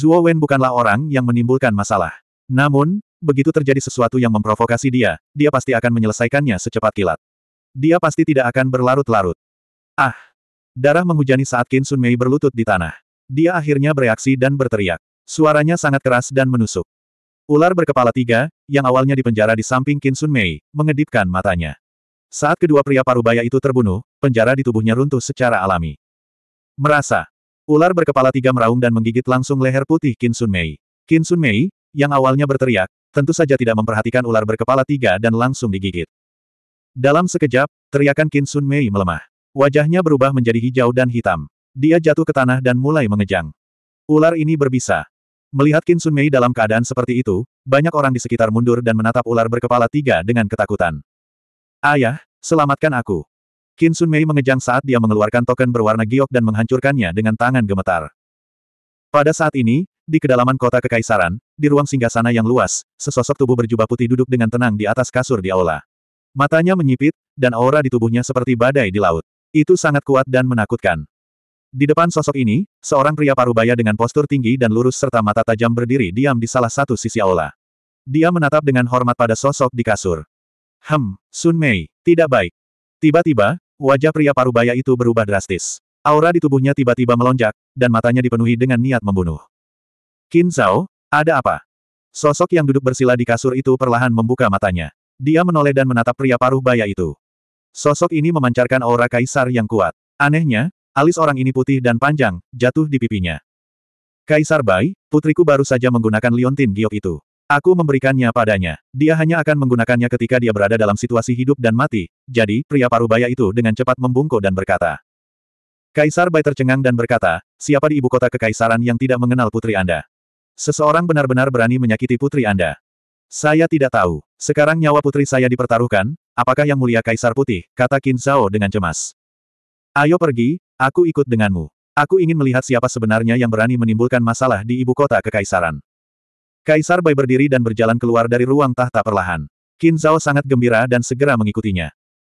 Zuo Wen bukanlah orang yang menimbulkan masalah. Namun, begitu terjadi sesuatu yang memprovokasi dia, dia pasti akan menyelesaikannya secepat kilat. Dia pasti tidak akan berlarut-larut. Ah! Darah menghujani saat Qin Sun Mei berlutut di tanah. Dia akhirnya bereaksi dan berteriak. Suaranya sangat keras dan menusuk. Ular berkepala tiga, yang awalnya dipenjara di samping Qin Sun Mei, mengedipkan matanya. Saat kedua pria parubaya itu terbunuh, penjara di tubuhnya runtuh secara alami. Merasa, Ular berkepala tiga meraung dan menggigit langsung leher putih Kinsun Mei. Kinsun Mei, yang awalnya berteriak, tentu saja tidak memperhatikan ular berkepala tiga dan langsung digigit. Dalam sekejap, teriakan Kinsun Mei melemah. Wajahnya berubah menjadi hijau dan hitam. Dia jatuh ke tanah dan mulai mengejang. Ular ini berbisa. Melihat Kinsun Mei dalam keadaan seperti itu, banyak orang di sekitar mundur dan menatap ular berkepala tiga dengan ketakutan. Ayah, selamatkan aku. Qin Sun Mei mengejang saat dia mengeluarkan token berwarna giok dan menghancurkannya dengan tangan gemetar. Pada saat ini, di kedalaman kota kekaisaran, di ruang singgasana yang luas, sesosok tubuh berjubah putih duduk dengan tenang di atas kasur di aula. Matanya menyipit, dan aura di tubuhnya seperti badai di laut. Itu sangat kuat dan menakutkan. Di depan sosok ini, seorang pria parubaya dengan postur tinggi dan lurus serta mata tajam berdiri diam di salah satu sisi aula. Dia menatap dengan hormat pada sosok di kasur. Hem, Sun Mei, tidak baik. Tiba-tiba, Wajah pria parubaya itu berubah drastis. Aura di tubuhnya tiba-tiba melonjak, dan matanya dipenuhi dengan niat membunuh. Qin Zhao, ada apa? Sosok yang duduk bersila di kasur itu perlahan membuka matanya. Dia menoleh dan menatap pria paruh baya itu. Sosok ini memancarkan aura kaisar yang kuat. Anehnya, alis orang ini putih dan panjang, jatuh di pipinya. Kaisar Bai, putriku baru saja menggunakan liontin giok itu. Aku memberikannya padanya. Dia hanya akan menggunakannya ketika dia berada dalam situasi hidup dan mati, jadi pria parubaya itu dengan cepat membungkuk dan berkata. Kaisar Bai tercengang dan berkata, siapa di ibu kota kekaisaran yang tidak mengenal putri Anda? Seseorang benar-benar berani menyakiti putri Anda. Saya tidak tahu. Sekarang nyawa putri saya dipertaruhkan, apakah yang mulia Kaisar Putih, kata Qin Zhao dengan cemas. Ayo pergi, aku ikut denganmu. Aku ingin melihat siapa sebenarnya yang berani menimbulkan masalah di ibu kota kekaisaran. Kaisar Bai berdiri dan berjalan keluar dari ruang tahta perlahan. Qin Zhao sangat gembira dan segera mengikutinya.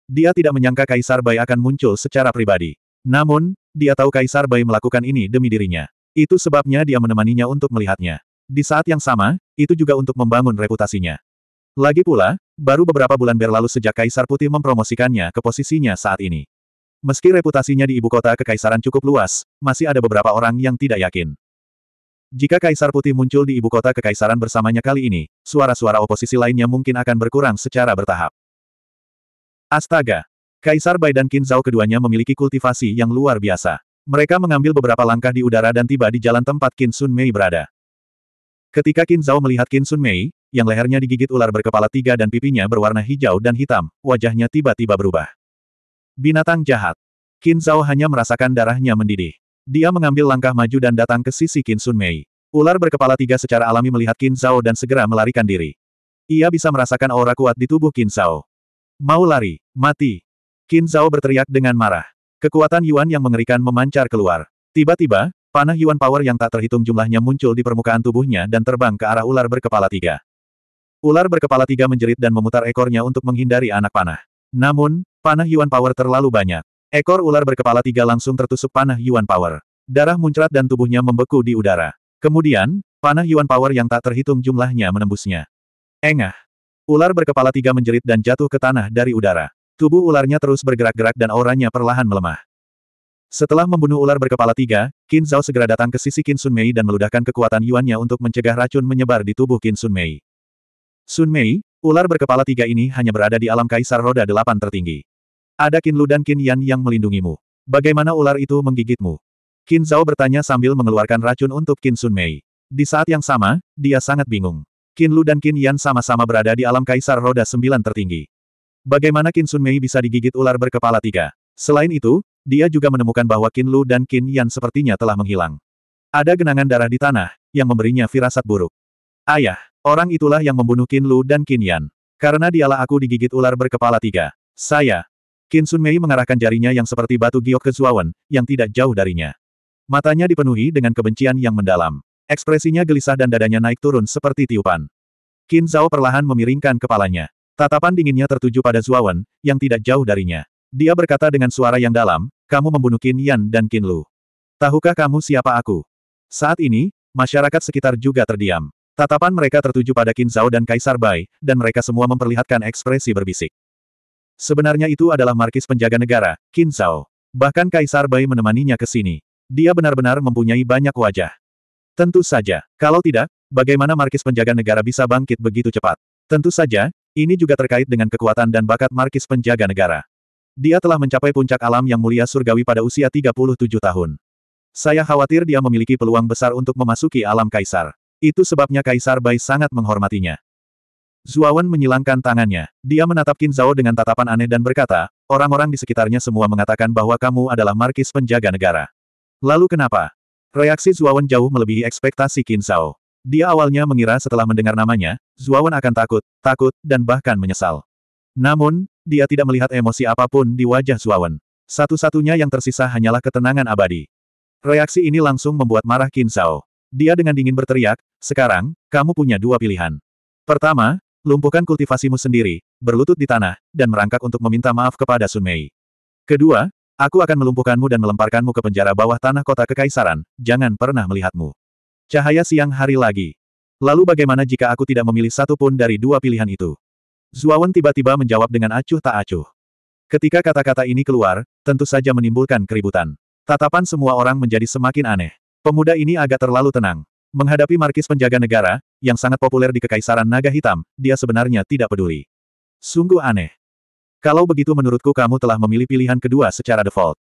Dia tidak menyangka Kaisar Bai akan muncul secara pribadi. Namun, dia tahu Kaisar Bai melakukan ini demi dirinya. Itu sebabnya dia menemaninya untuk melihatnya. Di saat yang sama, itu juga untuk membangun reputasinya. Lagi pula, baru beberapa bulan berlalu sejak Kaisar Putih mempromosikannya ke posisinya saat ini. Meski reputasinya di ibu kota kekaisaran cukup luas, masih ada beberapa orang yang tidak yakin. Jika Kaisar Putih muncul di ibu kota kekaisaran bersamanya kali ini, suara-suara oposisi lainnya mungkin akan berkurang secara bertahap. Astaga! Kaisar Bai dan Qin Zhao keduanya memiliki kultivasi yang luar biasa. Mereka mengambil beberapa langkah di udara dan tiba di jalan tempat Qin Sun Mei berada. Ketika Qin Zhao melihat Qin Sun Mei, yang lehernya digigit ular berkepala tiga dan pipinya berwarna hijau dan hitam, wajahnya tiba-tiba berubah. Binatang jahat. Qin Zhao hanya merasakan darahnya mendidih. Dia mengambil langkah maju dan datang ke sisi Qin Sun Mei. Ular berkepala tiga secara alami melihat Qin Zhao dan segera melarikan diri. Ia bisa merasakan aura kuat di tubuh Qin Zhao. Mau lari, mati. Qin Zhao berteriak dengan marah. Kekuatan Yuan yang mengerikan memancar keluar. Tiba-tiba, panah Yuan Power yang tak terhitung jumlahnya muncul di permukaan tubuhnya dan terbang ke arah ular berkepala tiga. Ular berkepala tiga menjerit dan memutar ekornya untuk menghindari anak panah. Namun, panah Yuan Power terlalu banyak. Ekor ular berkepala tiga langsung tertusuk panah Yuan Power. Darah muncrat dan tubuhnya membeku di udara. Kemudian, panah Yuan Power yang tak terhitung jumlahnya menembusnya. Engah. Ular berkepala tiga menjerit dan jatuh ke tanah dari udara. Tubuh ularnya terus bergerak-gerak dan auranya perlahan melemah. Setelah membunuh ular berkepala tiga, Qin Zhao segera datang ke sisi Qin Sun Mei dan meludahkan kekuatan Yuannya untuk mencegah racun menyebar di tubuh Qin Sun Mei. Sun Mei, ular berkepala tiga ini hanya berada di alam kaisar roda delapan tertinggi. Ada Lu dan Qin Yan yang melindungimu. Bagaimana ular itu menggigitmu? Qin Zhao bertanya sambil mengeluarkan racun untuk Qin Sun Mei. Di saat yang sama, dia sangat bingung. Qin Lu dan Qin Yan sama-sama berada di alam kaisar roda sembilan tertinggi. Bagaimana Qin Sun Mei bisa digigit ular berkepala tiga? Selain itu, dia juga menemukan bahwa Qin Lu dan Qin Yan sepertinya telah menghilang. Ada genangan darah di tanah, yang memberinya firasat buruk. Ayah, orang itulah yang membunuh Qin Lu dan Qin Yan. Karena dialah aku digigit ular berkepala tiga. Saya, Qin Sun Mei mengarahkan jarinya yang seperti batu giok ke Zuawan, yang tidak jauh darinya. Matanya dipenuhi dengan kebencian yang mendalam. Ekspresinya gelisah dan dadanya naik turun seperti tiupan. Qin Zhao perlahan memiringkan kepalanya. Tatapan dinginnya tertuju pada Zuawan, yang tidak jauh darinya. Dia berkata dengan suara yang dalam, kamu membunuh Qin Yan dan Qin Lu. Tahukah kamu siapa aku? Saat ini, masyarakat sekitar juga terdiam. Tatapan mereka tertuju pada Qin Zhao dan Kaisar Bai, dan mereka semua memperlihatkan ekspresi berbisik. Sebenarnya itu adalah markis penjaga negara, Qin Shao. Bahkan Kaisar Bai menemaninya ke sini. Dia benar-benar mempunyai banyak wajah. Tentu saja, kalau tidak, bagaimana markis penjaga negara bisa bangkit begitu cepat? Tentu saja, ini juga terkait dengan kekuatan dan bakat markis penjaga negara. Dia telah mencapai puncak alam yang mulia surgawi pada usia 37 tahun. Saya khawatir dia memiliki peluang besar untuk memasuki alam kaisar. Itu sebabnya Kaisar Bai sangat menghormatinya. Zuawan menyilangkan tangannya. Dia menatap Qin Zhao dengan tatapan aneh dan berkata, orang-orang di sekitarnya semua mengatakan bahwa kamu adalah markis penjaga negara. Lalu kenapa? Reaksi Zuawan jauh melebihi ekspektasi Qin Zhao. Dia awalnya mengira setelah mendengar namanya, Zuawan akan takut, takut, dan bahkan menyesal. Namun, dia tidak melihat emosi apapun di wajah Zuawan. Satu-satunya yang tersisa hanyalah ketenangan abadi. Reaksi ini langsung membuat marah Qin Zhao. Dia dengan dingin berteriak, sekarang, kamu punya dua pilihan. Pertama, Lumpuhkan kultivasimu sendiri, berlutut di tanah, dan merangkak untuk meminta maaf kepada Sun Mei. Kedua, aku akan melumpuhkanmu dan melemparkanmu ke penjara bawah tanah kota kekaisaran, jangan pernah melihatmu. Cahaya siang hari lagi. Lalu bagaimana jika aku tidak memilih satu pun dari dua pilihan itu? Zuawan tiba-tiba menjawab dengan acuh tak acuh. Ketika kata-kata ini keluar, tentu saja menimbulkan keributan. Tatapan semua orang menjadi semakin aneh. Pemuda ini agak terlalu tenang. Menghadapi markis penjaga negara, yang sangat populer di Kekaisaran Naga Hitam, dia sebenarnya tidak peduli. Sungguh aneh. Kalau begitu menurutku kamu telah memilih pilihan kedua secara default.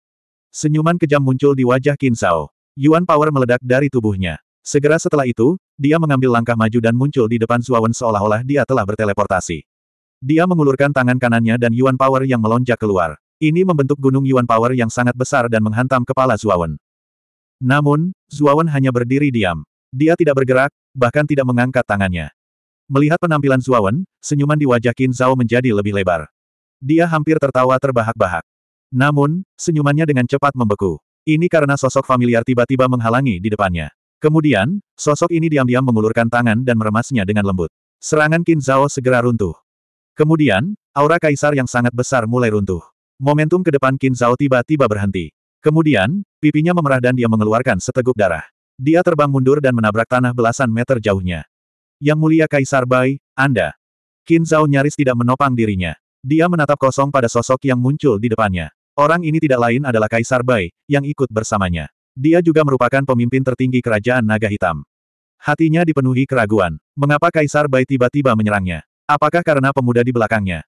Senyuman kejam muncul di wajah Qin Shao. Yuan Power meledak dari tubuhnya. Segera setelah itu, dia mengambil langkah maju dan muncul di depan Zuawan seolah-olah dia telah berteleportasi. Dia mengulurkan tangan kanannya dan Yuan Power yang melonjak keluar. Ini membentuk gunung Yuan Power yang sangat besar dan menghantam kepala Zuawan. Namun, Zuawan hanya berdiri diam. Dia tidak bergerak, bahkan tidak mengangkat tangannya. Melihat penampilan Zuawan, senyuman di wajah Qin Zhao menjadi lebih lebar. Dia hampir tertawa terbahak-bahak. Namun, senyumannya dengan cepat membeku. Ini karena sosok familiar tiba-tiba menghalangi di depannya. Kemudian, sosok ini diam-diam mengulurkan tangan dan meremasnya dengan lembut. Serangan Qin Zhao segera runtuh. Kemudian, aura kaisar yang sangat besar mulai runtuh. Momentum ke depan Qin Zhao tiba-tiba berhenti. Kemudian, pipinya memerah dan dia mengeluarkan seteguk darah. Dia terbang mundur dan menabrak tanah belasan meter jauhnya. Yang mulia Kaisar Bai, Anda. Qin Zhao nyaris tidak menopang dirinya. Dia menatap kosong pada sosok yang muncul di depannya. Orang ini tidak lain adalah Kaisar Bai, yang ikut bersamanya. Dia juga merupakan pemimpin tertinggi kerajaan naga hitam. Hatinya dipenuhi keraguan. Mengapa Kaisar Bai tiba-tiba menyerangnya? Apakah karena pemuda di belakangnya?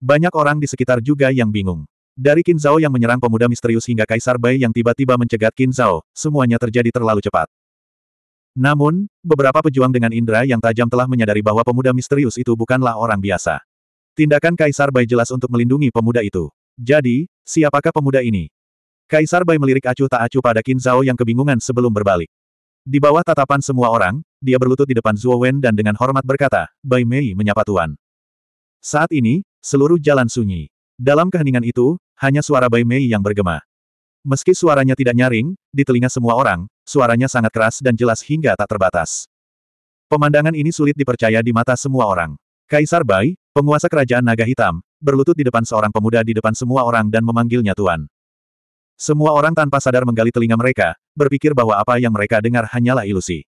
Banyak orang di sekitar juga yang bingung. Dari Qin Zhao yang menyerang pemuda misterius hingga Kaisar Bai yang tiba-tiba mencegat Qin Zhao, semuanya terjadi terlalu cepat. Namun, beberapa pejuang dengan indera yang tajam telah menyadari bahwa pemuda misterius itu bukanlah orang biasa. Tindakan Kaisar Bai jelas untuk melindungi pemuda itu. Jadi, siapakah pemuda ini? Kaisar Bai melirik acuh tak acuh pada Qin Zhao yang kebingungan sebelum berbalik. Di bawah tatapan semua orang, dia berlutut di depan Zhuo Wen dan dengan hormat berkata, Bai Mei menyapa Tuan. Saat ini, seluruh jalan sunyi. Dalam keheningan itu, hanya suara Bai Mei yang bergema. Meski suaranya tidak nyaring, di telinga semua orang, suaranya sangat keras dan jelas hingga tak terbatas. Pemandangan ini sulit dipercaya di mata semua orang. Kaisar Bai, penguasa kerajaan naga hitam, berlutut di depan seorang pemuda di depan semua orang dan memanggilnya Tuan. Semua orang tanpa sadar menggali telinga mereka, berpikir bahwa apa yang mereka dengar hanyalah ilusi.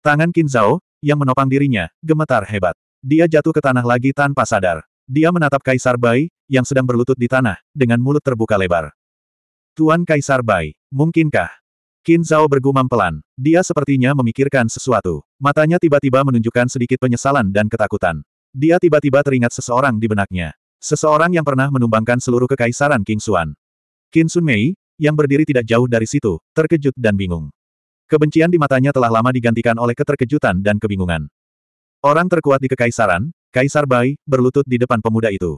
Tangan Qin Zhao, yang menopang dirinya, gemetar hebat. Dia jatuh ke tanah lagi tanpa sadar. Dia menatap Kaisar Bai, yang sedang berlutut di tanah, dengan mulut terbuka lebar. Tuan Kaisar Bai, mungkinkah? Qin Zhao bergumam pelan. Dia sepertinya memikirkan sesuatu. Matanya tiba-tiba menunjukkan sedikit penyesalan dan ketakutan. Dia tiba-tiba teringat seseorang di benaknya. Seseorang yang pernah menumbangkan seluruh kekaisaran King Xuan. Qin Sun Mei, yang berdiri tidak jauh dari situ, terkejut dan bingung. Kebencian di matanya telah lama digantikan oleh keterkejutan dan kebingungan. Orang terkuat di kekaisaran, Kaisar Bai, berlutut di depan pemuda itu.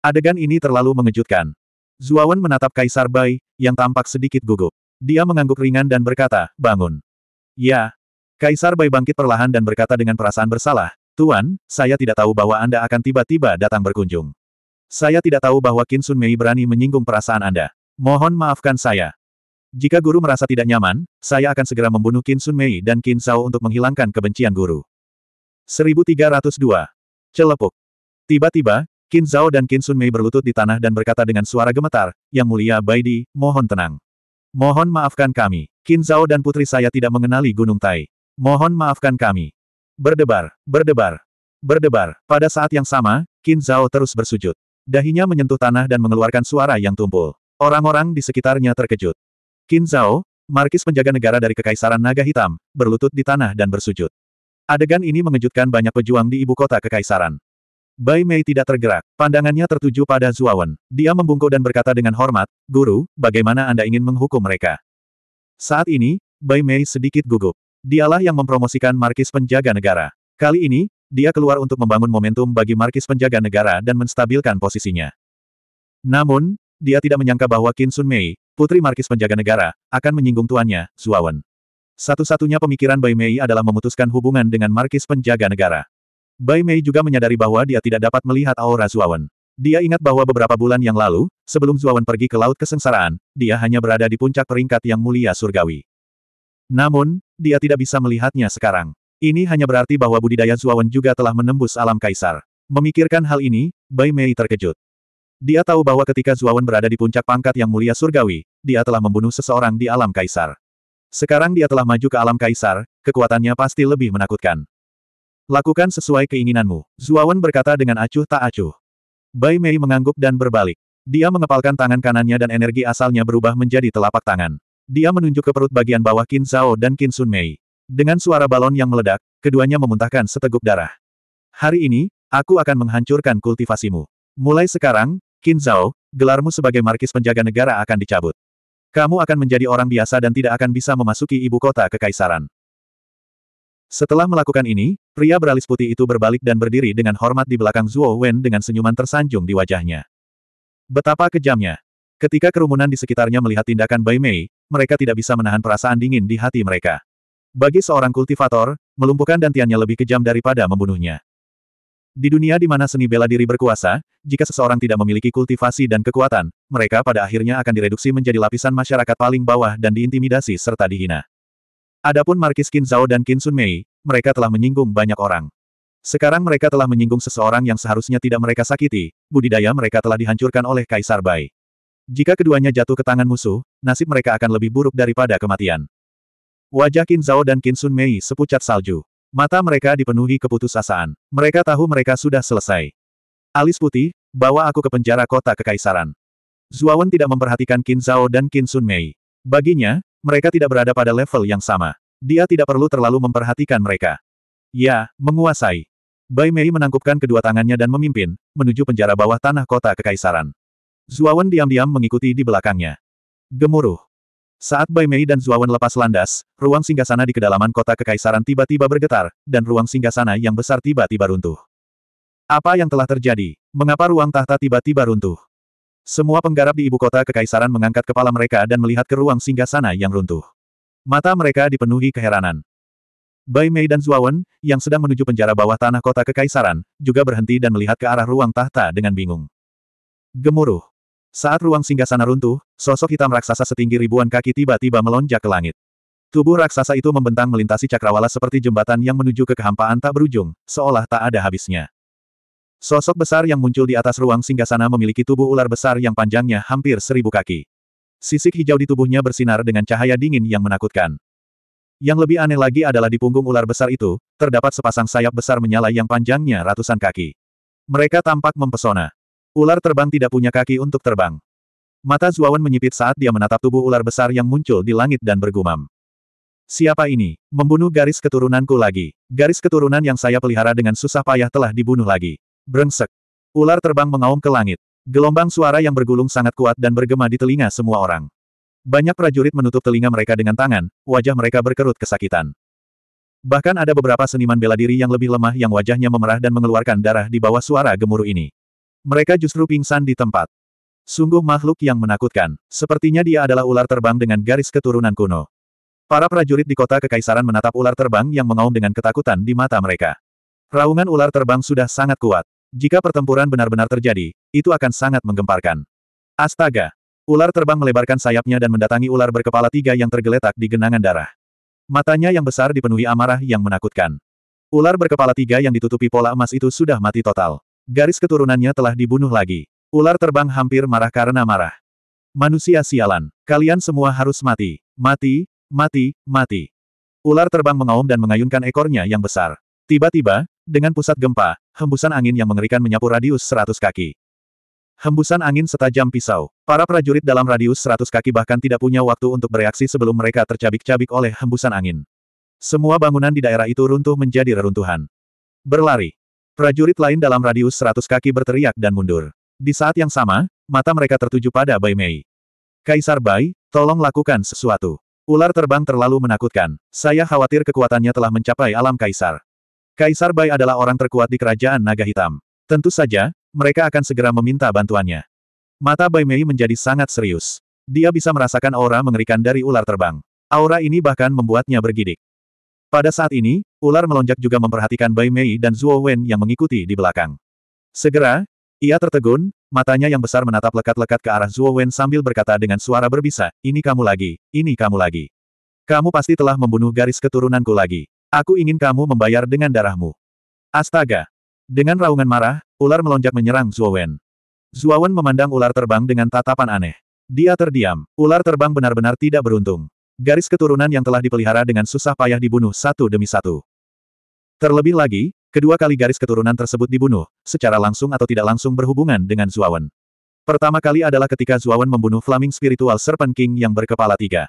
Adegan ini terlalu mengejutkan. Zuawan menatap Kaisar Bai, yang tampak sedikit gugup. Dia mengangguk ringan dan berkata, bangun. Ya. Kaisar Bai bangkit perlahan dan berkata dengan perasaan bersalah, Tuan, saya tidak tahu bahwa Anda akan tiba-tiba datang berkunjung. Saya tidak tahu bahwa Qin Sun Mei berani menyinggung perasaan Anda. Mohon maafkan saya. Jika guru merasa tidak nyaman, saya akan segera membunuh Qin Sun Mei dan Qin Sao untuk menghilangkan kebencian guru. 1302. Celepuk. Tiba-tiba, Qin Zhao dan Qin Sun Mei berlutut di tanah dan berkata dengan suara gemetar, Yang Mulia Di, mohon tenang. Mohon maafkan kami. Qin Zhao dan putri saya tidak mengenali Gunung Tai. Mohon maafkan kami. Berdebar, berdebar, berdebar. Pada saat yang sama, Qin Zhao terus bersujud. Dahinya menyentuh tanah dan mengeluarkan suara yang tumpul. Orang-orang di sekitarnya terkejut. Qin Zhao, markis penjaga negara dari Kekaisaran Naga Hitam, berlutut di tanah dan bersujud. Adegan ini mengejutkan banyak pejuang di ibu kota Kekaisaran. Bai Mei tidak tergerak, pandangannya tertuju pada Zuawan. Dia membungkuk dan berkata dengan hormat, Guru, bagaimana Anda ingin menghukum mereka? Saat ini, Bai Mei sedikit gugup. Dialah yang mempromosikan Markis Penjaga Negara. Kali ini, dia keluar untuk membangun momentum bagi Markis Penjaga Negara dan menstabilkan posisinya. Namun, dia tidak menyangka bahwa Qin Sun Mei, putri Markis Penjaga Negara, akan menyinggung tuannya, Zuawan. Satu-satunya pemikiran Bai Mei adalah memutuskan hubungan dengan Markis Penjaga Negara. Bai Mei juga menyadari bahwa dia tidak dapat melihat aura Zuawan. Dia ingat bahwa beberapa bulan yang lalu, sebelum Zuawan pergi ke Laut Kesengsaraan, dia hanya berada di puncak peringkat yang mulia surgawi. Namun, dia tidak bisa melihatnya sekarang. Ini hanya berarti bahwa budidaya Zuawan juga telah menembus alam kaisar. Memikirkan hal ini, Bai Mei terkejut. Dia tahu bahwa ketika Zuawan berada di puncak pangkat yang mulia surgawi, dia telah membunuh seseorang di alam kaisar. Sekarang dia telah maju ke alam kaisar, kekuatannya pasti lebih menakutkan. Lakukan sesuai keinginanmu, Zuawan berkata dengan acuh tak acuh. Bai Mei mengangguk dan berbalik. Dia mengepalkan tangan kanannya dan energi asalnya berubah menjadi telapak tangan. Dia menunjuk ke perut bagian bawah Qin Zhao dan Qin Sun Mei. Dengan suara balon yang meledak, keduanya memuntahkan seteguk darah. Hari ini, aku akan menghancurkan kultivasimu. Mulai sekarang, Qin Zhao, gelarmu sebagai markis penjaga negara akan dicabut. Kamu akan menjadi orang biasa dan tidak akan bisa memasuki ibu kota kekaisaran. Setelah melakukan ini, Pria beralis putih itu berbalik dan berdiri dengan hormat di belakang Zuo Wen dengan senyuman tersanjung di wajahnya. Betapa kejamnya. Ketika kerumunan di sekitarnya melihat tindakan Bai Mei, mereka tidak bisa menahan perasaan dingin di hati mereka. Bagi seorang kultivator, melumpuhkan dantiannya lebih kejam daripada membunuhnya. Di dunia di mana seni bela diri berkuasa, jika seseorang tidak memiliki kultivasi dan kekuatan, mereka pada akhirnya akan direduksi menjadi lapisan masyarakat paling bawah dan diintimidasi serta dihina. Adapun Markis Qin Zhao dan Qin Sun Mei, mereka telah menyinggung banyak orang. Sekarang mereka telah menyinggung seseorang yang seharusnya tidak mereka sakiti, budidaya mereka telah dihancurkan oleh Kaisar Bai. Jika keduanya jatuh ke tangan musuh, nasib mereka akan lebih buruk daripada kematian. Wajah Qin Zhao dan Qin Sun Mei sepucat salju. Mata mereka dipenuhi keputusasaan. Mereka tahu mereka sudah selesai. Alis putih, bawa aku ke penjara kota kekaisaran. Zuawan tidak memperhatikan Qin Zhao dan Qin Sun Mei. Baginya, mereka tidak berada pada level yang sama. Dia tidak perlu terlalu memperhatikan mereka. Ya, menguasai. Bai Mei menangkupkan kedua tangannya dan memimpin, menuju penjara bawah tanah kota kekaisaran. Zuawan diam-diam mengikuti di belakangnya. Gemuruh. Saat Bai Mei dan Zuawan lepas landas, ruang singgasana di kedalaman kota kekaisaran tiba-tiba bergetar, dan ruang singgasana yang besar tiba-tiba runtuh. Apa yang telah terjadi? Mengapa ruang tahta tiba-tiba runtuh? Semua penggarap di ibu kota kekaisaran mengangkat kepala mereka dan melihat ke ruang singgasana yang runtuh. Mata mereka dipenuhi keheranan. Bai Mei dan Zuawan, yang sedang menuju penjara bawah tanah kota kekaisaran, juga berhenti dan melihat ke arah ruang tahta dengan bingung. Gemuruh. Saat ruang singgasana runtuh, sosok hitam raksasa setinggi ribuan kaki tiba-tiba melonjak ke langit. Tubuh raksasa itu membentang melintasi cakrawala seperti jembatan yang menuju ke kehampaan tak berujung, seolah tak ada habisnya. Sosok besar yang muncul di atas ruang singgasana memiliki tubuh ular besar yang panjangnya hampir seribu kaki. Sisik hijau di tubuhnya bersinar dengan cahaya dingin yang menakutkan. Yang lebih aneh lagi adalah di punggung ular besar itu, terdapat sepasang sayap besar menyala yang panjangnya ratusan kaki. Mereka tampak mempesona. Ular terbang tidak punya kaki untuk terbang. Mata Zuawan menyipit saat dia menatap tubuh ular besar yang muncul di langit dan bergumam. Siapa ini? Membunuh garis keturunanku lagi. Garis keturunan yang saya pelihara dengan susah payah telah dibunuh lagi. Brengsek. Ular terbang mengaum ke langit. Gelombang suara yang bergulung sangat kuat dan bergema di telinga semua orang. Banyak prajurit menutup telinga mereka dengan tangan, wajah mereka berkerut kesakitan. Bahkan ada beberapa seniman bela diri yang lebih lemah yang wajahnya memerah dan mengeluarkan darah di bawah suara gemuruh ini. Mereka justru pingsan di tempat. Sungguh makhluk yang menakutkan. Sepertinya dia adalah ular terbang dengan garis keturunan kuno. Para prajurit di kota kekaisaran menatap ular terbang yang mengaum dengan ketakutan di mata mereka. Raungan ular terbang sudah sangat kuat. Jika pertempuran benar-benar terjadi, itu akan sangat menggemparkan. Astaga! Ular terbang melebarkan sayapnya dan mendatangi ular berkepala tiga yang tergeletak di genangan darah. Matanya yang besar dipenuhi amarah yang menakutkan. Ular berkepala tiga yang ditutupi pola emas itu sudah mati total. Garis keturunannya telah dibunuh lagi. Ular terbang hampir marah karena marah. Manusia sialan, kalian semua harus mati. Mati, mati, mati. Ular terbang mengaum dan mengayunkan ekornya yang besar. Tiba-tiba, dengan pusat gempa, hembusan angin yang mengerikan menyapu radius 100 kaki. Hembusan angin setajam pisau. Para prajurit dalam radius 100 kaki bahkan tidak punya waktu untuk bereaksi sebelum mereka tercabik-cabik oleh hembusan angin. Semua bangunan di daerah itu runtuh menjadi reruntuhan. Berlari. Prajurit lain dalam radius 100 kaki berteriak dan mundur. Di saat yang sama, mata mereka tertuju pada Bai Mei. Kaisar Bai, tolong lakukan sesuatu. Ular terbang terlalu menakutkan. Saya khawatir kekuatannya telah mencapai alam kaisar. Kaisar Bai adalah orang terkuat di kerajaan naga hitam. Tentu saja, mereka akan segera meminta bantuannya. Mata Bai Mei menjadi sangat serius. Dia bisa merasakan aura mengerikan dari ular terbang. Aura ini bahkan membuatnya bergidik. Pada saat ini, ular melonjak juga memperhatikan Bai Mei dan Zhuo Wen yang mengikuti di belakang. Segera, ia tertegun, matanya yang besar menatap lekat-lekat ke arah Zhuo Wen sambil berkata dengan suara berbisa, ini kamu lagi, ini kamu lagi. Kamu pasti telah membunuh garis keturunanku lagi. Aku ingin kamu membayar dengan darahmu. Astaga! Dengan raungan marah, ular melonjak menyerang Zuowen. Zuowen memandang ular terbang dengan tatapan aneh. Dia terdiam, ular terbang benar-benar tidak beruntung. Garis keturunan yang telah dipelihara dengan susah payah dibunuh satu demi satu. Terlebih lagi, kedua kali garis keturunan tersebut dibunuh, secara langsung atau tidak langsung berhubungan dengan Zuowen. Pertama kali adalah ketika Zuowen membunuh Flaming Spiritual Serpent King yang berkepala tiga.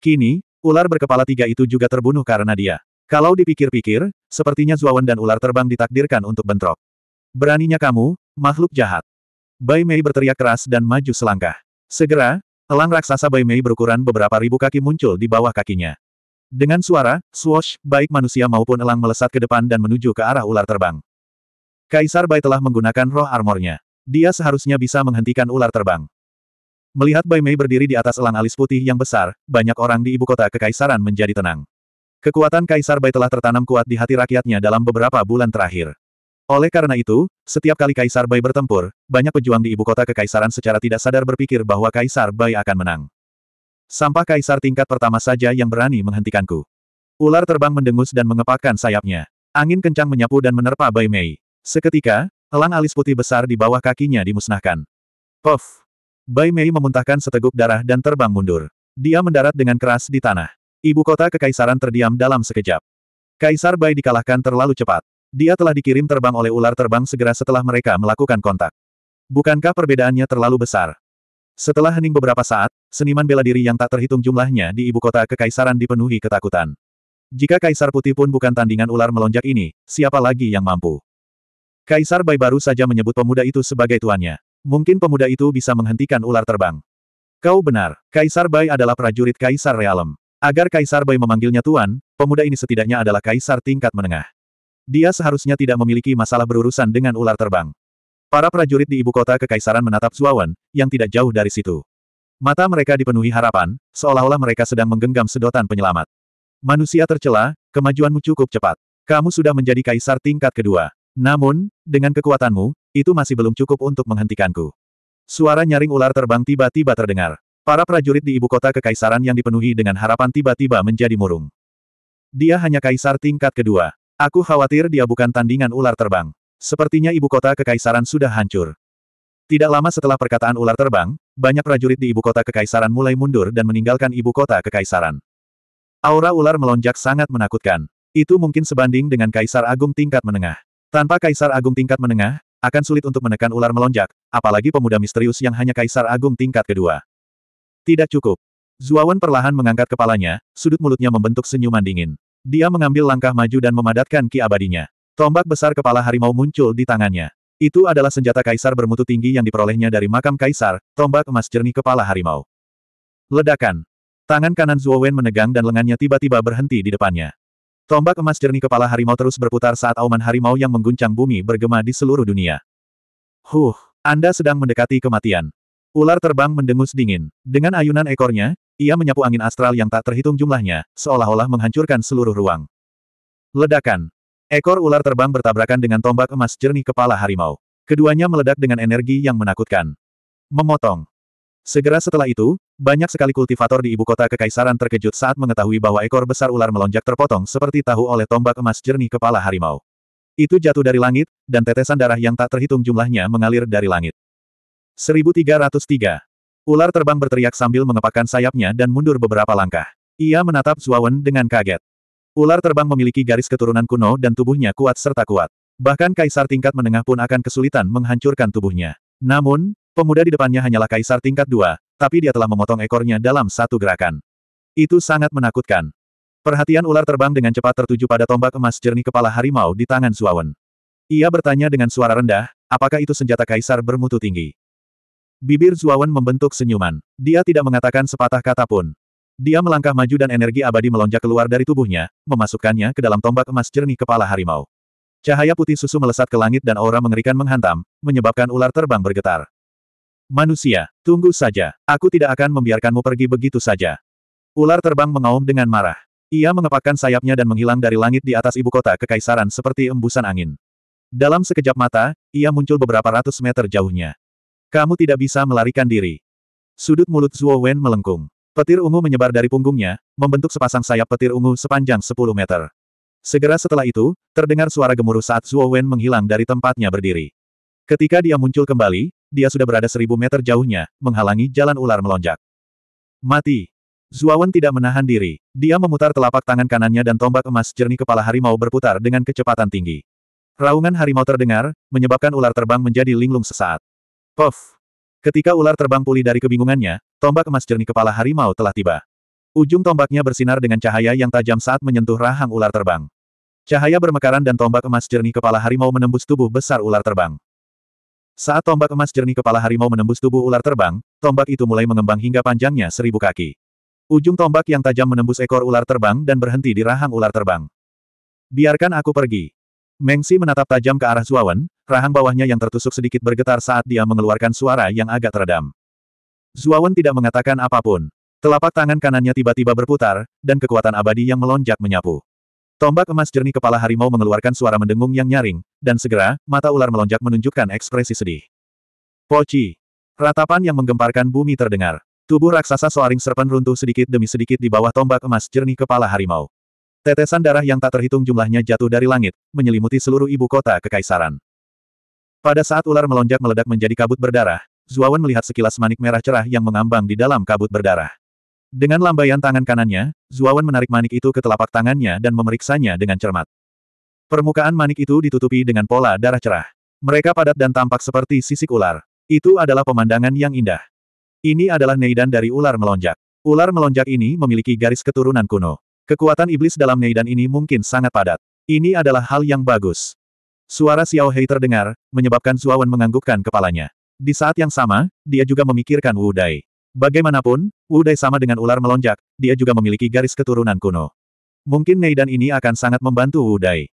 Kini, ular berkepala tiga itu juga terbunuh karena dia. Kalau dipikir-pikir, sepertinya Zuawan dan ular terbang ditakdirkan untuk bentrok. Beraninya kamu, makhluk jahat. Bai Mei berteriak keras dan maju selangkah. Segera, elang raksasa Bai Mei berukuran beberapa ribu kaki muncul di bawah kakinya. Dengan suara, swoosh, baik manusia maupun elang melesat ke depan dan menuju ke arah ular terbang. Kaisar Bai telah menggunakan roh armornya. Dia seharusnya bisa menghentikan ular terbang. Melihat Bai Mei berdiri di atas elang alis putih yang besar, banyak orang di ibu kota kekaisaran menjadi tenang. Kekuatan Kaisar Bai telah tertanam kuat di hati rakyatnya dalam beberapa bulan terakhir. Oleh karena itu, setiap kali Kaisar Bai bertempur, banyak pejuang di ibu kota kekaisaran secara tidak sadar berpikir bahwa Kaisar Bai akan menang. Sampah Kaisar tingkat pertama saja yang berani menghentikanku. Ular terbang mendengus dan mengepakkan sayapnya. Angin kencang menyapu dan menerpa Bai Mei. Seketika, elang alis putih besar di bawah kakinya dimusnahkan. Puff! Bai Mei memuntahkan seteguk darah dan terbang mundur. Dia mendarat dengan keras di tanah. Ibu kota kekaisaran terdiam dalam sekejap. Kaisar Bai dikalahkan terlalu cepat. Dia telah dikirim terbang oleh ular terbang segera setelah mereka melakukan kontak. Bukankah perbedaannya terlalu besar? Setelah hening beberapa saat, seniman bela diri yang tak terhitung jumlahnya di ibu kota kekaisaran dipenuhi ketakutan. Jika Kaisar Putih pun bukan tandingan ular melonjak ini, siapa lagi yang mampu? Kaisar Bai baru saja menyebut pemuda itu sebagai tuannya. Mungkin pemuda itu bisa menghentikan ular terbang. Kau benar, Kaisar Bai adalah prajurit Kaisar Realem. Agar Kaisar Bai memanggilnya Tuan, pemuda ini setidaknya adalah Kaisar tingkat menengah. Dia seharusnya tidak memiliki masalah berurusan dengan ular terbang. Para prajurit di ibu kota kekaisaran menatap Zuawan, yang tidak jauh dari situ. Mata mereka dipenuhi harapan, seolah-olah mereka sedang menggenggam sedotan penyelamat. Manusia tercela, kemajuanmu cukup cepat. Kamu sudah menjadi kaisar tingkat kedua. Namun, dengan kekuatanmu, itu masih belum cukup untuk menghentikanku. Suara nyaring ular terbang tiba-tiba terdengar. Para prajurit di ibu kota kekaisaran yang dipenuhi dengan harapan tiba-tiba menjadi murung. Dia hanya kaisar tingkat kedua. Aku khawatir dia bukan tandingan ular terbang. Sepertinya ibu kota kekaisaran sudah hancur. Tidak lama setelah perkataan ular terbang, banyak prajurit di ibu kota kekaisaran mulai mundur dan meninggalkan ibu kota kekaisaran. Aura ular melonjak sangat menakutkan. Itu mungkin sebanding dengan kaisar agung tingkat menengah. Tanpa kaisar agung tingkat menengah, akan sulit untuk menekan ular melonjak, apalagi pemuda misterius yang hanya kaisar agung tingkat kedua. Tidak cukup. Zuawan perlahan mengangkat kepalanya, sudut mulutnya membentuk senyuman dingin. Dia mengambil langkah maju dan memadatkan ki abadinya. Tombak besar kepala harimau muncul di tangannya. Itu adalah senjata kaisar bermutu tinggi yang diperolehnya dari makam kaisar, tombak emas jernih kepala harimau. Ledakan. Tangan kanan Zuowen menegang dan lengannya tiba-tiba berhenti di depannya. Tombak emas jernih kepala harimau terus berputar saat auman harimau yang mengguncang bumi bergema di seluruh dunia. Huh, Anda sedang mendekati kematian. Ular terbang mendengus dingin. Dengan ayunan ekornya, ia menyapu angin astral yang tak terhitung jumlahnya, seolah-olah menghancurkan seluruh ruang. Ledakan. Ekor ular terbang bertabrakan dengan tombak emas jernih kepala harimau. Keduanya meledak dengan energi yang menakutkan. Memotong. Segera setelah itu, banyak sekali kultivator di ibu kota kekaisaran terkejut saat mengetahui bahwa ekor besar ular melonjak terpotong seperti tahu oleh tombak emas jernih kepala harimau. Itu jatuh dari langit, dan tetesan darah yang tak terhitung jumlahnya mengalir dari langit. 1303. Ular terbang berteriak sambil mengepakkan sayapnya dan mundur beberapa langkah. Ia menatap Zuawan dengan kaget. Ular terbang memiliki garis keturunan kuno dan tubuhnya kuat serta kuat. Bahkan kaisar tingkat menengah pun akan kesulitan menghancurkan tubuhnya. Namun, pemuda di depannya hanyalah kaisar tingkat dua, tapi dia telah memotong ekornya dalam satu gerakan. Itu sangat menakutkan. Perhatian ular terbang dengan cepat tertuju pada tombak emas jernih kepala harimau di tangan Zuawan. Ia bertanya dengan suara rendah, apakah itu senjata kaisar bermutu tinggi? Bibir Zuawan membentuk senyuman. Dia tidak mengatakan sepatah kata pun. Dia melangkah maju dan energi abadi melonjak keluar dari tubuhnya, memasukkannya ke dalam tombak emas jernih kepala harimau. Cahaya putih susu melesat ke langit dan aura mengerikan menghantam, menyebabkan ular terbang bergetar. Manusia, tunggu saja. Aku tidak akan membiarkanmu pergi begitu saja. Ular terbang mengaum dengan marah. Ia mengepakkan sayapnya dan menghilang dari langit di atas ibu kota kekaisaran seperti embusan angin. Dalam sekejap mata, ia muncul beberapa ratus meter jauhnya. Kamu tidak bisa melarikan diri. Sudut mulut Zuo Wen melengkung. Petir ungu menyebar dari punggungnya, membentuk sepasang sayap petir ungu sepanjang 10 meter. Segera setelah itu, terdengar suara gemuruh saat Zuo Wen menghilang dari tempatnya berdiri. Ketika dia muncul kembali, dia sudah berada seribu meter jauhnya, menghalangi jalan ular melonjak. Mati! Zuawan tidak menahan diri. Dia memutar telapak tangan kanannya dan tombak emas jernih kepala harimau berputar dengan kecepatan tinggi. Raungan harimau terdengar, menyebabkan ular terbang menjadi linglung sesaat. Pof! Ketika ular terbang pulih dari kebingungannya, tombak emas jernih kepala harimau telah tiba. Ujung tombaknya bersinar dengan cahaya yang tajam saat menyentuh rahang ular terbang. Cahaya bermekaran dan tombak emas jernih kepala harimau menembus tubuh besar ular terbang. Saat tombak emas jernih kepala harimau menembus tubuh ular terbang, tombak itu mulai mengembang hingga panjangnya seribu kaki. Ujung tombak yang tajam menembus ekor ular terbang dan berhenti di rahang ular terbang. Biarkan aku pergi. Mengsi menatap tajam ke arah Zuawan, Rahang bawahnya yang tertusuk sedikit bergetar saat dia mengeluarkan suara yang agak teredam. Zuawan tidak mengatakan apapun. Telapak tangan kanannya tiba-tiba berputar, dan kekuatan abadi yang melonjak menyapu. Tombak emas jernih kepala harimau mengeluarkan suara mendengung yang nyaring, dan segera, mata ular melonjak menunjukkan ekspresi sedih. Poci. Ratapan yang menggemparkan bumi terdengar. Tubuh raksasa soaring serpen runtuh sedikit demi sedikit di bawah tombak emas jernih kepala harimau. Tetesan darah yang tak terhitung jumlahnya jatuh dari langit, menyelimuti seluruh ibu kota kekaisaran. Pada saat ular melonjak meledak menjadi kabut berdarah, Zuawan melihat sekilas manik merah cerah yang mengambang di dalam kabut berdarah. Dengan lambaian tangan kanannya, Zuawan menarik manik itu ke telapak tangannya dan memeriksanya dengan cermat. Permukaan manik itu ditutupi dengan pola darah cerah. Mereka padat dan tampak seperti sisik ular. Itu adalah pemandangan yang indah. Ini adalah neidan dari ular melonjak. Ular melonjak ini memiliki garis keturunan kuno. Kekuatan iblis dalam neidan ini mungkin sangat padat. Ini adalah hal yang bagus. Suara Xiao Hei terdengar, menyebabkan Zuawan menganggukkan kepalanya. Di saat yang sama, dia juga memikirkan Wu Dai. Bagaimanapun, Wu Dai sama dengan ular melonjak, dia juga memiliki garis keturunan kuno. Mungkin Neidan ini akan sangat membantu Wu Dai.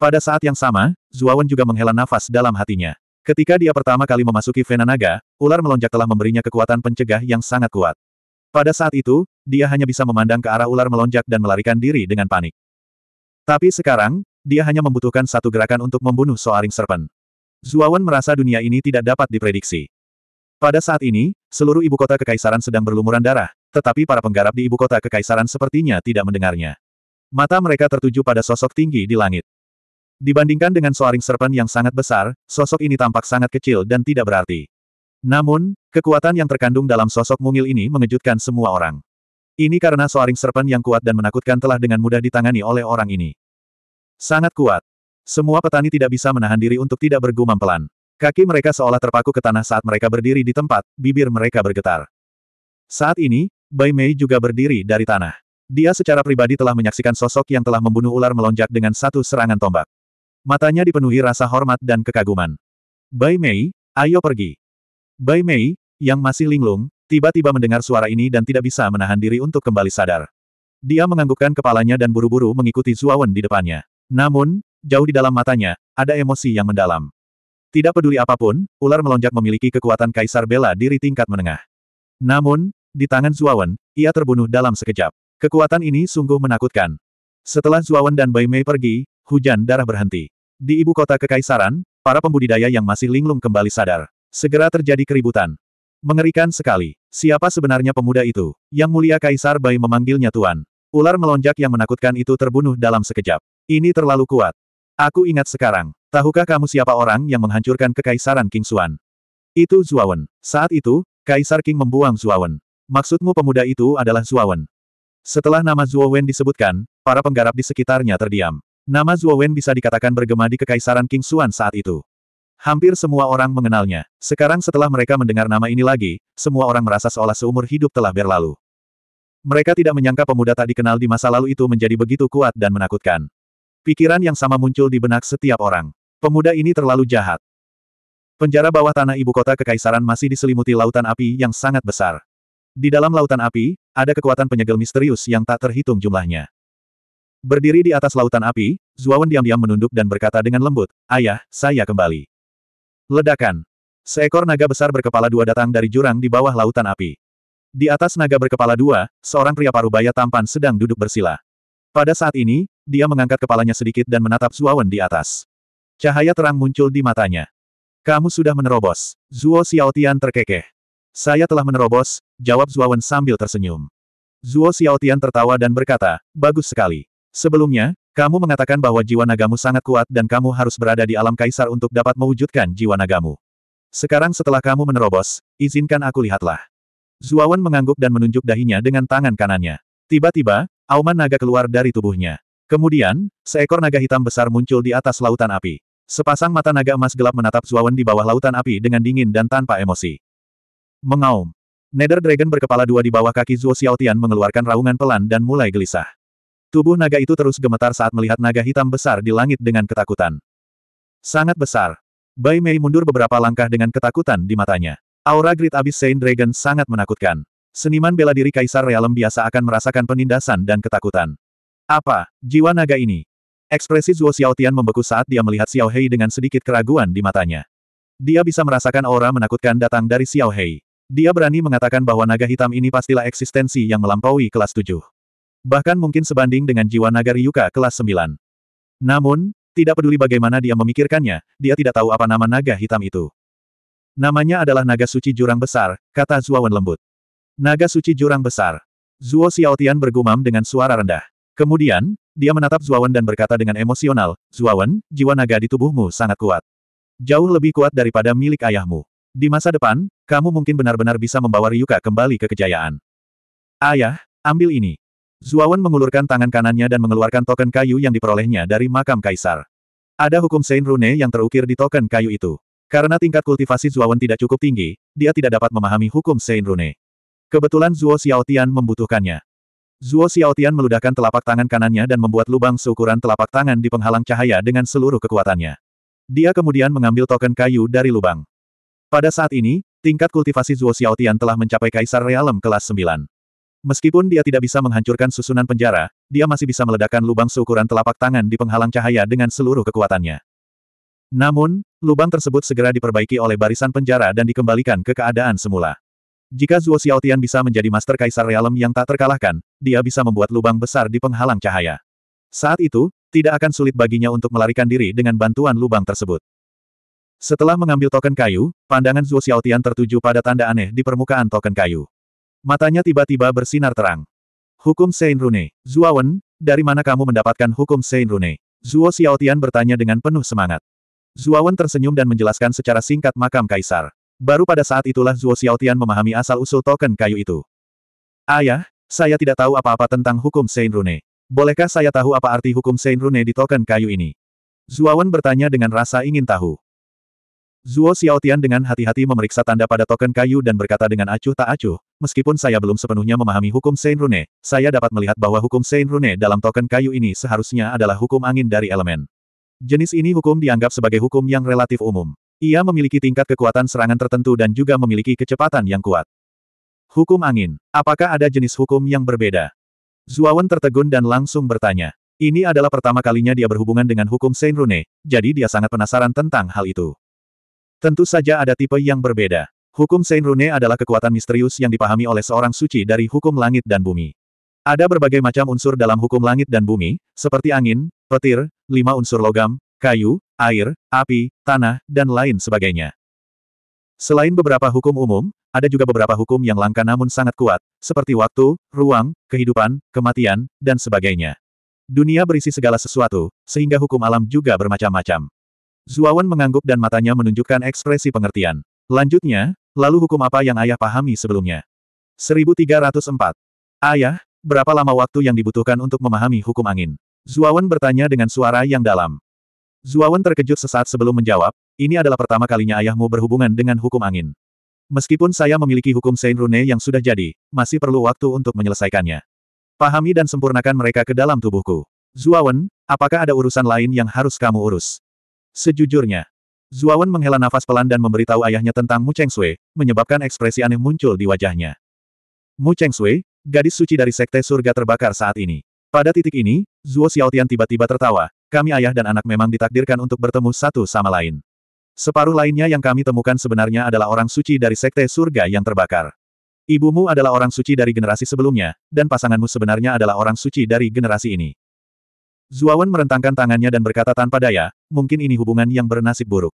Pada saat yang sama, Zuawan juga menghela nafas dalam hatinya. Ketika dia pertama kali memasuki Vena Naga, ular melonjak telah memberinya kekuatan pencegah yang sangat kuat. Pada saat itu, dia hanya bisa memandang ke arah ular melonjak dan melarikan diri dengan panik. Tapi sekarang, dia hanya membutuhkan satu gerakan untuk membunuh Soaring Serpent. Zuawan merasa dunia ini tidak dapat diprediksi. Pada saat ini, seluruh ibu kota kekaisaran sedang berlumuran darah, tetapi para penggarap di ibu kota kekaisaran sepertinya tidak mendengarnya. Mata mereka tertuju pada sosok tinggi di langit. Dibandingkan dengan Soaring Serpent yang sangat besar, sosok ini tampak sangat kecil dan tidak berarti. Namun, kekuatan yang terkandung dalam sosok mungil ini mengejutkan semua orang. Ini karena Soaring Serpent yang kuat dan menakutkan telah dengan mudah ditangani oleh orang ini. Sangat kuat. Semua petani tidak bisa menahan diri untuk tidak bergumam pelan. Kaki mereka seolah terpaku ke tanah saat mereka berdiri di tempat, bibir mereka bergetar. Saat ini, Bai Mei juga berdiri dari tanah. Dia secara pribadi telah menyaksikan sosok yang telah membunuh ular melonjak dengan satu serangan tombak. Matanya dipenuhi rasa hormat dan kekaguman. Bai Mei, ayo pergi. Bai Mei, yang masih linglung, tiba-tiba mendengar suara ini dan tidak bisa menahan diri untuk kembali sadar. Dia menganggukkan kepalanya dan buru-buru mengikuti Zuawan di depannya. Namun, jauh di dalam matanya, ada emosi yang mendalam. Tidak peduli apapun, ular melonjak memiliki kekuatan kaisar bela diri tingkat menengah. Namun, di tangan Zuawan, ia terbunuh dalam sekejap. Kekuatan ini sungguh menakutkan. Setelah Zuawan dan Bai Mei pergi, hujan darah berhenti. Di ibu kota kekaisaran, para pembudidaya yang masih linglung kembali sadar. Segera terjadi keributan. Mengerikan sekali. Siapa sebenarnya pemuda itu? Yang mulia Kaisar Bai memanggilnya Tuan. Ular melonjak yang menakutkan itu terbunuh dalam sekejap. Ini terlalu kuat. Aku ingat sekarang. Tahukah kamu siapa orang yang menghancurkan kekaisaran King Xuan? Itu Zuawan. Saat itu, Kaisar King membuang Zuawan. Maksudmu pemuda itu adalah Zuawan. Setelah nama Zuawan disebutkan, para penggarap di sekitarnya terdiam. Nama Zuawan bisa dikatakan bergema di kekaisaran King Xuan saat itu. Hampir semua orang mengenalnya. Sekarang setelah mereka mendengar nama ini lagi, semua orang merasa seolah seumur hidup telah berlalu. Mereka tidak menyangka pemuda tak dikenal di masa lalu itu menjadi begitu kuat dan menakutkan. Pikiran yang sama muncul di benak setiap orang. Pemuda ini terlalu jahat. Penjara bawah tanah ibu kota kekaisaran masih diselimuti lautan api yang sangat besar. Di dalam lautan api, ada kekuatan penyegel misterius yang tak terhitung jumlahnya. Berdiri di atas lautan api, Zuawan diam-diam menunduk dan berkata dengan lembut, Ayah, saya kembali. Ledakan. Seekor naga besar berkepala dua datang dari jurang di bawah lautan api. Di atas naga berkepala dua, seorang pria parubaya tampan sedang duduk bersila. Pada saat ini, dia mengangkat kepalanya sedikit dan menatap Zuowen di atas. Cahaya terang muncul di matanya. Kamu sudah menerobos. Zuo Xiaotian terkekeh. Saya telah menerobos, jawab Zuowen sambil tersenyum. Zuo Xiaotian tertawa dan berkata, bagus sekali. Sebelumnya, kamu mengatakan bahwa jiwa nagamu sangat kuat dan kamu harus berada di alam kaisar untuk dapat mewujudkan jiwa nagamu. Sekarang setelah kamu menerobos, izinkan aku lihatlah. Zuawan mengangguk dan menunjuk dahinya dengan tangan kanannya. Tiba-tiba, Auman naga keluar dari tubuhnya. Kemudian, seekor naga hitam besar muncul di atas lautan api. Sepasang mata naga emas gelap menatap Zuawan di bawah lautan api dengan dingin dan tanpa emosi. Mengaum. Nether Dragon berkepala dua di bawah kaki Zuo Xiaotian mengeluarkan raungan pelan dan mulai gelisah. Tubuh naga itu terus gemetar saat melihat naga hitam besar di langit dengan ketakutan. Sangat besar. Bai Mei mundur beberapa langkah dengan ketakutan di matanya. Aura Great Abyss Saint Dragon sangat menakutkan. Seniman bela diri Kaisar Realem biasa akan merasakan penindasan dan ketakutan. Apa, jiwa naga ini? Ekspresi Zuo Xiaotian membeku saat dia melihat Xiao Hei dengan sedikit keraguan di matanya. Dia bisa merasakan aura menakutkan datang dari Xiao Hei. Dia berani mengatakan bahwa naga hitam ini pastilah eksistensi yang melampaui kelas 7. Bahkan mungkin sebanding dengan jiwa naga Ryuka kelas 9. Namun, tidak peduli bagaimana dia memikirkannya, dia tidak tahu apa nama naga hitam itu. Namanya adalah naga suci jurang besar, kata Zuo Wen lembut. Naga suci jurang besar. Zuo Xiaotian bergumam dengan suara rendah. Kemudian, dia menatap Zuawan dan berkata dengan emosional, Zuawan, jiwa naga di tubuhmu sangat kuat. Jauh lebih kuat daripada milik ayahmu. Di masa depan, kamu mungkin benar-benar bisa membawa Ryuka kembali ke kejayaan. Ayah, ambil ini. Zuawan mengulurkan tangan kanannya dan mengeluarkan token kayu yang diperolehnya dari makam kaisar. Ada hukum Saint Rune yang terukir di token kayu itu. Karena tingkat kultivasi Zuawan tidak cukup tinggi, dia tidak dapat memahami hukum Saint Rune. Kebetulan Zuo Xiaotian membutuhkannya. Zuo Xiaotian meludahkan telapak tangan kanannya dan membuat lubang seukuran telapak tangan di penghalang cahaya dengan seluruh kekuatannya. Dia kemudian mengambil token kayu dari lubang. Pada saat ini, tingkat kultivasi Zuo Xiaotian telah mencapai kaisar realem kelas 9. Meskipun dia tidak bisa menghancurkan susunan penjara, dia masih bisa meledakkan lubang seukuran telapak tangan di penghalang cahaya dengan seluruh kekuatannya. Namun, lubang tersebut segera diperbaiki oleh barisan penjara dan dikembalikan ke keadaan semula. Jika Zuo Xiaotian bisa menjadi Master Kaisar Realem yang tak terkalahkan, dia bisa membuat lubang besar di penghalang cahaya. Saat itu, tidak akan sulit baginya untuk melarikan diri dengan bantuan lubang tersebut. Setelah mengambil token kayu, pandangan Zuo Xiaotian tertuju pada tanda aneh di permukaan token kayu. Matanya tiba-tiba bersinar terang. Hukum Sein Rune. Zuo Wen, dari mana kamu mendapatkan hukum Sein Rune? Zuo Xiaotian bertanya dengan penuh semangat. Zuo Wen tersenyum dan menjelaskan secara singkat makam kaisar. Baru pada saat itulah Zuo Xiaotian memahami asal-usul token kayu itu. Ayah, ya, saya tidak tahu apa-apa tentang hukum Saint Rune. Bolehkah saya tahu apa arti hukum Saint Rune di token kayu ini? Zuawan bertanya dengan rasa ingin tahu. Zuo Xiaotian dengan hati-hati memeriksa tanda pada token kayu dan berkata dengan acuh tak acuh, meskipun saya belum sepenuhnya memahami hukum Saint Rune, saya dapat melihat bahwa hukum Saint Rune dalam token kayu ini seharusnya adalah hukum angin dari elemen. Jenis ini hukum dianggap sebagai hukum yang relatif umum. Ia memiliki tingkat kekuatan serangan tertentu dan juga memiliki kecepatan yang kuat. Hukum angin. Apakah ada jenis hukum yang berbeda? Zuawan tertegun dan langsung bertanya. Ini adalah pertama kalinya dia berhubungan dengan hukum Saint-Rune, jadi dia sangat penasaran tentang hal itu. Tentu saja ada tipe yang berbeda. Hukum Saint-Rune adalah kekuatan misterius yang dipahami oleh seorang suci dari hukum langit dan bumi. Ada berbagai macam unsur dalam hukum langit dan bumi, seperti angin, petir, lima unsur logam, kayu, air, api, tanah, dan lain sebagainya. Selain beberapa hukum umum, ada juga beberapa hukum yang langka namun sangat kuat, seperti waktu, ruang, kehidupan, kematian, dan sebagainya. Dunia berisi segala sesuatu, sehingga hukum alam juga bermacam-macam. Zuawan mengangguk dan matanya menunjukkan ekspresi pengertian. Lanjutnya, lalu hukum apa yang ayah pahami sebelumnya? 1304. Ayah, berapa lama waktu yang dibutuhkan untuk memahami hukum angin? Zuawan bertanya dengan suara yang dalam. Zuawan terkejut sesaat sebelum menjawab, ini adalah pertama kalinya ayahmu berhubungan dengan hukum angin. Meskipun saya memiliki hukum Saint Rune yang sudah jadi, masih perlu waktu untuk menyelesaikannya. Pahami dan sempurnakan mereka ke dalam tubuhku. Zuawan, apakah ada urusan lain yang harus kamu urus? Sejujurnya. Zuawan menghela nafas pelan dan memberitahu ayahnya tentang Mu Cheng Sui, menyebabkan ekspresi aneh muncul di wajahnya. Mu Cheng Sui, gadis suci dari Sekte Surga terbakar saat ini. Pada titik ini, Zuo Xiaotian tiba-tiba tertawa, kami ayah dan anak memang ditakdirkan untuk bertemu satu sama lain. Separuh lainnya yang kami temukan sebenarnya adalah orang suci dari sekte surga yang terbakar. Ibumu adalah orang suci dari generasi sebelumnya, dan pasanganmu sebenarnya adalah orang suci dari generasi ini. Zuawan merentangkan tangannya dan berkata tanpa daya, mungkin ini hubungan yang bernasib buruk.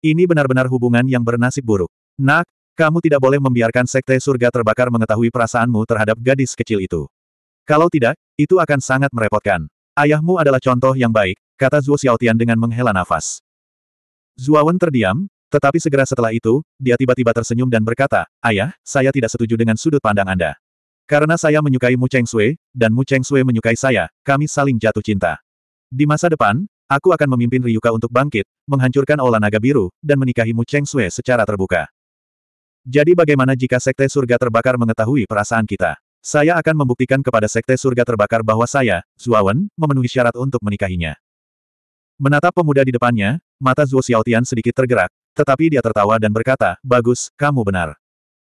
Ini benar-benar hubungan yang bernasib buruk. Nak, kamu tidak boleh membiarkan sekte surga terbakar mengetahui perasaanmu terhadap gadis kecil itu. Kalau tidak, itu akan sangat merepotkan. Ayahmu adalah contoh yang baik, kata Zhuo Xiaotian dengan menghela nafas. Zuawan terdiam, tetapi segera setelah itu, dia tiba-tiba tersenyum dan berkata, Ayah, saya tidak setuju dengan sudut pandang Anda. Karena saya menyukai Mu Cheng Sui, dan Mu Cheng Sui menyukai saya, kami saling jatuh cinta. Di masa depan, aku akan memimpin Ryuka untuk bangkit, menghancurkan Ola Naga Biru, dan menikahi Mu Cheng Sui secara terbuka. Jadi bagaimana jika Sekte Surga Terbakar mengetahui perasaan kita? Saya akan membuktikan kepada Sekte Surga Terbakar bahwa saya, Zuawan, memenuhi syarat untuk menikahinya. Menatap pemuda di depannya, mata Zuo Xiaotian sedikit tergerak, tetapi dia tertawa dan berkata, Bagus, kamu benar.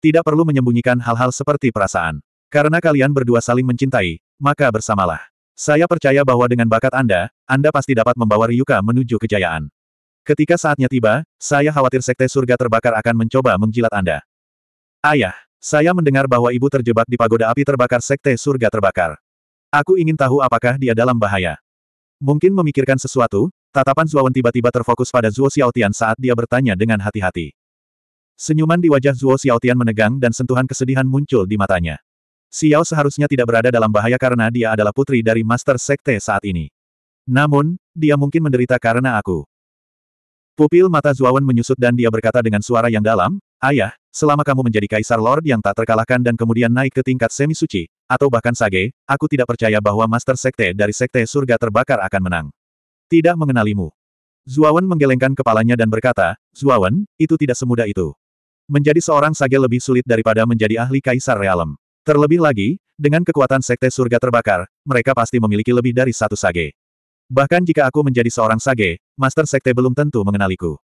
Tidak perlu menyembunyikan hal-hal seperti perasaan. Karena kalian berdua saling mencintai, maka bersamalah. Saya percaya bahwa dengan bakat Anda, Anda pasti dapat membawa Ryuka menuju kejayaan. Ketika saatnya tiba, saya khawatir Sekte Surga Terbakar akan mencoba menjilat Anda. Ayah, saya mendengar bahwa ibu terjebak di pagoda api terbakar sekte surga terbakar. Aku ingin tahu apakah dia dalam bahaya. Mungkin memikirkan sesuatu, tatapan Zuowen tiba-tiba terfokus pada Zuo Xiaotian saat dia bertanya dengan hati-hati. Senyuman di wajah Zuo Xiaotian menegang dan sentuhan kesedihan muncul di matanya. Xiao seharusnya tidak berada dalam bahaya karena dia adalah putri dari Master Sekte saat ini. Namun, dia mungkin menderita karena aku. Pupil mata Zuowen menyusut dan dia berkata dengan suara yang dalam, Ayah, ya, selama kamu menjadi kaisar lord yang tak terkalahkan dan kemudian naik ke tingkat semi-suci, atau bahkan sage, aku tidak percaya bahwa master sekte dari sekte surga terbakar akan menang. Tidak mengenalimu. Zuawan menggelengkan kepalanya dan berkata, Zuawan, itu tidak semudah itu. Menjadi seorang sage lebih sulit daripada menjadi ahli kaisar realem. Terlebih lagi, dengan kekuatan sekte surga terbakar, mereka pasti memiliki lebih dari satu sage. Bahkan jika aku menjadi seorang sage, master sekte belum tentu mengenaliku.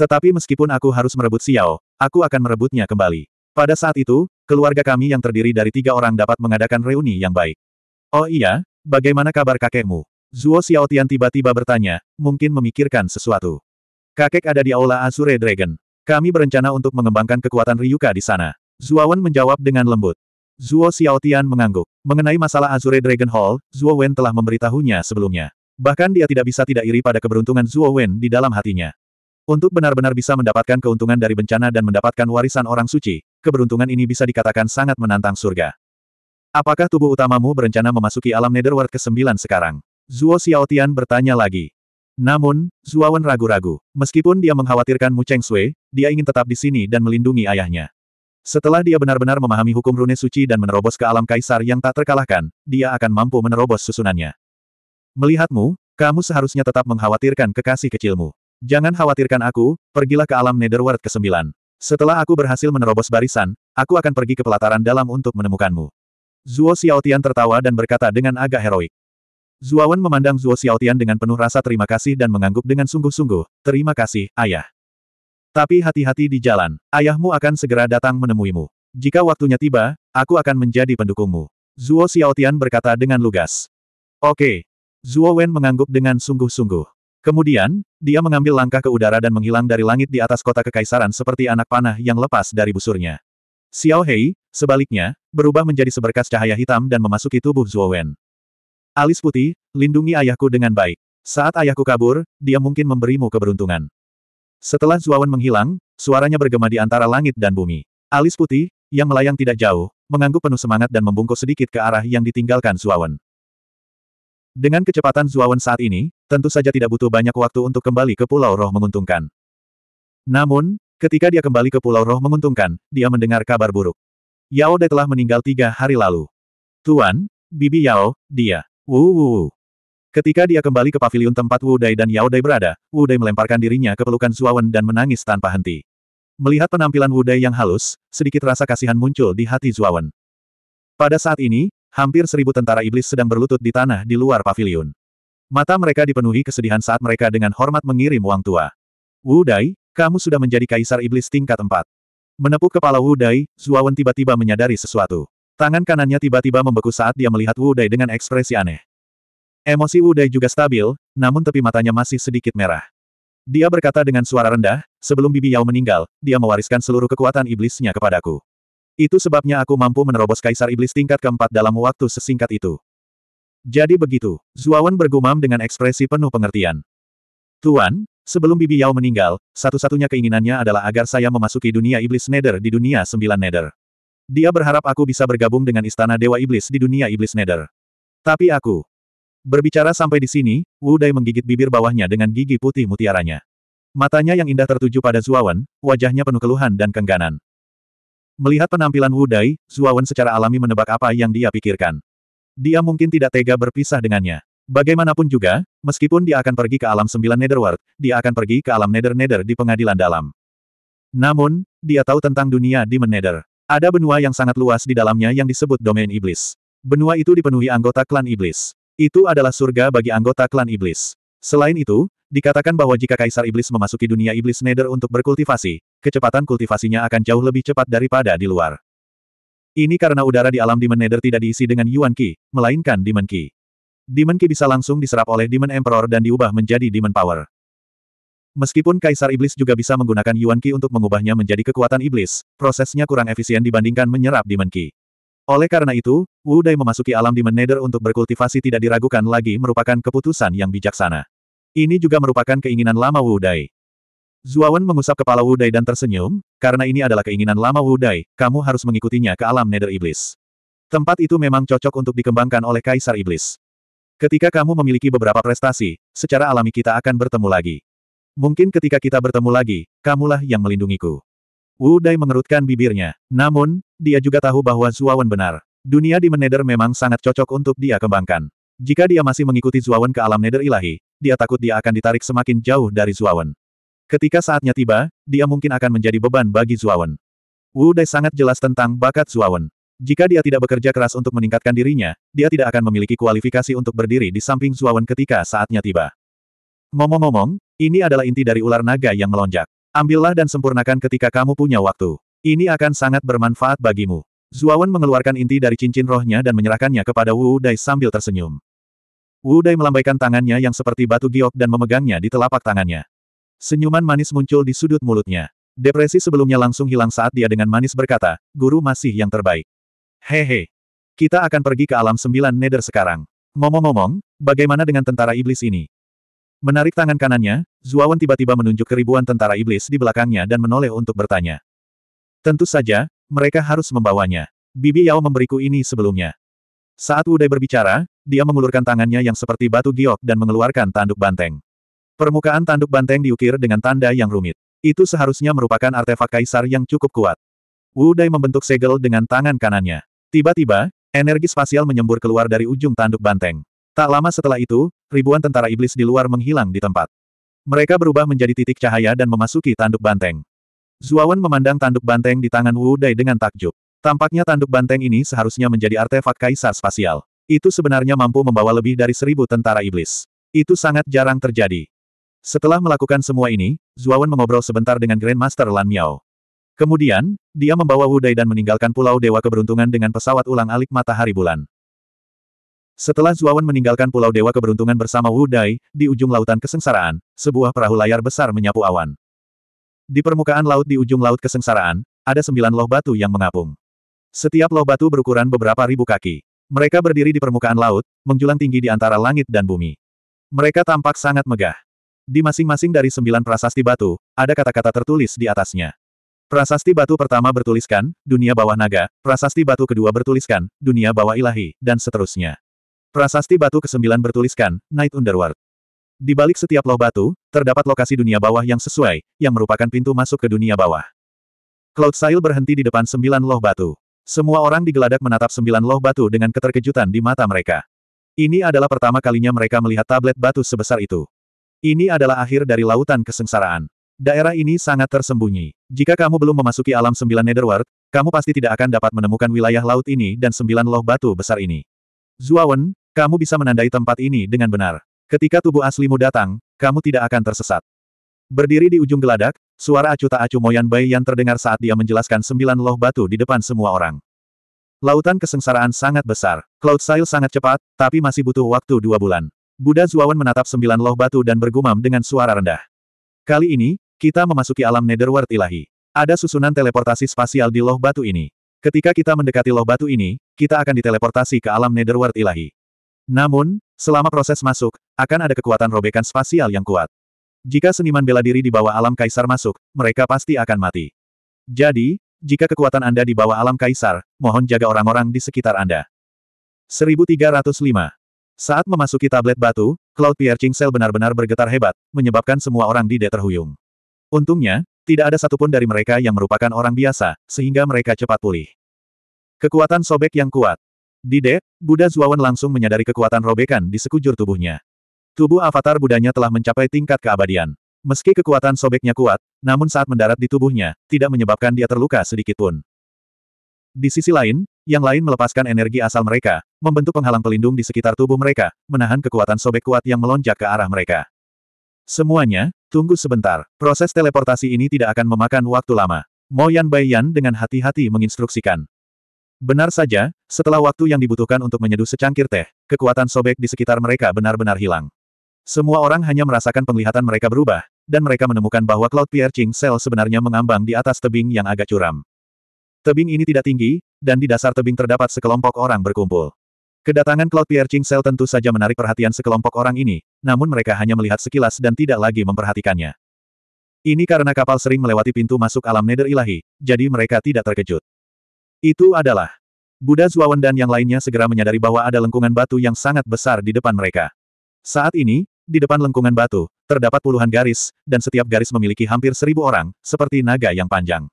Tetapi meskipun aku harus merebut Xiao, aku akan merebutnya kembali. Pada saat itu, keluarga kami yang terdiri dari tiga orang dapat mengadakan reuni yang baik. Oh iya, bagaimana kabar kakekmu? Zuo Xiaotian tiba-tiba bertanya, mungkin memikirkan sesuatu. Kakek ada di Aula Azure Dragon. Kami berencana untuk mengembangkan kekuatan Ryuka di sana. Wen menjawab dengan lembut. Zuo Xiaotian mengangguk. Mengenai masalah Azure Dragon Hall, Zuo Wen telah memberitahunya sebelumnya. Bahkan dia tidak bisa tidak iri pada keberuntungan Zuo Wen di dalam hatinya. Untuk benar-benar bisa mendapatkan keuntungan dari bencana dan mendapatkan warisan orang suci, keberuntungan ini bisa dikatakan sangat menantang surga. Apakah tubuh utamamu berencana memasuki alam netherworld ke-9 sekarang? Zuo Xiaotian bertanya lagi. Namun, Zuawan ragu-ragu. Meskipun dia mengkhawatirkan Mu Cheng Sui, dia ingin tetap di sini dan melindungi ayahnya. Setelah dia benar-benar memahami hukum rune suci dan menerobos ke alam kaisar yang tak terkalahkan, dia akan mampu menerobos susunannya. Melihatmu, kamu seharusnya tetap mengkhawatirkan kekasih kecilmu. Jangan khawatirkan aku, pergilah ke alam Netherworld ke-9. Setelah aku berhasil menerobos barisan, aku akan pergi ke pelataran dalam untuk menemukanmu. Zuo Xiaotian tertawa dan berkata dengan agak heroik. Zuawan memandang Zuo Xiaotian dengan penuh rasa terima kasih dan mengangguk dengan sungguh-sungguh, terima kasih, ayah. Tapi hati-hati di jalan, ayahmu akan segera datang menemuimu. Jika waktunya tiba, aku akan menjadi pendukungmu. Zuo Xiaotian berkata dengan lugas. Oke. Zuo Wen mengangguk dengan sungguh-sungguh. Kemudian, dia mengambil langkah ke udara dan menghilang dari langit di atas kota kekaisaran seperti anak panah yang lepas dari busurnya. Xiao Hei, sebaliknya, berubah menjadi seberkas cahaya hitam dan memasuki tubuh Zuo Wen. Alis putih, lindungi ayahku dengan baik. Saat ayahku kabur, dia mungkin memberimu keberuntungan. Setelah Zuo Wen menghilang, suaranya bergema di antara langit dan bumi. Alis putih, yang melayang tidak jauh, mengangguk penuh semangat dan membungkuk sedikit ke arah yang ditinggalkan Zuo Wen. Dengan kecepatan Zuo Wen saat ini, tentu saja tidak butuh banyak waktu untuk kembali ke Pulau Roh menguntungkan. Namun, ketika dia kembali ke Pulau Roh menguntungkan, dia mendengar kabar buruk. Yao De telah meninggal tiga hari lalu. Tuan, Bibi Yao, dia. Wu Wu Ketika dia kembali ke pavilion tempat Wu Dai dan Yao Dai berada, Wu Dai melemparkan dirinya ke pelukan Zuawan dan menangis tanpa henti. Melihat penampilan Wu Dai yang halus, sedikit rasa kasihan muncul di hati Zuawan. Pada saat ini, hampir seribu tentara iblis sedang berlutut di tanah di luar pavilion. Mata mereka dipenuhi kesedihan saat mereka dengan hormat mengirim Wang Tua. Wu Dai, kamu sudah menjadi kaisar iblis tingkat empat. Menepuk kepala Wu Dai, Zuawan tiba-tiba menyadari sesuatu. Tangan kanannya tiba-tiba membeku saat dia melihat Wu Dai dengan ekspresi aneh. Emosi Wu Dai juga stabil, namun tepi matanya masih sedikit merah. Dia berkata dengan suara rendah, sebelum Bibi Yao meninggal, dia mewariskan seluruh kekuatan iblisnya kepadaku. Itu sebabnya aku mampu menerobos kaisar iblis tingkat keempat dalam waktu sesingkat itu. Jadi begitu, Zuawan bergumam dengan ekspresi penuh pengertian. Tuan, sebelum Bibi Yao meninggal, satu-satunya keinginannya adalah agar saya memasuki dunia iblis Nether di dunia sembilan Nether. Dia berharap aku bisa bergabung dengan istana Dewa Iblis di dunia iblis Nether. Tapi aku. Berbicara sampai di sini, Wu Dai menggigit bibir bawahnya dengan gigi putih mutiaranya. Matanya yang indah tertuju pada Zuawan, wajahnya penuh keluhan dan kengganan. Melihat penampilan Wu Dai, Zuawan secara alami menebak apa yang dia pikirkan dia mungkin tidak tega berpisah dengannya. Bagaimanapun juga, meskipun dia akan pergi ke alam sembilan Netherworld, dia akan pergi ke alam Nether-Nether di pengadilan dalam. Namun, dia tahu tentang dunia di Nether. Ada benua yang sangat luas di dalamnya yang disebut domain iblis. Benua itu dipenuhi anggota klan iblis. Itu adalah surga bagi anggota klan iblis. Selain itu, dikatakan bahwa jika kaisar iblis memasuki dunia iblis Nether untuk berkultivasi, kecepatan kultivasinya akan jauh lebih cepat daripada di luar. Ini karena udara di alam Demon Nether tidak diisi dengan Yuan Qi, melainkan Demon Qi. Demon Qi bisa langsung diserap oleh Demon Emperor dan diubah menjadi Demon Power. Meskipun Kaisar Iblis juga bisa menggunakan Yuan Qi untuk mengubahnya menjadi kekuatan iblis, prosesnya kurang efisien dibandingkan menyerap Demon Qi. Oleh karena itu, Wu Dai memasuki alam Demon Nether untuk berkultivasi tidak diragukan lagi merupakan keputusan yang bijaksana. Ini juga merupakan keinginan lama Wu Dai. Zuawan mengusap kepala Wu Dai dan tersenyum, karena ini adalah keinginan lama Wu Dai, kamu harus mengikutinya ke alam nether iblis. Tempat itu memang cocok untuk dikembangkan oleh Kaisar Iblis. Ketika kamu memiliki beberapa prestasi, secara alami kita akan bertemu lagi. Mungkin ketika kita bertemu lagi, kamulah yang melindungiku. Wu Dai mengerutkan bibirnya. Namun, dia juga tahu bahwa Zuawan benar. Dunia di Nether memang sangat cocok untuk dia kembangkan. Jika dia masih mengikuti Zuawan ke alam Nether ilahi, dia takut dia akan ditarik semakin jauh dari Zuawan. Ketika saatnya tiba, dia mungkin akan menjadi beban bagi Zuawan. Wu Dai sangat jelas tentang bakat Zuawan. Jika dia tidak bekerja keras untuk meningkatkan dirinya, dia tidak akan memiliki kualifikasi untuk berdiri di samping Zuawan ketika saatnya tiba. Ngomong-ngomong, ini adalah inti dari ular naga yang melonjak. Ambillah dan sempurnakan ketika kamu punya waktu. Ini akan sangat bermanfaat bagimu. Zuawan mengeluarkan inti dari cincin rohnya dan menyerahkannya kepada Wu Dai sambil tersenyum. Wu Dai melambaikan tangannya yang seperti batu giok dan memegangnya di telapak tangannya. Senyuman manis muncul di sudut mulutnya. Depresi sebelumnya langsung hilang saat dia dengan manis berkata, guru masih yang terbaik. Hehe. Kita akan pergi ke alam sembilan nether sekarang. Ngomong-ngomong, bagaimana dengan tentara iblis ini? Menarik tangan kanannya, Zuawan tiba-tiba menunjuk keribuan tentara iblis di belakangnya dan menoleh untuk bertanya. Tentu saja, mereka harus membawanya. Bibi Yao memberiku ini sebelumnya. Saat Wudai berbicara, dia mengulurkan tangannya yang seperti batu giok dan mengeluarkan tanduk banteng. Permukaan tanduk banteng diukir dengan tanda yang rumit. Itu seharusnya merupakan artefak kaisar yang cukup kuat. Wu Dai membentuk segel dengan tangan kanannya. Tiba-tiba, energi spasial menyembur keluar dari ujung tanduk banteng. Tak lama setelah itu, ribuan tentara iblis di luar menghilang di tempat. Mereka berubah menjadi titik cahaya dan memasuki tanduk banteng. Zuawan memandang tanduk banteng di tangan Wu Dai dengan takjub. Tampaknya tanduk banteng ini seharusnya menjadi artefak kaisar spasial. Itu sebenarnya mampu membawa lebih dari seribu tentara iblis. Itu sangat jarang terjadi. Setelah melakukan semua ini, Zuawan mengobrol sebentar dengan Grandmaster Lan Miao. Kemudian, dia membawa Wudai dan meninggalkan Pulau Dewa Keberuntungan dengan pesawat ulang-alik matahari bulan. Setelah Zuawan meninggalkan Pulau Dewa Keberuntungan bersama Wudai, di ujung lautan kesengsaraan, sebuah perahu layar besar menyapu awan. Di permukaan laut di ujung laut kesengsaraan, ada sembilan loh batu yang mengapung. Setiap loh batu berukuran beberapa ribu kaki. Mereka berdiri di permukaan laut, menjulang tinggi di antara langit dan bumi. Mereka tampak sangat megah. Di masing-masing dari sembilan prasasti batu, ada kata-kata tertulis di atasnya. Prasasti batu pertama bertuliskan, dunia bawah naga, prasasti batu kedua bertuliskan, dunia bawah ilahi, dan seterusnya. Prasasti batu kesembilan bertuliskan, Night Underworld. Di balik setiap loh batu, terdapat lokasi dunia bawah yang sesuai, yang merupakan pintu masuk ke dunia bawah. Cloud Sail berhenti di depan sembilan loh batu. Semua orang digeladak menatap sembilan loh batu dengan keterkejutan di mata mereka. Ini adalah pertama kalinya mereka melihat tablet batu sebesar itu. Ini adalah akhir dari lautan kesengsaraan. Daerah ini sangat tersembunyi. Jika kamu belum memasuki alam sembilan Netherworld, kamu pasti tidak akan dapat menemukan wilayah laut ini dan sembilan loh batu besar ini. Zuawan, kamu bisa menandai tempat ini dengan benar. Ketika tubuh aslimu datang, kamu tidak akan tersesat. Berdiri di ujung geladak, suara acu tak acu Moyan Bai yang terdengar saat dia menjelaskan sembilan loh batu di depan semua orang. Lautan kesengsaraan sangat besar. Cloud Sail sangat cepat, tapi masih butuh waktu dua bulan. Buddha Zuawan menatap sembilan loh batu dan bergumam dengan suara rendah. Kali ini, kita memasuki alam netherworld ilahi. Ada susunan teleportasi spasial di loh batu ini. Ketika kita mendekati loh batu ini, kita akan diteleportasi ke alam netherworld ilahi. Namun, selama proses masuk, akan ada kekuatan robekan spasial yang kuat. Jika seniman bela diri di bawah alam kaisar masuk, mereka pasti akan mati. Jadi, jika kekuatan Anda di bawah alam kaisar, mohon jaga orang-orang di sekitar Anda. 1305 saat memasuki tablet batu, Cloud Piercing Cell benar-benar bergetar hebat, menyebabkan semua orang di D terhuyung. Untungnya, tidak ada satupun dari mereka yang merupakan orang biasa, sehingga mereka cepat pulih. Kekuatan sobek yang kuat. Di D, Buddha Zuawan langsung menyadari kekuatan robekan di sekujur tubuhnya. Tubuh avatar Budanya telah mencapai tingkat keabadian. Meski kekuatan sobeknya kuat, namun saat mendarat di tubuhnya, tidak menyebabkan dia terluka sedikitpun. Di sisi lain, yang lain melepaskan energi asal mereka, membentuk penghalang pelindung di sekitar tubuh mereka, menahan kekuatan sobek kuat yang melonjak ke arah mereka. Semuanya, tunggu sebentar. Proses teleportasi ini tidak akan memakan waktu lama. Moyan Yan dengan hati-hati menginstruksikan. Benar saja, setelah waktu yang dibutuhkan untuk menyeduh secangkir teh, kekuatan sobek di sekitar mereka benar-benar hilang. Semua orang hanya merasakan penglihatan mereka berubah, dan mereka menemukan bahwa Cloud Piercing Cell sebenarnya mengambang di atas tebing yang agak curam. Tebing ini tidak tinggi, dan di dasar tebing terdapat sekelompok orang berkumpul. Kedatangan Cloud Piercing Cell tentu saja menarik perhatian sekelompok orang ini, namun mereka hanya melihat sekilas dan tidak lagi memperhatikannya. Ini karena kapal sering melewati pintu masuk alam neder ilahi, jadi mereka tidak terkejut. Itu adalah Buddha Zuawan dan yang lainnya segera menyadari bahwa ada lengkungan batu yang sangat besar di depan mereka. Saat ini, di depan lengkungan batu, terdapat puluhan garis, dan setiap garis memiliki hampir seribu orang, seperti naga yang panjang.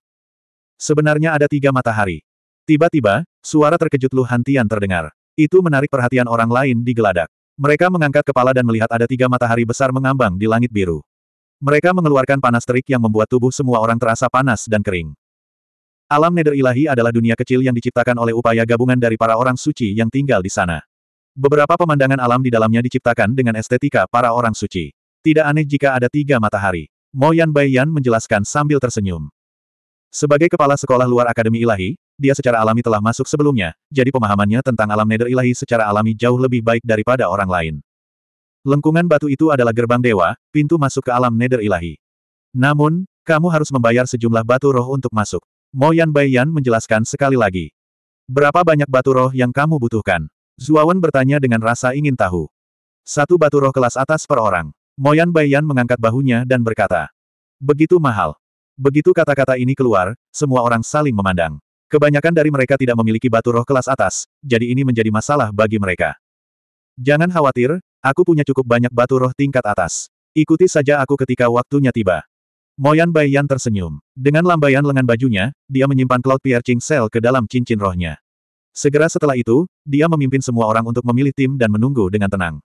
Sebenarnya ada tiga matahari. Tiba-tiba, suara terkejut Lu Hantian terdengar. Itu menarik perhatian orang lain di geladak. Mereka mengangkat kepala dan melihat ada tiga matahari besar mengambang di langit biru. Mereka mengeluarkan panas terik yang membuat tubuh semua orang terasa panas dan kering. Alam Nether ilahi adalah dunia kecil yang diciptakan oleh upaya gabungan dari para orang suci yang tinggal di sana. Beberapa pemandangan alam di dalamnya diciptakan dengan estetika para orang suci. Tidak aneh jika ada tiga matahari. Mo Yan Bai Yan menjelaskan sambil tersenyum. Sebagai kepala sekolah luar Akademi Ilahi, dia secara alami telah masuk sebelumnya, jadi pemahamannya tentang alam nether ilahi secara alami jauh lebih baik daripada orang lain. Lengkungan batu itu adalah gerbang dewa, pintu masuk ke alam nether ilahi. Namun, kamu harus membayar sejumlah batu roh untuk masuk. Moyan Baiyan menjelaskan sekali lagi. Berapa banyak batu roh yang kamu butuhkan? Zuawan bertanya dengan rasa ingin tahu. Satu batu roh kelas atas per orang. Moyan Baiyan mengangkat bahunya dan berkata. Begitu mahal. Begitu kata-kata ini keluar, semua orang saling memandang. Kebanyakan dari mereka tidak memiliki batu roh kelas atas, jadi ini menjadi masalah bagi mereka. Jangan khawatir, aku punya cukup banyak batu roh tingkat atas. Ikuti saja aku ketika waktunya tiba. Moyan Baiyan tersenyum. Dengan lambaian lengan bajunya, dia menyimpan Cloud Piercing Cell ke dalam cincin rohnya. Segera setelah itu, dia memimpin semua orang untuk memilih tim dan menunggu dengan tenang.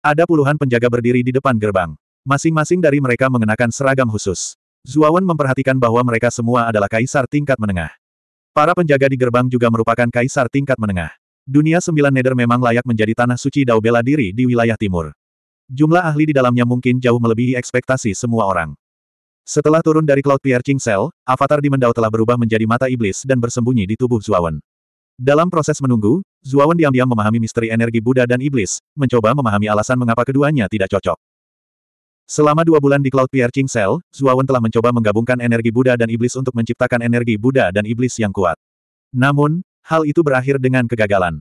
Ada puluhan penjaga berdiri di depan gerbang. Masing-masing dari mereka mengenakan seragam khusus. Zuawan memperhatikan bahwa mereka semua adalah kaisar tingkat menengah. Para penjaga di gerbang juga merupakan kaisar tingkat menengah. Dunia sembilan neder memang layak menjadi tanah suci dao bela diri di wilayah timur. Jumlah ahli di dalamnya mungkin jauh melebihi ekspektasi semua orang. Setelah turun dari Cloud Piercing Cell, avatar di Mendao telah berubah menjadi mata iblis dan bersembunyi di tubuh Zuawan. Dalam proses menunggu, Zuawan diam-diam memahami misteri energi Buddha dan iblis, mencoba memahami alasan mengapa keduanya tidak cocok. Selama dua bulan di Cloud Piercing Cell, Zuawan telah mencoba menggabungkan energi Buddha dan Iblis untuk menciptakan energi Buddha dan Iblis yang kuat. Namun, hal itu berakhir dengan kegagalan.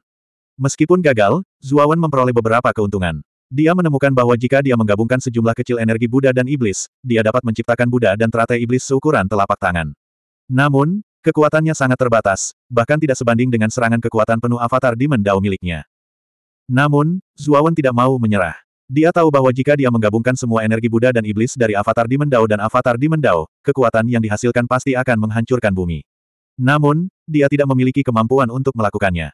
Meskipun gagal, Zuawan memperoleh beberapa keuntungan. Dia menemukan bahwa jika dia menggabungkan sejumlah kecil energi Buddha dan Iblis, dia dapat menciptakan Buddha dan teratai Iblis seukuran telapak tangan. Namun, kekuatannya sangat terbatas, bahkan tidak sebanding dengan serangan kekuatan penuh avatar Demon Dao miliknya. Namun, Zuawan tidak mau menyerah. Dia tahu bahwa jika dia menggabungkan semua energi Buddha dan Iblis dari Avatar Demon Dao dan Avatar Demon Dao, kekuatan yang dihasilkan pasti akan menghancurkan bumi. Namun, dia tidak memiliki kemampuan untuk melakukannya.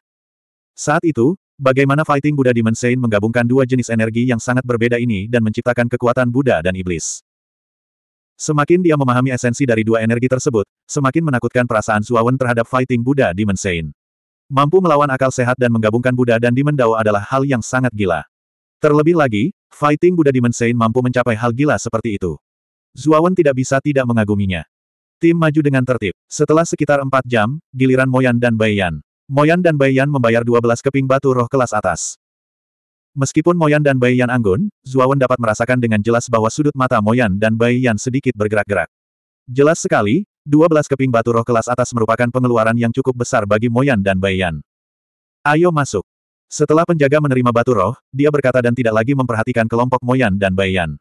Saat itu, bagaimana Fighting Buddha Demon Sein menggabungkan dua jenis energi yang sangat berbeda ini dan menciptakan kekuatan Buddha dan Iblis. Semakin dia memahami esensi dari dua energi tersebut, semakin menakutkan perasaan Suawen terhadap Fighting Buddha Demon Sein. Mampu melawan akal sehat dan menggabungkan Buddha dan Demon Dao adalah hal yang sangat gila. Terlebih lagi, fighting Buddha Saint mampu mencapai hal gila seperti itu. Zuawan tidak bisa tidak mengaguminya. Tim maju dengan tertib. Setelah sekitar empat jam, giliran Moyan dan Baiyan. Moyan dan Baiyan membayar dua belas keping batu roh kelas atas. Meskipun Moyan dan Baiyan anggun, Zuawan dapat merasakan dengan jelas bahwa sudut mata Moyan dan Baiyan sedikit bergerak-gerak. Jelas sekali, dua belas keping batu roh kelas atas merupakan pengeluaran yang cukup besar bagi Moyan dan Baiyan. Ayo masuk. Setelah penjaga menerima batu roh, dia berkata dan tidak lagi memperhatikan kelompok Moyan dan Bayan.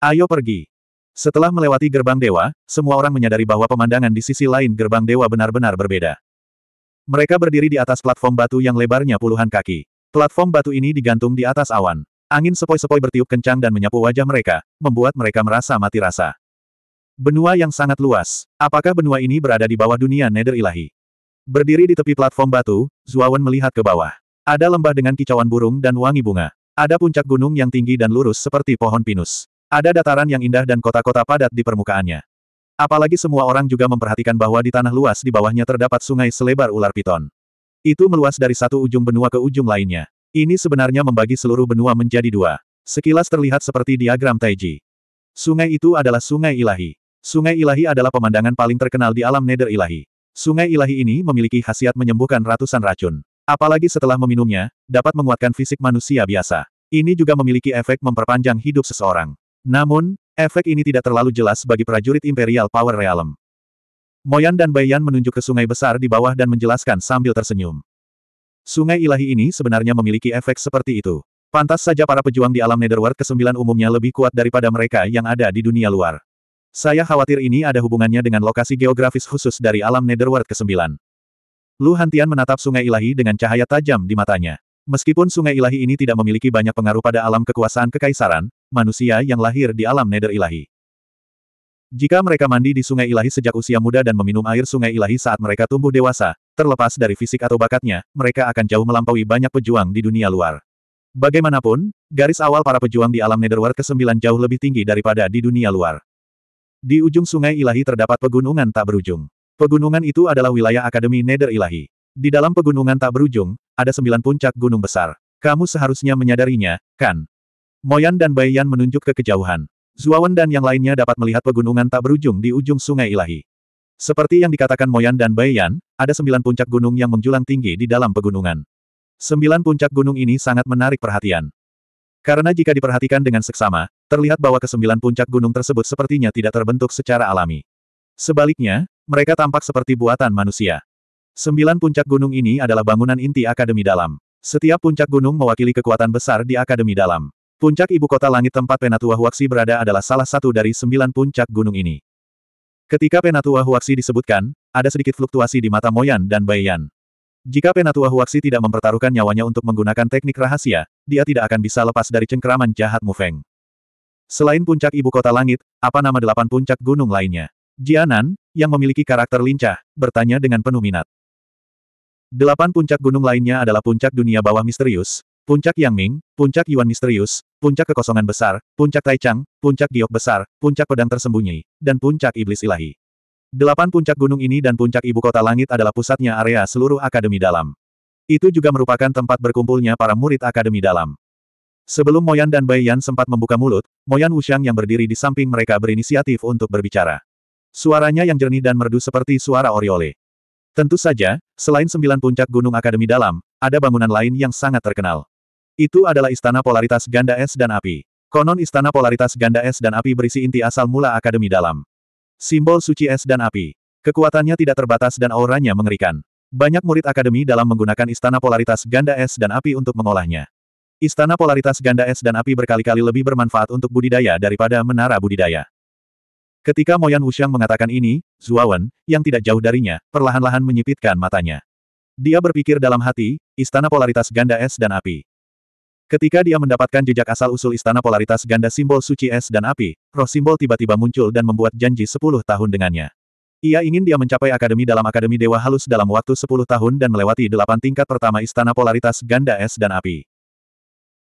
Ayo pergi. Setelah melewati gerbang dewa, semua orang menyadari bahwa pemandangan di sisi lain gerbang dewa benar-benar berbeda. Mereka berdiri di atas platform batu yang lebarnya puluhan kaki. Platform batu ini digantung di atas awan. Angin sepoi-sepoi bertiup kencang dan menyapu wajah mereka, membuat mereka merasa mati rasa. Benua yang sangat luas. Apakah benua ini berada di bawah dunia Nether Ilahi? Berdiri di tepi platform batu, Zuawan melihat ke bawah. Ada lembah dengan kicauan burung dan wangi bunga. Ada puncak gunung yang tinggi dan lurus seperti pohon pinus. Ada dataran yang indah dan kota-kota padat di permukaannya. Apalagi semua orang juga memperhatikan bahwa di tanah luas di bawahnya terdapat sungai selebar ular piton. Itu meluas dari satu ujung benua ke ujung lainnya. Ini sebenarnya membagi seluruh benua menjadi dua. Sekilas terlihat seperti diagram Taiji. Sungai itu adalah sungai ilahi. Sungai ilahi adalah pemandangan paling terkenal di alam nether ilahi. Sungai ilahi ini memiliki khasiat menyembuhkan ratusan racun. Apalagi setelah meminumnya, dapat menguatkan fisik manusia biasa. Ini juga memiliki efek memperpanjang hidup seseorang. Namun, efek ini tidak terlalu jelas bagi prajurit Imperial Power Realm. Moyan dan Bayan menunjuk ke sungai besar di bawah dan menjelaskan sambil tersenyum. Sungai ilahi ini sebenarnya memiliki efek seperti itu. Pantas saja para pejuang di alam Netherworld ke-9 umumnya lebih kuat daripada mereka yang ada di dunia luar. Saya khawatir ini ada hubungannya dengan lokasi geografis khusus dari alam Netherworld ke-9. Lu Hantian menatap sungai ilahi dengan cahaya tajam di matanya. Meskipun sungai ilahi ini tidak memiliki banyak pengaruh pada alam kekuasaan kekaisaran, manusia yang lahir di alam nether ilahi. Jika mereka mandi di sungai ilahi sejak usia muda dan meminum air sungai ilahi saat mereka tumbuh dewasa, terlepas dari fisik atau bakatnya, mereka akan jauh melampaui banyak pejuang di dunia luar. Bagaimanapun, garis awal para pejuang di alam Netherworld ke-9 jauh lebih tinggi daripada di dunia luar. Di ujung sungai ilahi terdapat pegunungan tak berujung. Pegunungan itu adalah wilayah Akademi Nether Ilahi. Di dalam pegunungan tak berujung, ada sembilan puncak gunung besar. Kamu seharusnya menyadarinya, kan? Moyan dan Bayan menunjuk ke kejauhan. Zuawan dan yang lainnya dapat melihat pegunungan tak berujung di ujung sungai ilahi. Seperti yang dikatakan Moyan dan Bayan, ada sembilan puncak gunung yang menjulang tinggi di dalam pegunungan. Sembilan puncak gunung ini sangat menarik perhatian. Karena jika diperhatikan dengan seksama, terlihat bahwa kesembilan puncak gunung tersebut sepertinya tidak terbentuk secara alami. Sebaliknya, mereka tampak seperti buatan manusia. Sembilan puncak gunung ini adalah bangunan inti Akademi Dalam. Setiap puncak gunung mewakili kekuatan besar di Akademi Dalam. Puncak ibu kota langit tempat Penatua Huaksi berada adalah salah satu dari sembilan puncak gunung ini. Ketika Penatua Huaksi disebutkan, ada sedikit fluktuasi di mata Moyan dan Bayan. Jika Penatua Huaksi tidak mempertaruhkan nyawanya untuk menggunakan teknik rahasia, dia tidak akan bisa lepas dari cengkeraman jahat Mufeng. Selain puncak ibu kota langit, apa nama delapan puncak gunung lainnya? Jianan, yang memiliki karakter lincah, bertanya dengan penuh minat. Delapan puncak gunung lainnya adalah puncak dunia bawah misterius, puncak Yang Ming, puncak Yuan misterius, puncak kekosongan besar, puncak Taichang, puncak giok besar, puncak pedang tersembunyi, dan puncak iblis ilahi. Delapan puncak gunung ini dan puncak ibu kota langit adalah pusatnya area seluruh akademi dalam. Itu juga merupakan tempat berkumpulnya para murid akademi dalam. Sebelum Moyan dan Bai Yan sempat membuka mulut, Moyan Wuxiang yang berdiri di samping mereka berinisiatif untuk berbicara. Suaranya yang jernih dan merdu seperti suara Oriole. Tentu saja, selain sembilan puncak gunung akademi dalam, ada bangunan lain yang sangat terkenal. Itu adalah istana polaritas ganda es dan api. Konon istana polaritas ganda es dan api berisi inti asal mula akademi dalam. Simbol suci es dan api. Kekuatannya tidak terbatas dan auranya mengerikan. Banyak murid akademi dalam menggunakan istana polaritas ganda es dan api untuk mengolahnya. Istana polaritas ganda es dan api berkali-kali lebih bermanfaat untuk budidaya daripada menara budidaya. Ketika Moyan Wuxiang mengatakan ini, Zuawan, yang tidak jauh darinya, perlahan-lahan menyipitkan matanya. Dia berpikir dalam hati, istana polaritas ganda es dan api. Ketika dia mendapatkan jejak asal-usul istana polaritas ganda simbol suci es dan api, roh simbol tiba-tiba muncul dan membuat janji 10 tahun dengannya. Ia ingin dia mencapai akademi dalam akademi dewa halus dalam waktu 10 tahun dan melewati delapan tingkat pertama istana polaritas ganda es dan api.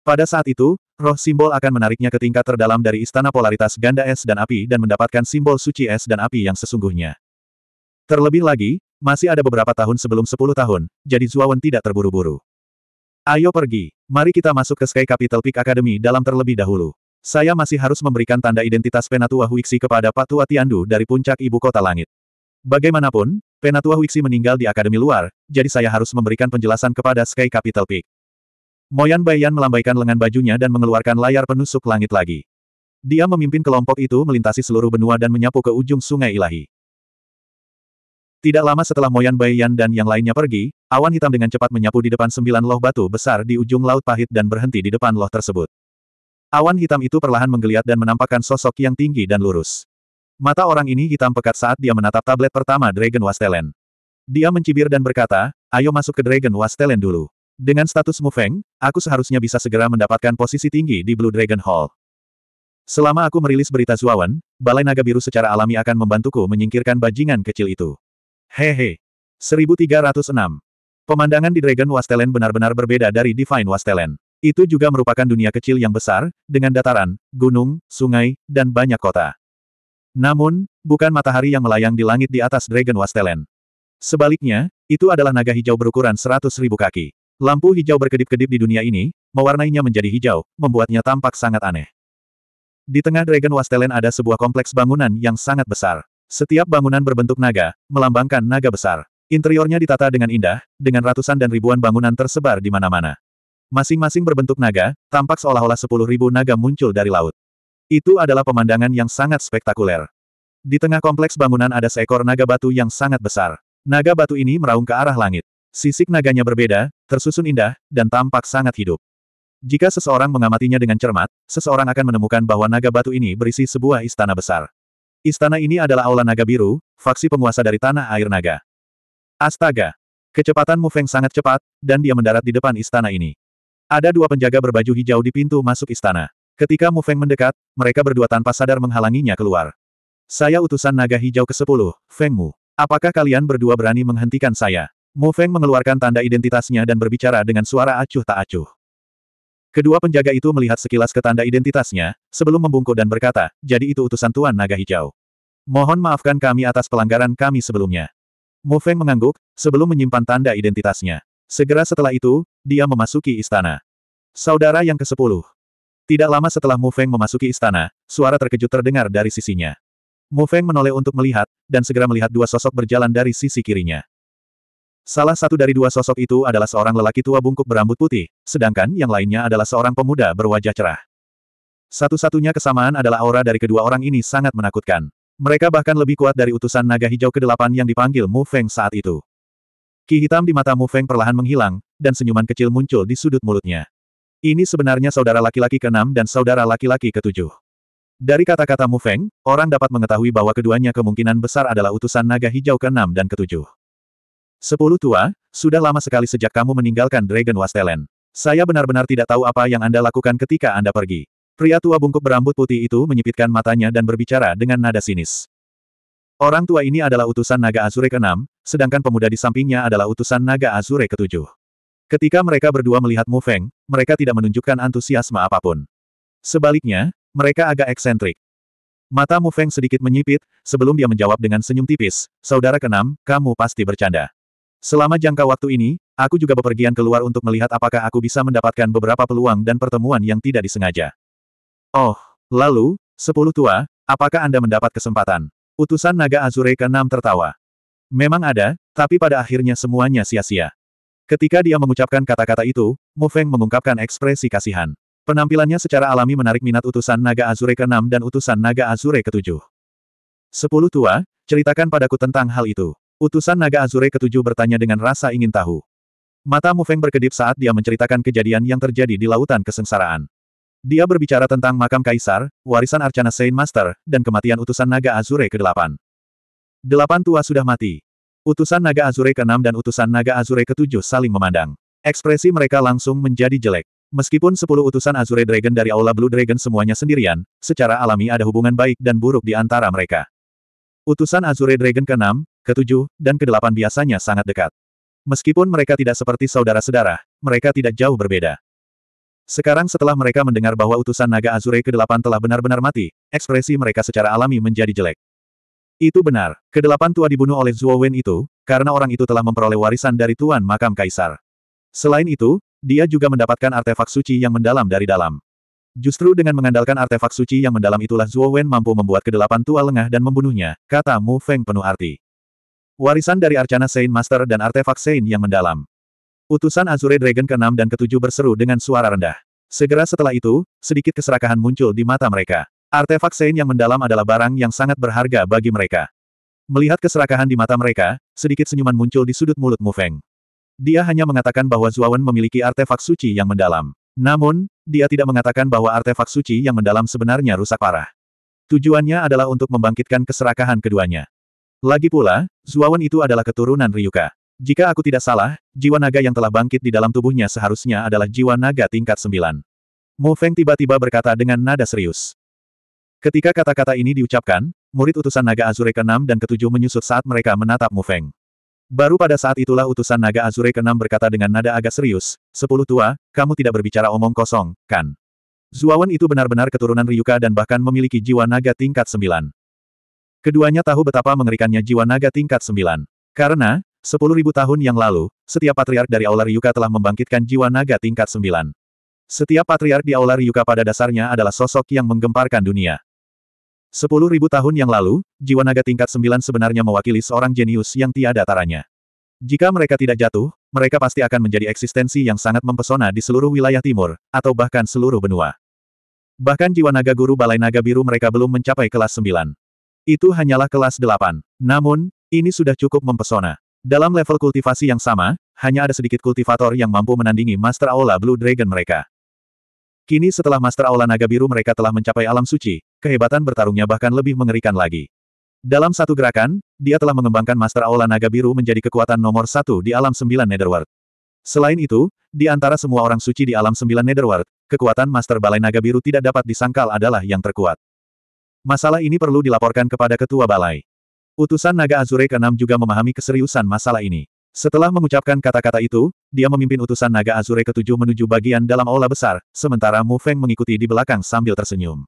Pada saat itu, roh simbol akan menariknya ke tingkat terdalam dari istana polaritas ganda es dan api dan mendapatkan simbol suci es dan api yang sesungguhnya. Terlebih lagi, masih ada beberapa tahun sebelum 10 tahun, jadi Zuawan tidak terburu-buru. Ayo pergi, mari kita masuk ke Sky Capital Peak Academy dalam terlebih dahulu. Saya masih harus memberikan tanda identitas Penatua Huixi kepada Pak Tua Tiandu dari puncak ibu kota langit. Bagaimanapun, Penatua Huixi meninggal di Akademi luar, jadi saya harus memberikan penjelasan kepada Sky Capital Peak. Moyan Baiyan melambaikan lengan bajunya dan mengeluarkan layar penusuk langit lagi. Dia memimpin kelompok itu melintasi seluruh benua dan menyapu ke ujung sungai ilahi. Tidak lama setelah Moyan Baiyan dan yang lainnya pergi, awan hitam dengan cepat menyapu di depan sembilan loh batu besar di ujung Laut Pahit dan berhenti di depan loh tersebut. Awan hitam itu perlahan menggeliat dan menampakkan sosok yang tinggi dan lurus. Mata orang ini hitam pekat saat dia menatap tablet pertama Dragon Wastelen. Dia mencibir dan berkata, ayo masuk ke Dragon Wastelen dulu. Dengan status Mu Feng, aku seharusnya bisa segera mendapatkan posisi tinggi di Blue Dragon Hall. Selama aku merilis berita Zuawan, Balai Naga Biru secara alami akan membantuku menyingkirkan bajingan kecil itu. Hehe. 1306. Pemandangan di Dragon Wastelen benar-benar berbeda dari Divine Wastelen. Itu juga merupakan dunia kecil yang besar, dengan dataran, gunung, sungai, dan banyak kota. Namun, bukan matahari yang melayang di langit di atas Dragon Wastelen. Sebaliknya, itu adalah naga hijau berukuran 100.000 kaki. Lampu hijau berkedip-kedip di dunia ini, mewarnainya menjadi hijau, membuatnya tampak sangat aneh. Di tengah Dragon Wastelen ada sebuah kompleks bangunan yang sangat besar. Setiap bangunan berbentuk naga, melambangkan naga besar. Interiornya ditata dengan indah, dengan ratusan dan ribuan bangunan tersebar di mana-mana. Masing-masing berbentuk naga, tampak seolah-olah sepuluh ribu naga muncul dari laut. Itu adalah pemandangan yang sangat spektakuler. Di tengah kompleks bangunan ada seekor naga batu yang sangat besar. Naga batu ini meraung ke arah langit. Sisik naganya berbeda, tersusun indah, dan tampak sangat hidup. Jika seseorang mengamatinya dengan cermat, seseorang akan menemukan bahwa naga batu ini berisi sebuah istana besar. Istana ini adalah Aula Naga Biru, faksi penguasa dari Tanah Air Naga. Astaga! Kecepatan Mu Feng sangat cepat, dan dia mendarat di depan istana ini. Ada dua penjaga berbaju hijau di pintu masuk istana. Ketika Mu Feng mendekat, mereka berdua tanpa sadar menghalanginya keluar. Saya utusan naga hijau ke-10, Feng Mu. Apakah kalian berdua berani menghentikan saya? Mo Feng mengeluarkan tanda identitasnya dan berbicara dengan suara acuh tak acuh. Kedua penjaga itu melihat sekilas ke tanda identitasnya, sebelum membungkuk dan berkata, jadi itu utusan Tuan Naga Hijau. Mohon maafkan kami atas pelanggaran kami sebelumnya. Mo Feng mengangguk, sebelum menyimpan tanda identitasnya. Segera setelah itu, dia memasuki istana. Saudara yang ke-10. Tidak lama setelah Mu Feng memasuki istana, suara terkejut terdengar dari sisinya. Mu Feng menoleh untuk melihat, dan segera melihat dua sosok berjalan dari sisi kirinya. Salah satu dari dua sosok itu adalah seorang lelaki tua bungkuk berambut putih, sedangkan yang lainnya adalah seorang pemuda berwajah cerah. Satu-satunya kesamaan adalah aura dari kedua orang ini sangat menakutkan. Mereka bahkan lebih kuat dari utusan naga hijau ke-8 yang dipanggil Mu Feng saat itu. Ki hitam di mata Mu Feng perlahan menghilang, dan senyuman kecil muncul di sudut mulutnya. Ini sebenarnya saudara laki-laki ke-6 dan saudara laki-laki ke-7. Dari kata-kata Mu Feng, orang dapat mengetahui bahwa keduanya kemungkinan besar adalah utusan naga hijau ke-6 dan ke-7. Sepuluh tua, sudah lama sekali sejak kamu meninggalkan Dragon Wastelen. Saya benar-benar tidak tahu apa yang Anda lakukan ketika Anda pergi. Pria tua bungkuk berambut putih itu menyipitkan matanya dan berbicara dengan nada sinis. Orang tua ini adalah utusan naga Azure ke-6, sedangkan pemuda di sampingnya adalah utusan naga Azure ke-7. Ketika mereka berdua melihat Mu Feng, mereka tidak menunjukkan antusiasme apapun. Sebaliknya, mereka agak eksentrik. Mata Mu Feng sedikit menyipit, sebelum dia menjawab dengan senyum tipis, Saudara keenam, kamu pasti bercanda. Selama jangka waktu ini, aku juga bepergian keluar untuk melihat apakah aku bisa mendapatkan beberapa peluang dan pertemuan yang tidak disengaja. Oh, lalu, sepuluh tua, apakah Anda mendapat kesempatan? Utusan naga Azure ke-6 tertawa. Memang ada, tapi pada akhirnya semuanya sia-sia. Ketika dia mengucapkan kata-kata itu, Mu Feng mengungkapkan ekspresi kasihan. Penampilannya secara alami menarik minat utusan naga Azure ke-6 dan utusan naga Azure ke-7. Sepuluh tua, ceritakan padaku tentang hal itu. Utusan naga Azure ketujuh bertanya dengan rasa ingin tahu. Mata Mu Feng berkedip saat dia menceritakan kejadian yang terjadi di lautan kesengsaraan. Dia berbicara tentang makam kaisar, warisan arcana Saint Master, dan kematian utusan naga Azure ke-8. Delapan tua sudah mati. Utusan naga Azure ke-6 dan utusan naga Azure ke-7 saling memandang. Ekspresi mereka langsung menjadi jelek. Meskipun sepuluh utusan Azure Dragon dari Aula Blue Dragon semuanya sendirian, secara alami ada hubungan baik dan buruk di antara mereka. Utusan Azure Dragon ke-6, ketujuh, dan kedelapan biasanya sangat dekat. Meskipun mereka tidak seperti saudara-saudara, mereka tidak jauh berbeda. Sekarang setelah mereka mendengar bahwa utusan naga Azure ke-8 telah benar-benar mati, ekspresi mereka secara alami menjadi jelek. Itu benar, ke-8 tua dibunuh oleh Zhuo Wen itu, karena orang itu telah memperoleh warisan dari Tuan Makam Kaisar. Selain itu, dia juga mendapatkan artefak suci yang mendalam dari dalam. Justru dengan mengandalkan artefak suci yang mendalam itulah Zhuo Wen mampu membuat kedelapan tua lengah dan membunuhnya, kata Mu Feng penuh arti. Warisan dari Arcana Saint Master dan artefak Saint yang mendalam. Utusan Azure Dragon ke-6 dan ke-7 berseru dengan suara rendah. Segera setelah itu, sedikit keserakahan muncul di mata mereka. Artefak Saint yang mendalam adalah barang yang sangat berharga bagi mereka. Melihat keserakahan di mata mereka, sedikit senyuman muncul di sudut mulut Mu Feng. Dia hanya mengatakan bahwa Zuawan memiliki artefak suci yang mendalam. Namun, dia tidak mengatakan bahwa artefak suci yang mendalam sebenarnya rusak parah. Tujuannya adalah untuk membangkitkan keserakahan keduanya. Lagi pula, Zuawan itu adalah keturunan Ryuka. Jika aku tidak salah, jiwa naga yang telah bangkit di dalam tubuhnya seharusnya adalah jiwa naga tingkat sembilan. Mu Feng tiba-tiba berkata dengan nada serius. Ketika kata-kata ini diucapkan, murid utusan naga Azure ke-6 dan ke-7 menyusut saat mereka menatap Mu Feng. Baru pada saat itulah utusan naga Azure ke-6 berkata dengan nada agak serius, Sepuluh tua, kamu tidak berbicara omong kosong, kan? Zuawan itu benar-benar keturunan Ryuka dan bahkan memiliki jiwa naga tingkat sembilan. Keduanya tahu betapa mengerikannya jiwa naga tingkat sembilan. Karena, sepuluh ribu tahun yang lalu, setiap patriark dari Aula Ryuka telah membangkitkan jiwa naga tingkat sembilan. Setiap patriark di Aula Ryuka pada dasarnya adalah sosok yang menggemparkan dunia. Sepuluh ribu tahun yang lalu, jiwa naga tingkat sembilan sebenarnya mewakili seorang jenius yang tiada taranya. Jika mereka tidak jatuh, mereka pasti akan menjadi eksistensi yang sangat mempesona di seluruh wilayah timur, atau bahkan seluruh benua. Bahkan jiwa naga guru balai naga biru mereka belum mencapai kelas sembilan. Itu hanyalah kelas 8. Namun, ini sudah cukup mempesona. Dalam level kultivasi yang sama, hanya ada sedikit kultivator yang mampu menandingi Master Aula Blue Dragon mereka. Kini setelah Master Aula Naga Biru mereka telah mencapai alam suci, kehebatan bertarungnya bahkan lebih mengerikan lagi. Dalam satu gerakan, dia telah mengembangkan Master Aula Naga Biru menjadi kekuatan nomor satu di alam sembilan Netherworld. Selain itu, di antara semua orang suci di alam sembilan Netherworld, kekuatan Master Balai Naga Biru tidak dapat disangkal adalah yang terkuat. Masalah ini perlu dilaporkan kepada Ketua Balai. Utusan Naga Azure ke-6 juga memahami keseriusan masalah ini. Setelah mengucapkan kata-kata itu, dia memimpin utusan Naga Azure ke-7 menuju bagian dalam aula besar, sementara Mu Feng mengikuti di belakang sambil tersenyum.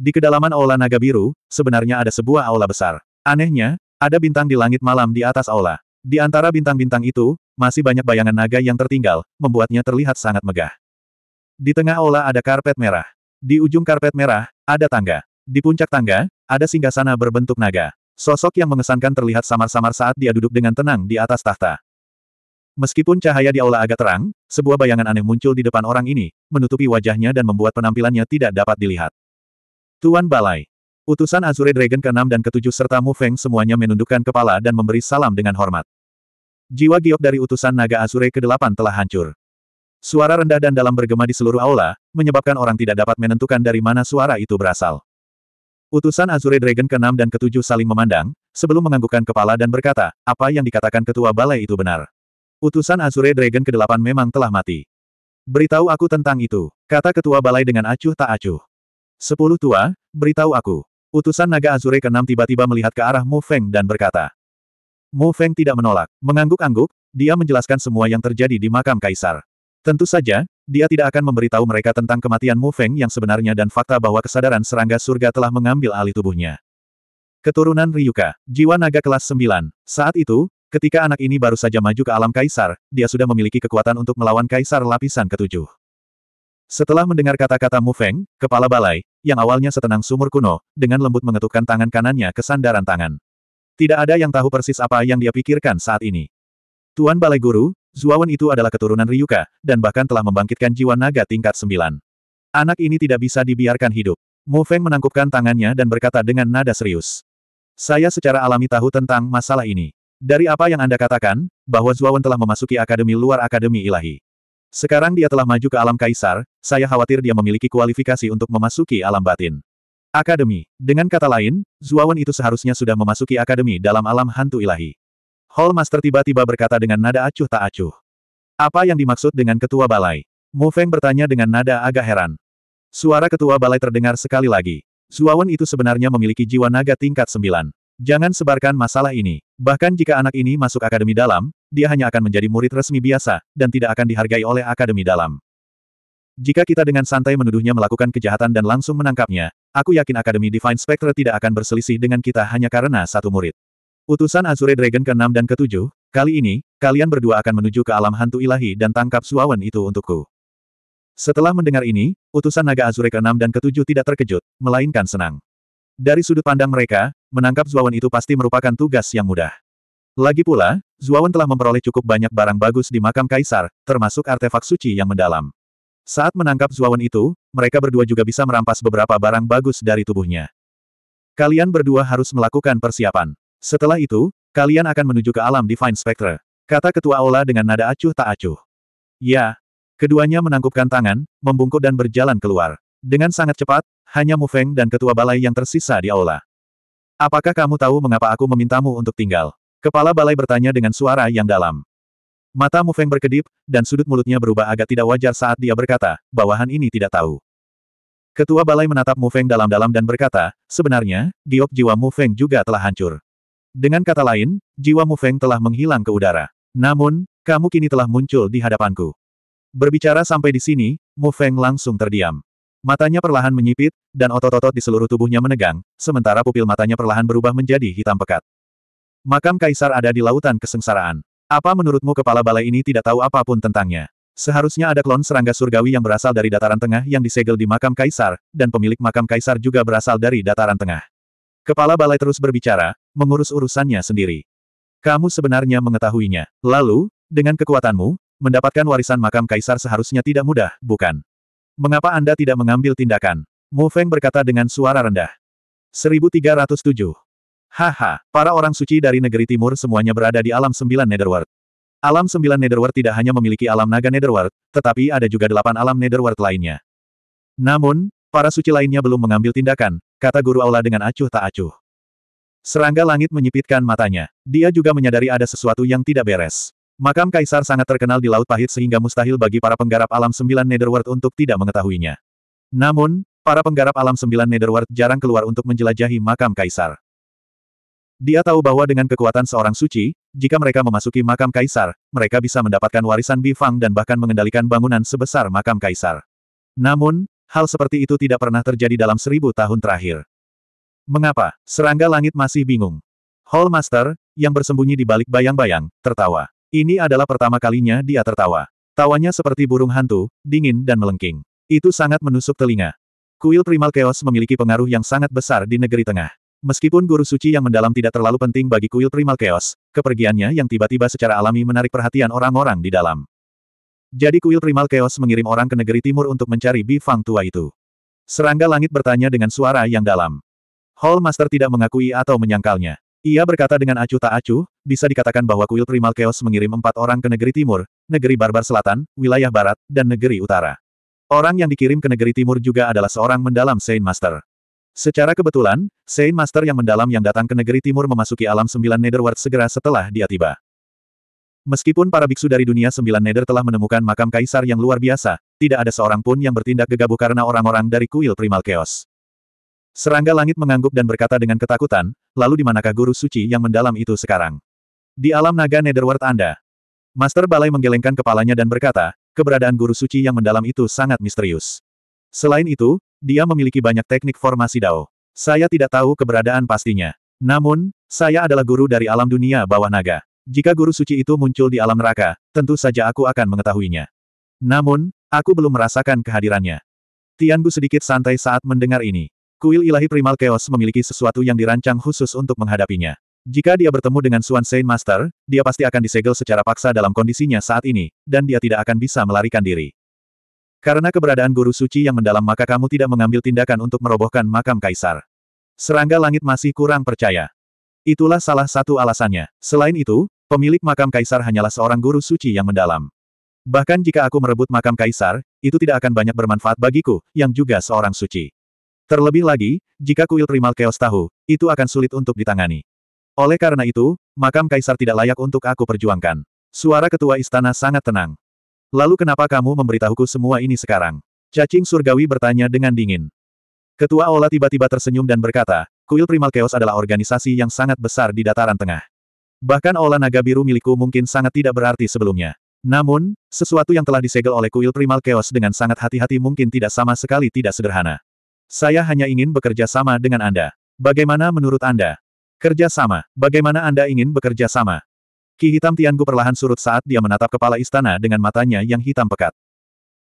Di kedalaman aula Naga Biru, sebenarnya ada sebuah aula besar. Anehnya, ada bintang di langit malam di atas aula. Di antara bintang-bintang itu, masih banyak bayangan naga yang tertinggal, membuatnya terlihat sangat megah. Di tengah aula ada karpet merah. Di ujung karpet merah, ada tangga. Di puncak tangga, ada singgasana berbentuk naga. Sosok yang mengesankan terlihat samar-samar saat dia duduk dengan tenang di atas tahta. Meskipun cahaya di aula agak terang, sebuah bayangan aneh muncul di depan orang ini, menutupi wajahnya dan membuat penampilannya tidak dapat dilihat. Tuan Balai. Utusan Azure Dragon ke-6 dan ke-7 serta Mu Feng semuanya menundukkan kepala dan memberi salam dengan hormat. Jiwa giok dari utusan naga Azure ke-8 telah hancur. Suara rendah dan dalam bergema di seluruh aula, menyebabkan orang tidak dapat menentukan dari mana suara itu berasal. Utusan Azure Dragon ke-6 dan ke-7 saling memandang, sebelum menganggukkan kepala dan berkata, apa yang dikatakan ketua balai itu benar. Utusan Azure Dragon ke-8 memang telah mati. Beritahu aku tentang itu, kata ketua balai dengan acuh tak acuh. Sepuluh tua, beritahu aku. Utusan naga Azure ke-6 tiba-tiba melihat ke arah Mu Feng dan berkata. "Mu Feng tidak menolak, mengangguk-angguk, dia menjelaskan semua yang terjadi di makam kaisar. Tentu saja, dia tidak akan memberitahu mereka tentang kematian Mu Feng yang sebenarnya dan fakta bahwa kesadaran serangga surga telah mengambil alih tubuhnya. Keturunan Ryuka, jiwa naga kelas 9. Saat itu, ketika anak ini baru saja maju ke alam kaisar, dia sudah memiliki kekuatan untuk melawan kaisar lapisan ketujuh. Setelah mendengar kata-kata Mu Feng, kepala balai, yang awalnya setenang sumur kuno, dengan lembut mengetukkan tangan kanannya ke sandaran tangan. Tidak ada yang tahu persis apa yang dia pikirkan saat ini. Tuan Balai Guru, Zuawan itu adalah keturunan Ryuka, dan bahkan telah membangkitkan jiwa naga tingkat sembilan. Anak ini tidak bisa dibiarkan hidup. Mu Feng menangkupkan tangannya dan berkata dengan nada serius. Saya secara alami tahu tentang masalah ini. Dari apa yang Anda katakan, bahwa Zuawan telah memasuki akademi luar akademi ilahi. Sekarang dia telah maju ke alam kaisar, saya khawatir dia memiliki kualifikasi untuk memasuki alam batin. Akademi. Dengan kata lain, Zuawan itu seharusnya sudah memasuki akademi dalam alam hantu ilahi. Hall Master tiba-tiba berkata dengan nada acuh tak acuh. Apa yang dimaksud dengan ketua balai? Mu Feng bertanya dengan nada agak heran. Suara ketua balai terdengar sekali lagi. Zuawan itu sebenarnya memiliki jiwa naga tingkat sembilan. Jangan sebarkan masalah ini. Bahkan jika anak ini masuk akademi dalam, dia hanya akan menjadi murid resmi biasa, dan tidak akan dihargai oleh akademi dalam. Jika kita dengan santai menuduhnya melakukan kejahatan dan langsung menangkapnya, aku yakin Akademi Divine Spectre tidak akan berselisih dengan kita hanya karena satu murid. Utusan Azure Dragon ke-6 dan ke-7, kali ini, kalian berdua akan menuju ke alam hantu ilahi dan tangkap suawan itu untukku. Setelah mendengar ini, utusan naga Azure ke-6 dan ke-7 tidak terkejut, melainkan senang. Dari sudut pandang mereka, menangkap Zuawan itu pasti merupakan tugas yang mudah. Lagi pula, Zuawan telah memperoleh cukup banyak barang bagus di makam kaisar, termasuk artefak suci yang mendalam. Saat menangkap Zuawan itu, mereka berdua juga bisa merampas beberapa barang bagus dari tubuhnya. Kalian berdua harus melakukan persiapan. Setelah itu, kalian akan menuju ke alam Divine Spectre. Kata Ketua Aula dengan nada acuh tak acuh. Ya. Keduanya menangkupkan tangan, membungkuk dan berjalan keluar. Dengan sangat cepat, hanya Mu Feng dan Ketua Balai yang tersisa di Aula. Apakah kamu tahu mengapa aku memintamu untuk tinggal? Kepala Balai bertanya dengan suara yang dalam. Mata Mu Feng berkedip, dan sudut mulutnya berubah agak tidak wajar saat dia berkata, bawahan ini tidak tahu. Ketua Balai menatap Mu Feng dalam-dalam dan berkata, sebenarnya, giok jiwa Mu Feng juga telah hancur. Dengan kata lain, jiwa Mu Feng telah menghilang ke udara. Namun, kamu kini telah muncul di hadapanku. Berbicara sampai di sini, Mu Feng langsung terdiam. Matanya perlahan menyipit, dan otot-otot di seluruh tubuhnya menegang, sementara pupil matanya perlahan berubah menjadi hitam pekat. Makam Kaisar ada di lautan kesengsaraan. Apa menurutmu kepala balai ini tidak tahu apapun tentangnya? Seharusnya ada klon serangga surgawi yang berasal dari dataran tengah yang disegel di makam Kaisar, dan pemilik makam Kaisar juga berasal dari dataran tengah. Kepala balai terus berbicara, mengurus urusannya sendiri. Kamu sebenarnya mengetahuinya. Lalu, dengan kekuatanmu, mendapatkan warisan makam kaisar seharusnya tidak mudah, bukan? Mengapa Anda tidak mengambil tindakan? Mu Feng berkata dengan suara rendah. 1307. Haha, para orang suci dari negeri timur semuanya berada di alam sembilan Netherworld. Alam sembilan Netherworld tidak hanya memiliki alam naga Netherworld, tetapi ada juga delapan alam Netherworld lainnya. Namun, para suci lainnya belum mengambil tindakan, kata guru aula dengan acuh tak acuh. Serangga langit menyipitkan matanya. Dia juga menyadari ada sesuatu yang tidak beres. Makam Kaisar sangat terkenal di Laut Pahit sehingga mustahil bagi para penggarap alam sembilan Netherworld untuk tidak mengetahuinya. Namun, para penggarap alam sembilan Netherworld jarang keluar untuk menjelajahi makam Kaisar. Dia tahu bahwa dengan kekuatan seorang suci, jika mereka memasuki makam Kaisar, mereka bisa mendapatkan warisan Bifang dan bahkan mengendalikan bangunan sebesar makam Kaisar. Namun, hal seperti itu tidak pernah terjadi dalam seribu tahun terakhir. Mengapa? Serangga langit masih bingung. Hall Master, yang bersembunyi di balik bayang-bayang, tertawa. Ini adalah pertama kalinya dia tertawa. Tawanya seperti burung hantu, dingin dan melengking. Itu sangat menusuk telinga. Kuil Primal Chaos memiliki pengaruh yang sangat besar di negeri tengah. Meskipun guru suci yang mendalam tidak terlalu penting bagi kuil Primal Chaos, kepergiannya yang tiba-tiba secara alami menarik perhatian orang-orang di dalam. Jadi kuil Primal Chaos mengirim orang ke negeri timur untuk mencari bifang tua itu. Serangga langit bertanya dengan suara yang dalam. Hall Master tidak mengakui atau menyangkalnya. Ia berkata dengan acuh tak acuh, bisa dikatakan bahwa kuil Primal Chaos mengirim empat orang ke negeri timur, negeri barbar selatan, wilayah barat, dan negeri utara. Orang yang dikirim ke negeri timur juga adalah seorang mendalam Saint Master. Secara kebetulan, Saint Master yang mendalam yang datang ke negeri timur memasuki alam sembilan Netherworld segera setelah dia tiba. Meskipun para biksu dari dunia sembilan Nether telah menemukan makam kaisar yang luar biasa, tidak ada seorang pun yang bertindak gegabah karena orang-orang dari kuil Primal Chaos. Serangga langit mengangguk dan berkata dengan ketakutan, lalu di manakah guru suci yang mendalam itu sekarang? Di alam naga netherworld Anda. Master Balai menggelengkan kepalanya dan berkata, keberadaan guru suci yang mendalam itu sangat misterius. Selain itu, dia memiliki banyak teknik formasi Dao. Saya tidak tahu keberadaan pastinya. Namun, saya adalah guru dari alam dunia bawah naga. Jika guru suci itu muncul di alam neraka, tentu saja aku akan mengetahuinya. Namun, aku belum merasakan kehadirannya. Tianbu sedikit santai saat mendengar ini. Kuil ilahi primal chaos memiliki sesuatu yang dirancang khusus untuk menghadapinya. Jika dia bertemu dengan Swan Saint Master, dia pasti akan disegel secara paksa dalam kondisinya saat ini, dan dia tidak akan bisa melarikan diri. Karena keberadaan guru suci yang mendalam maka kamu tidak mengambil tindakan untuk merobohkan makam kaisar. Serangga langit masih kurang percaya. Itulah salah satu alasannya. Selain itu, pemilik makam kaisar hanyalah seorang guru suci yang mendalam. Bahkan jika aku merebut makam kaisar, itu tidak akan banyak bermanfaat bagiku, yang juga seorang suci. Terlebih lagi, jika kuil primal chaos tahu, itu akan sulit untuk ditangani. Oleh karena itu, makam kaisar tidak layak untuk aku perjuangkan. Suara ketua istana sangat tenang. Lalu kenapa kamu memberitahuku semua ini sekarang? Cacing surgawi bertanya dengan dingin. Ketua Ola tiba-tiba tersenyum dan berkata, Kuil Primal Chaos adalah organisasi yang sangat besar di dataran tengah. Bahkan Ola Naga Biru milikku mungkin sangat tidak berarti sebelumnya. Namun, sesuatu yang telah disegel oleh Kuil Primal Chaos dengan sangat hati-hati mungkin tidak sama sekali tidak sederhana. Saya hanya ingin bekerja sama dengan Anda. Bagaimana menurut Anda? Kerja sama, bagaimana Anda ingin bekerja sama? Ki hitam Tiangu perlahan surut saat dia menatap kepala istana dengan matanya yang hitam pekat.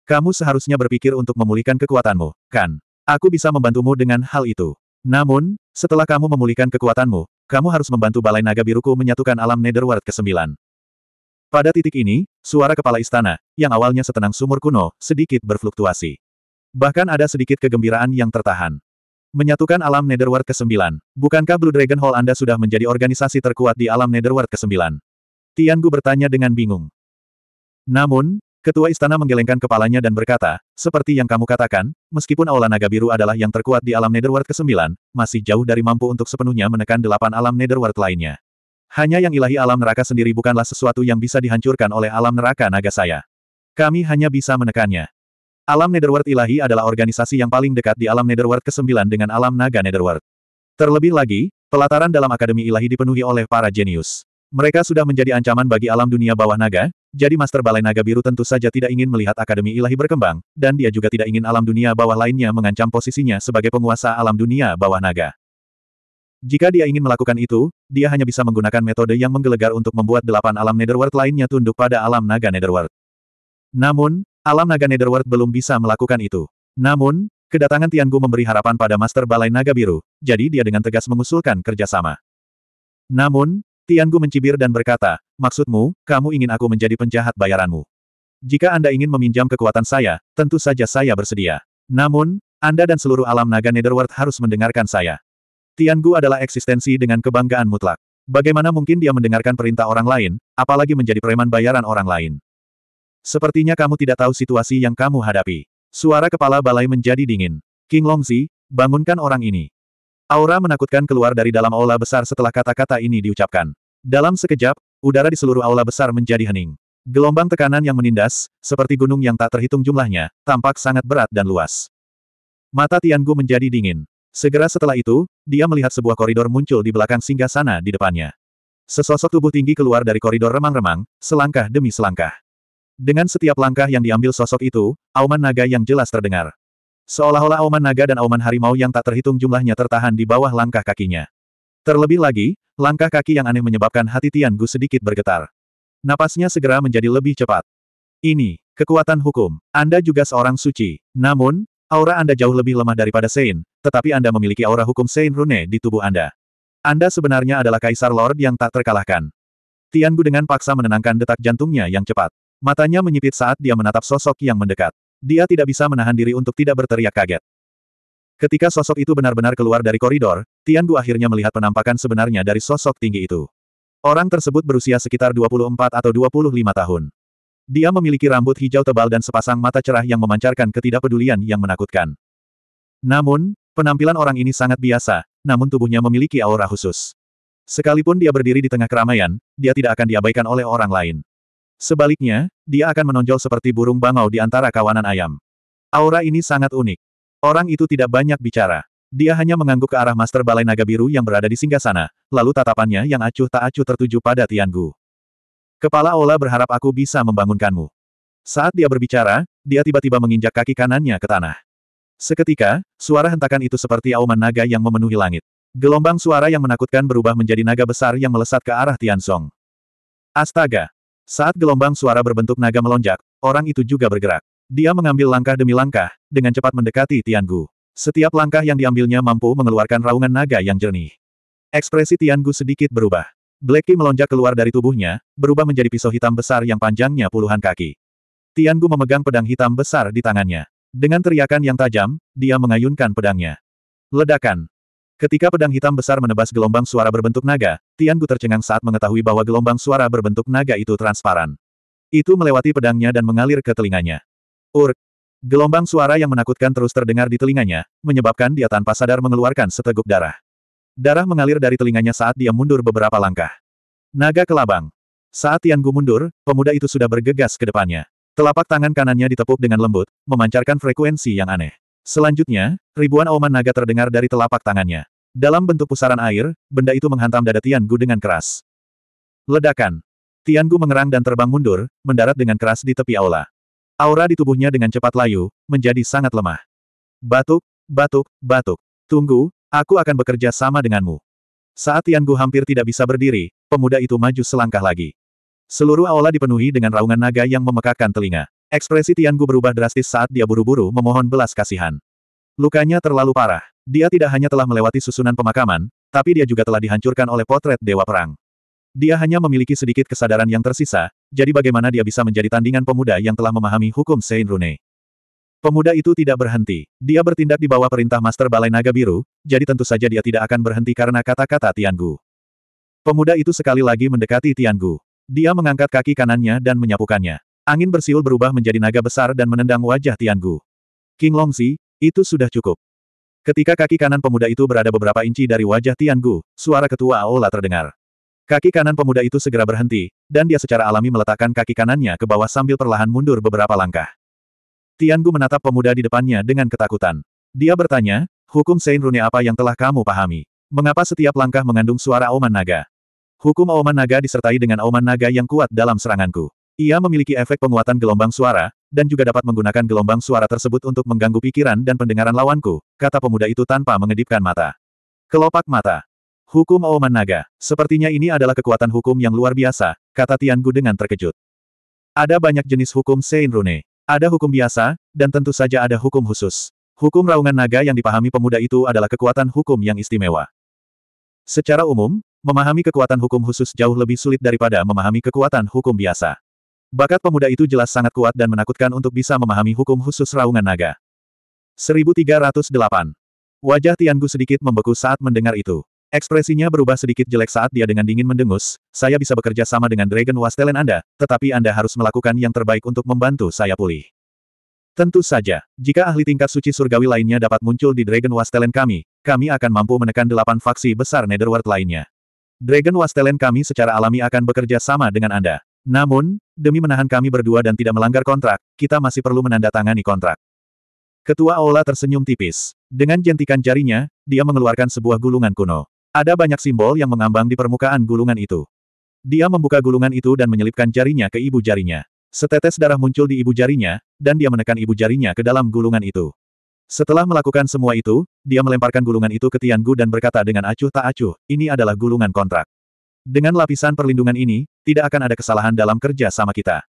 Kamu seharusnya berpikir untuk memulihkan kekuatanmu, kan? Aku bisa membantumu dengan hal itu. Namun, setelah kamu memulihkan kekuatanmu, kamu harus membantu Balai Naga Biruku menyatukan alam Netherworld ke-9. Pada titik ini, suara kepala istana, yang awalnya setenang sumur kuno, sedikit berfluktuasi. Bahkan ada sedikit kegembiraan yang tertahan. Menyatukan alam Netherworld ke-9. Bukankah Blue Dragon Hall Anda sudah menjadi organisasi terkuat di alam Netherworld ke-9? Gu bertanya dengan bingung. Namun, ketua istana menggelengkan kepalanya dan berkata, seperti yang kamu katakan, meskipun Aula Naga Biru adalah yang terkuat di alam Netherworld ke-9, masih jauh dari mampu untuk sepenuhnya menekan delapan alam Netherworld lainnya. Hanya yang ilahi alam neraka sendiri bukanlah sesuatu yang bisa dihancurkan oleh alam neraka naga saya. Kami hanya bisa menekannya. Alam Netherworld Ilahi adalah organisasi yang paling dekat di alam Netherworld ke-9 dengan alam naga Netherworld. Terlebih lagi, pelataran dalam Akademi Ilahi dipenuhi oleh para jenius. Mereka sudah menjadi ancaman bagi alam dunia bawah naga, jadi Master Balai Naga Biru tentu saja tidak ingin melihat Akademi Ilahi berkembang, dan dia juga tidak ingin alam dunia bawah lainnya mengancam posisinya sebagai penguasa alam dunia bawah naga. Jika dia ingin melakukan itu, dia hanya bisa menggunakan metode yang menggelegar untuk membuat delapan alam Netherworld lainnya tunduk pada alam naga Netherworld. Namun, Alam naga Netherworld belum bisa melakukan itu. Namun, kedatangan Tianggu memberi harapan pada Master Balai Naga Biru, jadi dia dengan tegas mengusulkan kerjasama. Namun, Tianggu mencibir dan berkata, maksudmu, kamu ingin aku menjadi penjahat bayaranmu. Jika Anda ingin meminjam kekuatan saya, tentu saja saya bersedia. Namun, Anda dan seluruh alam naga Netherworld harus mendengarkan saya. Tianggu adalah eksistensi dengan kebanggaan mutlak. Bagaimana mungkin dia mendengarkan perintah orang lain, apalagi menjadi preman bayaran orang lain? Sepertinya kamu tidak tahu situasi yang kamu hadapi. Suara kepala balai menjadi dingin. King Longzi, bangunkan orang ini. Aura menakutkan keluar dari dalam aula besar setelah kata-kata ini diucapkan. Dalam sekejap, udara di seluruh aula besar menjadi hening. Gelombang tekanan yang menindas, seperti gunung yang tak terhitung jumlahnya, tampak sangat berat dan luas. Mata Tianggu menjadi dingin. Segera setelah itu, dia melihat sebuah koridor muncul di belakang singgah sana di depannya. Sesosok tubuh tinggi keluar dari koridor remang-remang, selangkah demi selangkah. Dengan setiap langkah yang diambil sosok itu, auman naga yang jelas terdengar. Seolah-olah auman naga dan auman harimau yang tak terhitung jumlahnya tertahan di bawah langkah kakinya. Terlebih lagi, langkah kaki yang aneh menyebabkan hati Tian Gu sedikit bergetar. Napasnya segera menjadi lebih cepat. Ini, kekuatan hukum. Anda juga seorang suci. Namun, aura Anda jauh lebih lemah daripada Sein, tetapi Anda memiliki aura hukum Sein Rune di tubuh Anda. Anda sebenarnya adalah Kaisar Lord yang tak terkalahkan. Tian Gu dengan paksa menenangkan detak jantungnya yang cepat. Matanya menyipit saat dia menatap sosok yang mendekat. Dia tidak bisa menahan diri untuk tidak berteriak kaget. Ketika sosok itu benar-benar keluar dari koridor, Tian Gu akhirnya melihat penampakan sebenarnya dari sosok tinggi itu. Orang tersebut berusia sekitar 24 atau 25 tahun. Dia memiliki rambut hijau tebal dan sepasang mata cerah yang memancarkan ketidakpedulian yang menakutkan. Namun, penampilan orang ini sangat biasa, namun tubuhnya memiliki aura khusus. Sekalipun dia berdiri di tengah keramaian, dia tidak akan diabaikan oleh orang lain. Sebaliknya, dia akan menonjol seperti burung bangau di antara kawanan ayam. Aura ini sangat unik. Orang itu tidak banyak bicara. Dia hanya mengangguk ke arah Master Balai Naga Biru yang berada di singgah sana, lalu tatapannya yang acuh tak acuh tertuju pada Tianggu. Kepala Ola berharap aku bisa membangunkanmu. Saat dia berbicara, dia tiba-tiba menginjak kaki kanannya ke tanah. Seketika, suara hentakan itu seperti auman naga yang memenuhi langit. Gelombang suara yang menakutkan berubah menjadi naga besar yang melesat ke arah Tian Song. Astaga! Saat gelombang suara berbentuk naga melonjak, orang itu juga bergerak. Dia mengambil langkah demi langkah, dengan cepat mendekati Tian Gu. Setiap langkah yang diambilnya mampu mengeluarkan raungan naga yang jernih. Ekspresi Tian Gu sedikit berubah. Blacky melonjak keluar dari tubuhnya, berubah menjadi pisau hitam besar yang panjangnya puluhan kaki. Tian Gu memegang pedang hitam besar di tangannya. Dengan teriakan yang tajam, dia mengayunkan pedangnya. Ledakan. Ketika pedang hitam besar menebas gelombang suara berbentuk naga, Tian Gu tercengang saat mengetahui bahwa gelombang suara berbentuk naga itu transparan. Itu melewati pedangnya dan mengalir ke telinganya. Urk! Gelombang suara yang menakutkan terus terdengar di telinganya, menyebabkan dia tanpa sadar mengeluarkan seteguk darah. Darah mengalir dari telinganya saat dia mundur beberapa langkah. Naga kelabang. Saat Tian Gu mundur, pemuda itu sudah bergegas ke depannya. Telapak tangan kanannya ditepuk dengan lembut, memancarkan frekuensi yang aneh. Selanjutnya, ribuan auman naga terdengar dari telapak tangannya. Dalam bentuk pusaran air, benda itu menghantam dada Gu dengan keras. Ledakan. Tian Gu mengerang dan terbang mundur, mendarat dengan keras di tepi aula. Aura di tubuhnya dengan cepat layu, menjadi sangat lemah. Batuk, batuk, batuk. Tunggu, aku akan bekerja sama denganmu. Saat Tian Gu hampir tidak bisa berdiri, pemuda itu maju selangkah lagi. Seluruh aula dipenuhi dengan raungan naga yang memekakkan telinga. Ekspresi Tianggu berubah drastis saat dia buru-buru memohon belas kasihan. Lukanya terlalu parah. Dia tidak hanya telah melewati susunan pemakaman, tapi dia juga telah dihancurkan oleh potret Dewa Perang. Dia hanya memiliki sedikit kesadaran yang tersisa, jadi bagaimana dia bisa menjadi tandingan pemuda yang telah memahami hukum Sein Rune? Pemuda itu tidak berhenti. Dia bertindak di bawah perintah Master Balai Naga Biru, jadi tentu saja dia tidak akan berhenti karena kata-kata Tianggu. Pemuda itu sekali lagi mendekati Tianggu. Dia mengangkat kaki kanannya dan menyapukannya. Angin bersiul berubah menjadi naga besar dan menendang wajah Tian Gu. King Longzi, itu sudah cukup. Ketika kaki kanan pemuda itu berada beberapa inci dari wajah Tian Gu, suara ketua Aula terdengar. Kaki kanan pemuda itu segera berhenti, dan dia secara alami meletakkan kaki kanannya ke bawah sambil perlahan mundur beberapa langkah. Tian Gu menatap pemuda di depannya dengan ketakutan. Dia bertanya, hukum Sein Rune apa yang telah kamu pahami? Mengapa setiap langkah mengandung suara auman naga? Hukum auman naga disertai dengan auman naga yang kuat dalam seranganku. Ia memiliki efek penguatan gelombang suara, dan juga dapat menggunakan gelombang suara tersebut untuk mengganggu pikiran dan pendengaran lawanku, kata pemuda itu tanpa mengedipkan mata. Kelopak mata. Hukum Oman Naga. Sepertinya ini adalah kekuatan hukum yang luar biasa, kata Tianggu dengan terkejut. Ada banyak jenis hukum Sein Rune. Ada hukum biasa, dan tentu saja ada hukum khusus. Hukum raungan naga yang dipahami pemuda itu adalah kekuatan hukum yang istimewa. Secara umum, memahami kekuatan hukum khusus jauh lebih sulit daripada memahami kekuatan hukum biasa. Bakat pemuda itu jelas sangat kuat dan menakutkan untuk bisa memahami hukum khusus raungan naga. 1308. Wajah Tiangu sedikit membeku saat mendengar itu. Ekspresinya berubah sedikit jelek saat dia dengan dingin mendengus, saya bisa bekerja sama dengan Dragon Wastelen Anda, tetapi Anda harus melakukan yang terbaik untuk membantu saya pulih. Tentu saja, jika ahli tingkat suci surgawi lainnya dapat muncul di Dragon Wastelen kami, kami akan mampu menekan delapan faksi besar Netherworld lainnya. Dragon Wastelen kami secara alami akan bekerja sama dengan Anda. Namun, demi menahan kami berdua dan tidak melanggar kontrak, kita masih perlu menandatangani kontrak. Ketua Aula tersenyum tipis. Dengan jentikan jarinya, dia mengeluarkan sebuah gulungan kuno. Ada banyak simbol yang mengambang di permukaan gulungan itu. Dia membuka gulungan itu dan menyelipkan jarinya ke ibu jarinya. Setetes darah muncul di ibu jarinya, dan dia menekan ibu jarinya ke dalam gulungan itu. Setelah melakukan semua itu, dia melemparkan gulungan itu ke Tian Gu dan berkata dengan acuh tak acuh, ini adalah gulungan kontrak. Dengan lapisan perlindungan ini, tidak akan ada kesalahan dalam kerja sama kita.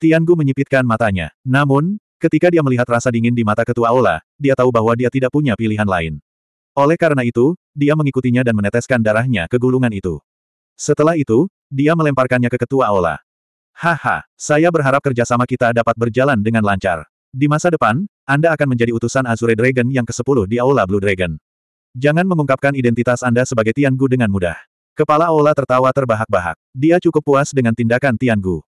Tiangu menyipitkan matanya. Namun, ketika dia melihat rasa dingin di mata ketua aula, dia tahu bahwa dia tidak punya pilihan lain. Oleh karena itu, dia mengikutinya dan meneteskan darahnya ke gulungan itu. Setelah itu, dia melemparkannya ke ketua aula. Haha, saya berharap kerjasama kita dapat berjalan dengan lancar. Di masa depan, Anda akan menjadi utusan Azure Dragon yang ke-10 di Aula Blue Dragon. Jangan mengungkapkan identitas Anda sebagai Tiangu dengan mudah. Kepala Aula tertawa terbahak-bahak. Dia cukup puas dengan tindakan Tian Gu.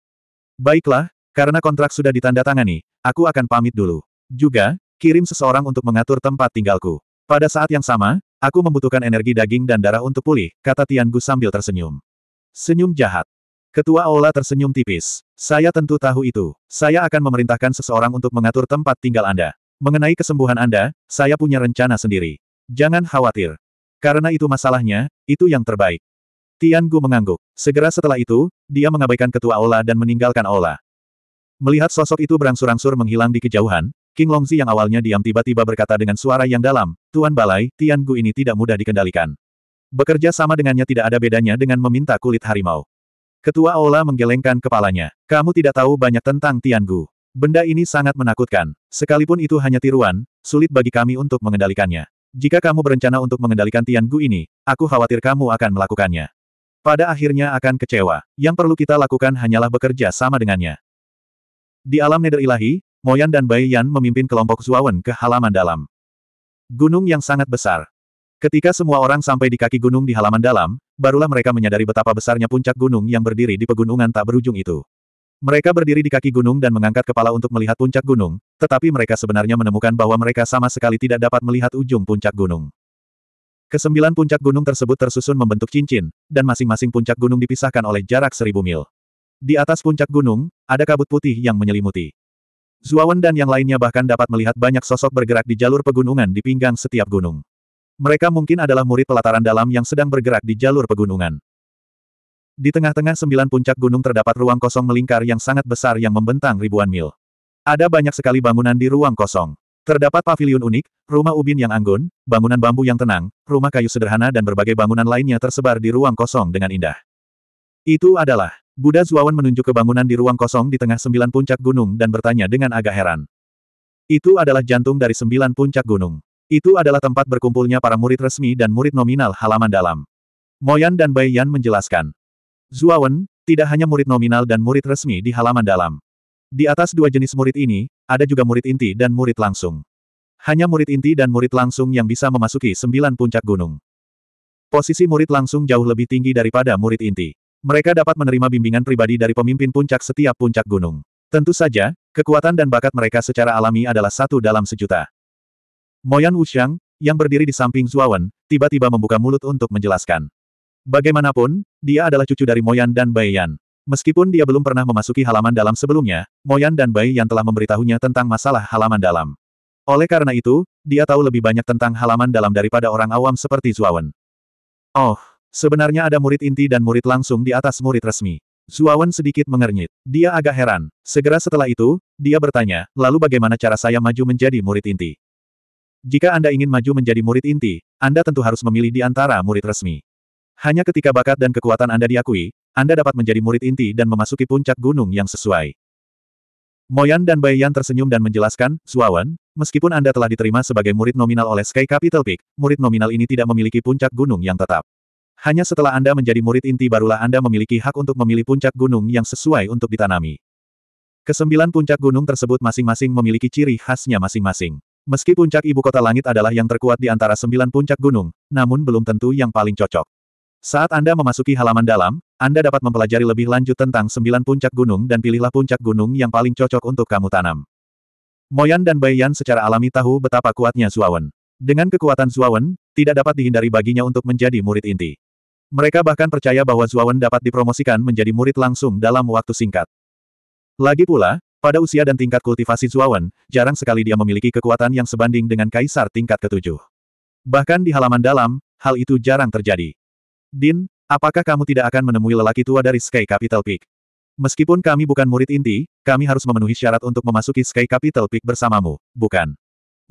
Baiklah, karena kontrak sudah ditandatangani, aku akan pamit dulu. Juga, kirim seseorang untuk mengatur tempat tinggalku. Pada saat yang sama, aku membutuhkan energi daging dan darah untuk pulih, kata Tian Gu sambil tersenyum. Senyum jahat. Ketua Aula tersenyum tipis. Saya tentu tahu itu. Saya akan memerintahkan seseorang untuk mengatur tempat tinggal Anda. Mengenai kesembuhan Anda, saya punya rencana sendiri. Jangan khawatir. Karena itu masalahnya, itu yang terbaik. Tian Gu mengangguk. Segera setelah itu, dia mengabaikan ketua aula dan meninggalkan aula. Melihat sosok itu berangsur-angsur menghilang di kejauhan, King Longzi yang awalnya diam tiba-tiba berkata dengan suara yang dalam, Tuan Balai, Tian Gu ini tidak mudah dikendalikan. Bekerja sama dengannya tidak ada bedanya dengan meminta kulit harimau. Ketua Aula menggelengkan kepalanya. Kamu tidak tahu banyak tentang Tian Gu. Benda ini sangat menakutkan. Sekalipun itu hanya tiruan, sulit bagi kami untuk mengendalikannya. Jika kamu berencana untuk mengendalikan Tian Gu ini, aku khawatir kamu akan melakukannya. Pada akhirnya akan kecewa. Yang perlu kita lakukan hanyalah bekerja sama dengannya. Di alam neder ilahi, Moyan dan Bai Yan memimpin kelompok Zuawan ke halaman dalam. Gunung yang sangat besar. Ketika semua orang sampai di kaki gunung di halaman dalam, barulah mereka menyadari betapa besarnya puncak gunung yang berdiri di pegunungan tak berujung itu. Mereka berdiri di kaki gunung dan mengangkat kepala untuk melihat puncak gunung, tetapi mereka sebenarnya menemukan bahwa mereka sama sekali tidak dapat melihat ujung puncak gunung. Kesembilan puncak gunung tersebut tersusun membentuk cincin, dan masing-masing puncak gunung dipisahkan oleh jarak seribu mil. Di atas puncak gunung, ada kabut putih yang menyelimuti. Zuawan dan yang lainnya bahkan dapat melihat banyak sosok bergerak di jalur pegunungan di pinggang setiap gunung. Mereka mungkin adalah murid pelataran dalam yang sedang bergerak di jalur pegunungan. Di tengah-tengah sembilan puncak gunung terdapat ruang kosong melingkar yang sangat besar yang membentang ribuan mil. Ada banyak sekali bangunan di ruang kosong. Terdapat paviliun unik, rumah ubin yang anggun, bangunan bambu yang tenang, rumah kayu sederhana dan berbagai bangunan lainnya tersebar di ruang kosong dengan indah. Itu adalah, Buddha Zuawan menunjuk ke bangunan di ruang kosong di tengah sembilan puncak gunung dan bertanya dengan agak heran. Itu adalah jantung dari sembilan puncak gunung. Itu adalah tempat berkumpulnya para murid resmi dan murid nominal halaman dalam. Moyan dan Bai Yan menjelaskan. Zuawan, tidak hanya murid nominal dan murid resmi di halaman dalam. Di atas dua jenis murid ini, ada juga murid inti dan murid langsung. Hanya murid inti dan murid langsung yang bisa memasuki sembilan puncak gunung. Posisi murid langsung jauh lebih tinggi daripada murid inti. Mereka dapat menerima bimbingan pribadi dari pemimpin puncak setiap puncak gunung. Tentu saja, kekuatan dan bakat mereka secara alami adalah satu dalam sejuta. Moyan Wuxiang, yang berdiri di samping Zuawan, tiba-tiba membuka mulut untuk menjelaskan. Bagaimanapun, dia adalah cucu dari Moyan dan Bayan. Meskipun dia belum pernah memasuki halaman dalam sebelumnya, Moyan dan Bai yang telah memberitahunya tentang masalah halaman dalam. Oleh karena itu, dia tahu lebih banyak tentang halaman dalam daripada orang awam seperti Zuawan. Oh, sebenarnya ada murid inti dan murid langsung di atas murid resmi. Zuawan sedikit mengernyit. Dia agak heran. Segera setelah itu, dia bertanya, lalu bagaimana cara saya maju menjadi murid inti? Jika Anda ingin maju menjadi murid inti, Anda tentu harus memilih di antara murid resmi. Hanya ketika bakat dan kekuatan Anda diakui, anda dapat menjadi murid inti dan memasuki puncak gunung yang sesuai. Moyan dan Bai Yan tersenyum dan menjelaskan, Zuawan, meskipun Anda telah diterima sebagai murid nominal oleh Sky Capital Peak, murid nominal ini tidak memiliki puncak gunung yang tetap. Hanya setelah Anda menjadi murid inti barulah Anda memiliki hak untuk memilih puncak gunung yang sesuai untuk ditanami. Kesembilan puncak gunung tersebut masing-masing memiliki ciri khasnya masing-masing. Meski puncak ibu kota langit adalah yang terkuat di antara sembilan puncak gunung, namun belum tentu yang paling cocok. Saat Anda memasuki halaman dalam, Anda dapat mempelajari lebih lanjut tentang sembilan puncak gunung dan pilihlah puncak gunung yang paling cocok untuk kamu tanam. Moyan dan Baiyan secara alami tahu betapa kuatnya Zuawan. Dengan kekuatan Zuawan, tidak dapat dihindari baginya untuk menjadi murid inti. Mereka bahkan percaya bahwa Zuawan dapat dipromosikan menjadi murid langsung dalam waktu singkat. Lagi pula, pada usia dan tingkat kultivasi Zuawan, jarang sekali dia memiliki kekuatan yang sebanding dengan kaisar tingkat ketujuh. Bahkan di halaman dalam, hal itu jarang terjadi. Din, apakah kamu tidak akan menemui lelaki tua dari Sky Capital Peak? Meskipun kami bukan murid inti, kami harus memenuhi syarat untuk memasuki Sky Capital Peak bersamamu, bukan?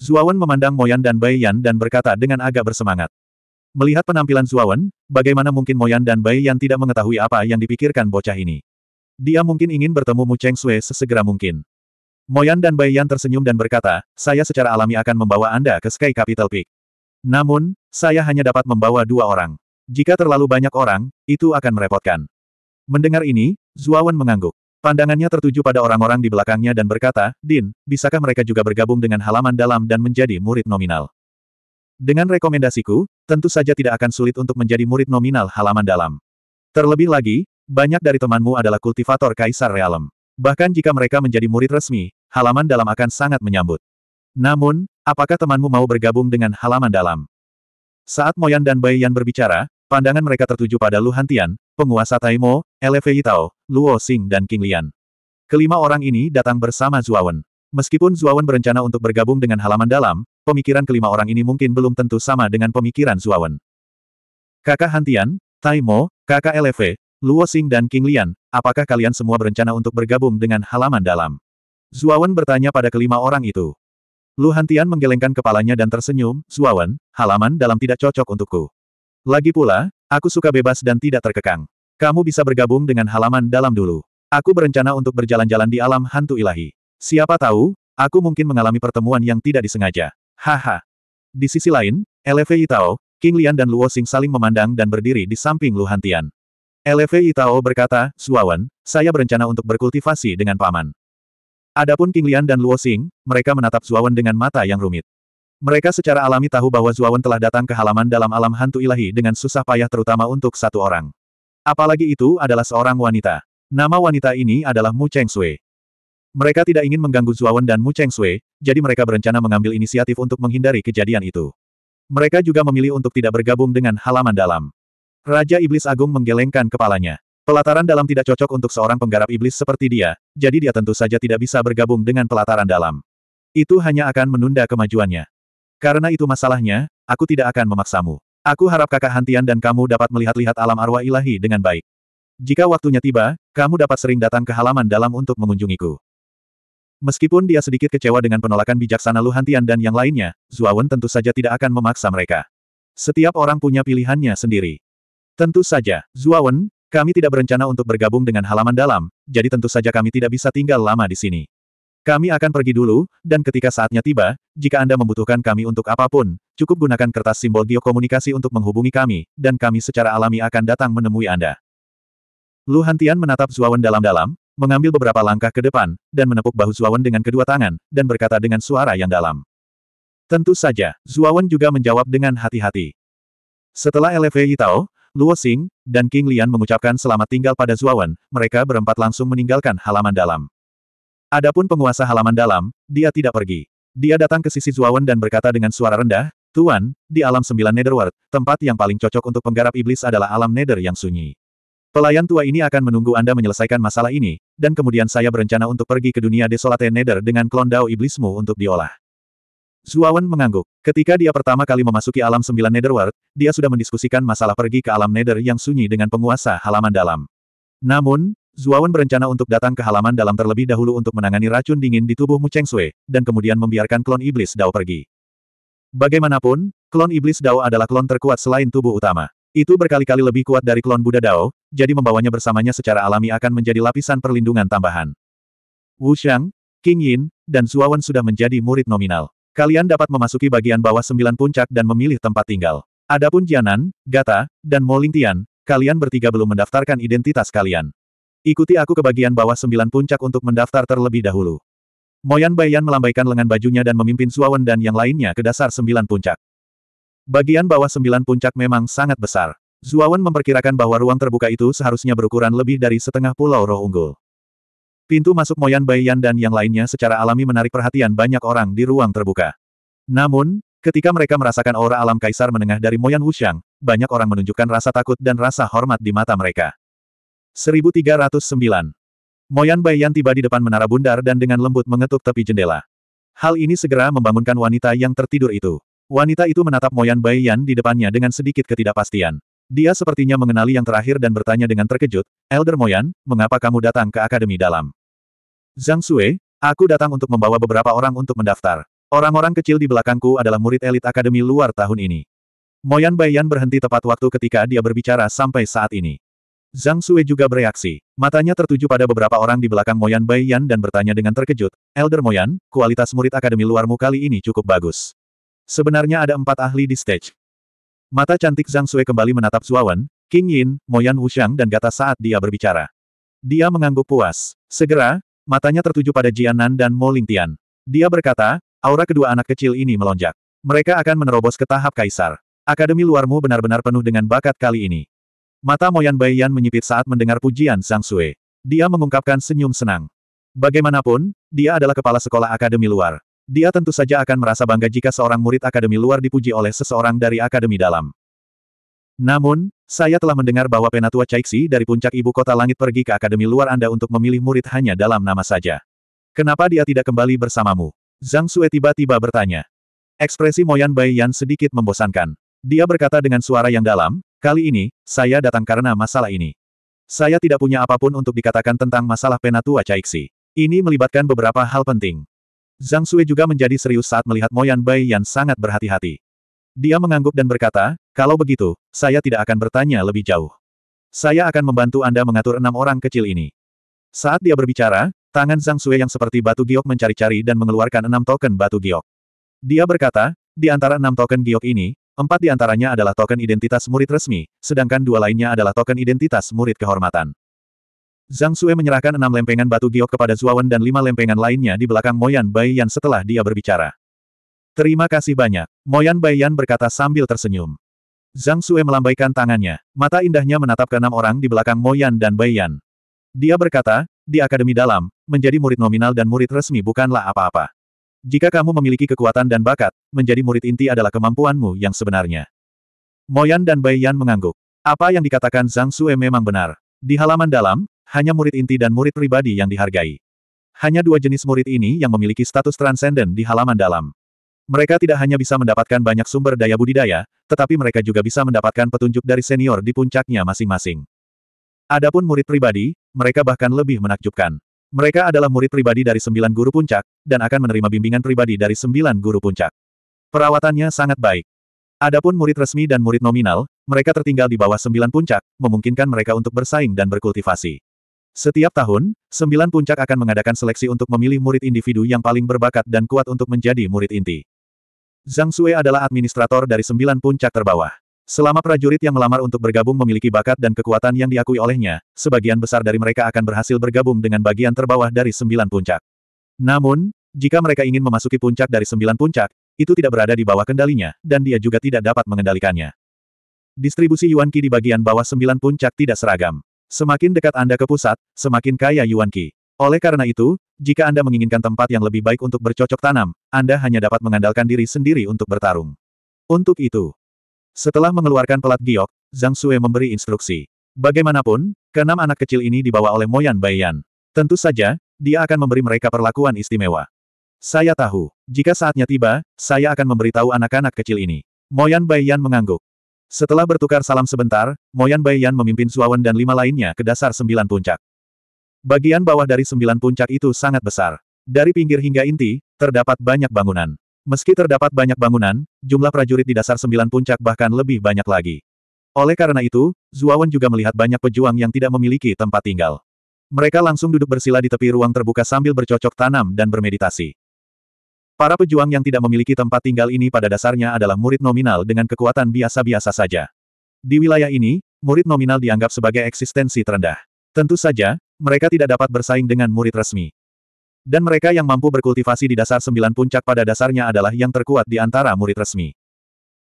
Zuawan memandang Moyan dan Bai Yan dan berkata dengan agak bersemangat. Melihat penampilan Zuawan, bagaimana mungkin Moyan dan Bai Yan tidak mengetahui apa yang dipikirkan bocah ini? Dia mungkin ingin bertemu Mu Cheng Sui sesegera mungkin. Moyan dan Bai Yan tersenyum dan berkata, saya secara alami akan membawa Anda ke Sky Capital Peak. Namun, saya hanya dapat membawa dua orang. Jika terlalu banyak orang, itu akan merepotkan. Mendengar ini, Zuawan mengangguk. Pandangannya tertuju pada orang-orang di belakangnya dan berkata, Din, bisakah mereka juga bergabung dengan halaman dalam dan menjadi murid nominal? Dengan rekomendasiku, tentu saja tidak akan sulit untuk menjadi murid nominal halaman dalam. Terlebih lagi, banyak dari temanmu adalah kultivator Kaisar Realem. Bahkan jika mereka menjadi murid resmi, halaman dalam akan sangat menyambut. Namun, apakah temanmu mau bergabung dengan halaman dalam? Saat Moyan dan Bai Yan berbicara, pandangan mereka tertuju pada Lu Hantian, penguasa Taimo, Elefei Tao, Luo Xing dan King Lian. Kelima orang ini datang bersama Zuawan. Meskipun Zuawan berencana untuk bergabung dengan halaman dalam, pemikiran kelima orang ini mungkin belum tentu sama dengan pemikiran Zuawan. Kakak Hantian, Taimo, kakak Elefe, Luo Xing dan King Lian, apakah kalian semua berencana untuk bergabung dengan halaman dalam? Zuawan bertanya pada kelima orang itu. Lu Hantian menggelengkan kepalanya dan tersenyum, Zuawan, halaman dalam tidak cocok untukku. Lagi pula, aku suka bebas dan tidak terkekang. Kamu bisa bergabung dengan halaman dalam dulu. Aku berencana untuk berjalan-jalan di alam hantu ilahi. Siapa tahu, aku mungkin mengalami pertemuan yang tidak disengaja. Haha. Di sisi lain, LFE Itao, King Lian dan Luo Xing saling memandang dan berdiri di samping Lu Hantian. LFE Itao berkata, Suawan, saya berencana untuk berkultivasi dengan paman. Adapun King Lian dan Luo Xing, mereka menatap Zuawan dengan mata yang rumit. Mereka secara alami tahu bahwa Zuawan telah datang ke halaman dalam alam hantu ilahi dengan susah payah terutama untuk satu orang. Apalagi itu adalah seorang wanita. Nama wanita ini adalah Mu Cheng Sui. Mereka tidak ingin mengganggu Zuawan dan Mu Cheng Sui, jadi mereka berencana mengambil inisiatif untuk menghindari kejadian itu. Mereka juga memilih untuk tidak bergabung dengan halaman dalam. Raja Iblis Agung menggelengkan kepalanya. Pelataran dalam tidak cocok untuk seorang penggarap iblis seperti dia, jadi dia tentu saja tidak bisa bergabung dengan pelataran dalam. Itu hanya akan menunda kemajuannya. Karena itu masalahnya, aku tidak akan memaksamu. Aku harap kakak Hantian dan kamu dapat melihat-lihat alam arwah ilahi dengan baik. Jika waktunya tiba, kamu dapat sering datang ke halaman dalam untuk mengunjungiku. Meskipun dia sedikit kecewa dengan penolakan bijaksana Luhantian dan yang lainnya, Zuawan tentu saja tidak akan memaksa mereka. Setiap orang punya pilihannya sendiri. Tentu saja, Zuawan, kami tidak berencana untuk bergabung dengan halaman dalam, jadi tentu saja kami tidak bisa tinggal lama di sini. Kami akan pergi dulu, dan ketika saatnya tiba, jika Anda membutuhkan kami untuk apapun, cukup gunakan kertas simbol geokomunikasi untuk menghubungi kami, dan kami secara alami akan datang menemui Anda. Lu Hantian menatap Zuawan dalam-dalam, mengambil beberapa langkah ke depan, dan menepuk bahu Zuawan dengan kedua tangan, dan berkata dengan suara yang dalam. Tentu saja, Zuawan juga menjawab dengan hati-hati. Setelah LV tahu. Luo Xing, dan King Lian mengucapkan selamat tinggal pada Zuawan, mereka berempat langsung meninggalkan halaman dalam. Adapun penguasa halaman dalam, dia tidak pergi. Dia datang ke sisi Zuawan dan berkata dengan suara rendah, Tuan, di alam sembilan Netherworld, tempat yang paling cocok untuk penggarap iblis adalah alam Nether yang sunyi. Pelayan tua ini akan menunggu Anda menyelesaikan masalah ini, dan kemudian saya berencana untuk pergi ke dunia desolate Nether dengan klon dao iblismu untuk diolah. Zuawan mengangguk. Ketika dia pertama kali memasuki alam sembilan Netherworld, dia sudah mendiskusikan masalah pergi ke alam Nether yang sunyi dengan penguasa halaman dalam. Namun, Zuawan berencana untuk datang ke halaman dalam terlebih dahulu untuk menangani racun dingin di tubuh Mu Cheng Sui, dan kemudian membiarkan klon iblis Dao pergi. Bagaimanapun, klon iblis Dao adalah klon terkuat selain tubuh utama. Itu berkali-kali lebih kuat dari klon Buddha Dao, jadi membawanya bersamanya secara alami akan menjadi lapisan perlindungan tambahan. Wu Shang, King Yin, dan Zuawan sudah menjadi murid nominal. Kalian dapat memasuki bagian bawah sembilan puncak dan memilih tempat tinggal. Adapun Jianan, Gata, dan Molintian, kalian bertiga belum mendaftarkan identitas kalian. Ikuti aku ke bagian bawah sembilan puncak untuk mendaftar terlebih dahulu. Moyan Baiyan melambaikan lengan bajunya dan memimpin Suawen dan yang lainnya ke dasar sembilan puncak. Bagian bawah sembilan puncak memang sangat besar. Zuawan memperkirakan bahwa ruang terbuka itu seharusnya berukuran lebih dari setengah pulau roh unggul. Pintu masuk Moyan Baiyan dan yang lainnya secara alami menarik perhatian banyak orang di ruang terbuka. Namun, ketika mereka merasakan aura alam kaisar menengah dari Moyan Wuxiang, banyak orang menunjukkan rasa takut dan rasa hormat di mata mereka. 1309 Moyan Baiyan tiba di depan menara bundar dan dengan lembut mengetuk tepi jendela. Hal ini segera membangunkan wanita yang tertidur itu. Wanita itu menatap Moyan Baiyan di depannya dengan sedikit ketidakpastian. Dia sepertinya mengenali yang terakhir dan bertanya dengan terkejut, Elder Moyan, mengapa kamu datang ke Akademi Dalam? Zhang Sui, aku datang untuk membawa beberapa orang untuk mendaftar. Orang-orang kecil di belakangku adalah murid elit akademi luar tahun ini. Moyan Baiyan berhenti tepat waktu ketika dia berbicara sampai saat ini. Zhang Sui juga bereaksi. Matanya tertuju pada beberapa orang di belakang Moyan Baiyan dan bertanya dengan terkejut, Elder Moyan, kualitas murid akademi luarmu kali ini cukup bagus. Sebenarnya ada empat ahli di stage. Mata cantik Zhang Sui kembali menatap Zuawan, King Yin, Moyan Wuxiang dan Gata saat dia berbicara. Dia mengangguk puas. Segera, Matanya tertuju pada Jianan dan Mo Lingtian. Dia berkata, aura kedua anak kecil ini melonjak. Mereka akan menerobos ke tahap kaisar. Akademi luarmu benar-benar penuh dengan bakat kali ini. Mata Moyan Baiyan menyipit saat mendengar pujian Sang Sue. Dia mengungkapkan senyum senang. Bagaimanapun, dia adalah kepala sekolah akademi luar. Dia tentu saja akan merasa bangga jika seorang murid akademi luar dipuji oleh seseorang dari akademi dalam. Namun, saya telah mendengar bahwa Penatua Caixi dari puncak ibu kota langit pergi ke akademi luar Anda untuk memilih murid hanya dalam nama saja. Kenapa dia tidak kembali bersamamu? Zhang Sue tiba-tiba bertanya. Ekspresi Moyan Bai Yan sedikit membosankan. Dia berkata dengan suara yang dalam, kali ini, saya datang karena masalah ini. Saya tidak punya apapun untuk dikatakan tentang masalah Penatua Caixi. Ini melibatkan beberapa hal penting. Zhang Sui juga menjadi serius saat melihat Moyan Bai Yan sangat berhati-hati. Dia mengangguk dan berkata, kalau begitu, saya tidak akan bertanya lebih jauh. Saya akan membantu Anda mengatur enam orang kecil ini. Saat dia berbicara, tangan Zhang Sui yang seperti batu giok mencari-cari dan mengeluarkan enam token batu giok. Dia berkata, di antara enam token giok ini, empat di antaranya adalah token identitas murid resmi, sedangkan dua lainnya adalah token identitas murid kehormatan. Zhang Sui menyerahkan enam lempengan batu giok kepada Zuawan dan lima lempengan lainnya di belakang Moyan Bai Yan setelah dia berbicara. Terima kasih banyak. Moyan Baiyan berkata sambil tersenyum. Zhang Sue melambaikan tangannya. Mata indahnya menatap ke enam orang di belakang Moyan dan Baiyan. Dia berkata, di Akademi Dalam, menjadi murid nominal dan murid resmi bukanlah apa-apa. Jika kamu memiliki kekuatan dan bakat, menjadi murid inti adalah kemampuanmu yang sebenarnya. Moyan dan Baiyan mengangguk. Apa yang dikatakan Zhang Sue memang benar. Di halaman dalam, hanya murid inti dan murid pribadi yang dihargai. Hanya dua jenis murid ini yang memiliki status transenden di halaman dalam. Mereka tidak hanya bisa mendapatkan banyak sumber daya budidaya, tetapi mereka juga bisa mendapatkan petunjuk dari senior di puncaknya masing-masing. Adapun murid pribadi, mereka bahkan lebih menakjubkan. Mereka adalah murid pribadi dari sembilan guru puncak, dan akan menerima bimbingan pribadi dari sembilan guru puncak. Perawatannya sangat baik. Adapun murid resmi dan murid nominal, mereka tertinggal di bawah sembilan puncak, memungkinkan mereka untuk bersaing dan berkultivasi. Setiap tahun, sembilan puncak akan mengadakan seleksi untuk memilih murid individu yang paling berbakat dan kuat untuk menjadi murid inti. Zhang Sui adalah administrator dari sembilan puncak terbawah. Selama prajurit yang melamar untuk bergabung memiliki bakat dan kekuatan yang diakui olehnya, sebagian besar dari mereka akan berhasil bergabung dengan bagian terbawah dari sembilan puncak. Namun, jika mereka ingin memasuki puncak dari sembilan puncak, itu tidak berada di bawah kendalinya, dan dia juga tidak dapat mengendalikannya. Distribusi Yuan Qi di bagian bawah sembilan puncak tidak seragam. Semakin dekat Anda ke pusat, semakin kaya Yuan Qi. Oleh karena itu, jika Anda menginginkan tempat yang lebih baik untuk bercocok tanam, Anda hanya dapat mengandalkan diri sendiri untuk bertarung. Untuk itu, setelah mengeluarkan pelat giok, Zhang Sue memberi instruksi. Bagaimanapun, keenam anak kecil ini dibawa oleh Moyan Baiyan. Tentu saja, dia akan memberi mereka perlakuan istimewa. Saya tahu, jika saatnya tiba, saya akan memberitahu anak-anak kecil ini. Moyan Baiyan mengangguk. Setelah bertukar salam sebentar, Moyan Baiyan memimpin Suawan dan lima lainnya ke dasar sembilan puncak. Bagian bawah dari sembilan puncak itu sangat besar. Dari pinggir hingga inti, terdapat banyak bangunan. Meski terdapat banyak bangunan, jumlah prajurit di dasar sembilan puncak bahkan lebih banyak lagi. Oleh karena itu, Zuawan juga melihat banyak pejuang yang tidak memiliki tempat tinggal. Mereka langsung duduk bersila di tepi ruang terbuka sambil bercocok tanam dan bermeditasi. Para pejuang yang tidak memiliki tempat tinggal ini pada dasarnya adalah murid nominal dengan kekuatan biasa-biasa saja. Di wilayah ini, murid nominal dianggap sebagai eksistensi terendah. Tentu saja, mereka tidak dapat bersaing dengan murid resmi. Dan mereka yang mampu berkultivasi di dasar sembilan puncak pada dasarnya adalah yang terkuat di antara murid resmi.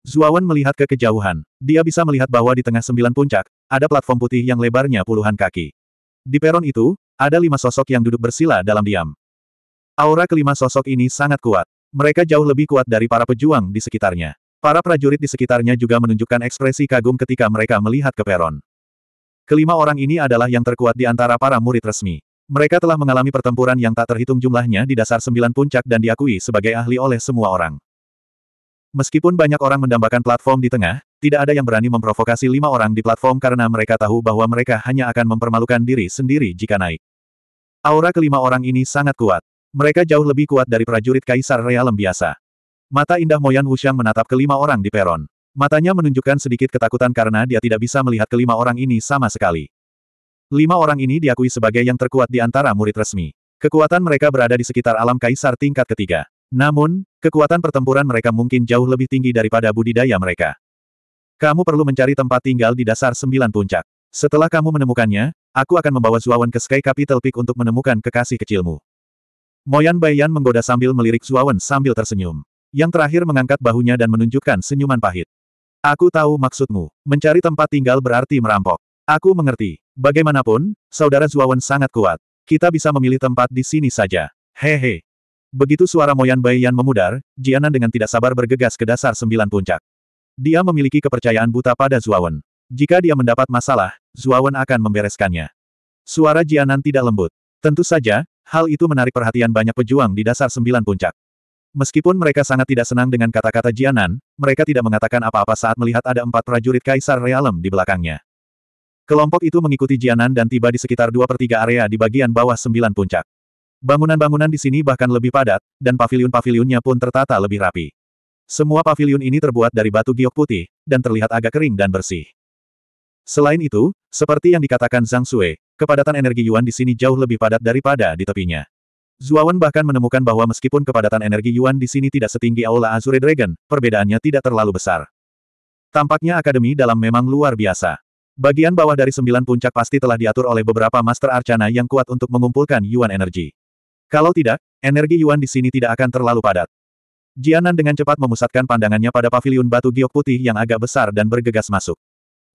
Zuawan melihat ke kejauhan. Dia bisa melihat bahwa di tengah sembilan puncak, ada platform putih yang lebarnya puluhan kaki. Di peron itu, ada lima sosok yang duduk bersila dalam diam. Aura kelima sosok ini sangat kuat. Mereka jauh lebih kuat dari para pejuang di sekitarnya. Para prajurit di sekitarnya juga menunjukkan ekspresi kagum ketika mereka melihat ke peron. Kelima orang ini adalah yang terkuat di antara para murid resmi. Mereka telah mengalami pertempuran yang tak terhitung jumlahnya di dasar sembilan puncak dan diakui sebagai ahli oleh semua orang. Meskipun banyak orang mendambakan platform di tengah, tidak ada yang berani memprovokasi lima orang di platform karena mereka tahu bahwa mereka hanya akan mempermalukan diri sendiri jika naik. Aura kelima orang ini sangat kuat. Mereka jauh lebih kuat dari prajurit Kaisar Realem biasa. Mata indah Moyan Wushang menatap kelima orang di peron. Matanya menunjukkan sedikit ketakutan karena dia tidak bisa melihat kelima orang ini sama sekali. Lima orang ini diakui sebagai yang terkuat di antara murid resmi. Kekuatan mereka berada di sekitar alam kaisar tingkat ketiga. Namun, kekuatan pertempuran mereka mungkin jauh lebih tinggi daripada budidaya mereka. Kamu perlu mencari tempat tinggal di dasar sembilan puncak. Setelah kamu menemukannya, aku akan membawa Zuawan ke Sky Capital Peak untuk menemukan kekasih kecilmu. Moyan Bayan menggoda sambil melirik Zuawan sambil tersenyum. Yang terakhir mengangkat bahunya dan menunjukkan senyuman pahit. Aku tahu maksudmu. Mencari tempat tinggal berarti merampok. Aku mengerti. Bagaimanapun, saudara Zuawan sangat kuat. Kita bisa memilih tempat di sini saja. Hehe. Begitu suara Moyan Bai Yan memudar, Jianan dengan tidak sabar bergegas ke dasar sembilan puncak. Dia memiliki kepercayaan buta pada Zuawan. Jika dia mendapat masalah, Zuawan akan membereskannya. Suara Jianan tidak lembut. Tentu saja, hal itu menarik perhatian banyak pejuang di dasar sembilan puncak. Meskipun mereka sangat tidak senang dengan kata-kata Jianan, mereka tidak mengatakan apa-apa saat melihat ada empat prajurit Kaisar Realem di belakangnya. Kelompok itu mengikuti Jianan dan tiba di sekitar dua per tiga area di bagian bawah sembilan puncak. Bangunan-bangunan di sini bahkan lebih padat, dan pavilion-pavilionnya pun tertata lebih rapi. Semua pavilion ini terbuat dari batu giok putih, dan terlihat agak kering dan bersih. Selain itu, seperti yang dikatakan Zhang Xue, kepadatan energi Yuan di sini jauh lebih padat daripada di tepinya. Zuawan bahkan menemukan bahwa meskipun kepadatan energi Yuan di sini tidak setinggi Aula Azure Dragon, perbedaannya tidak terlalu besar. Tampaknya akademi dalam memang luar biasa. Bagian bawah dari sembilan puncak pasti telah diatur oleh beberapa master arcana yang kuat untuk mengumpulkan Yuan energi. Kalau tidak, energi Yuan di sini tidak akan terlalu padat. Jianan dengan cepat memusatkan pandangannya pada paviliun batu giok putih yang agak besar dan bergegas masuk.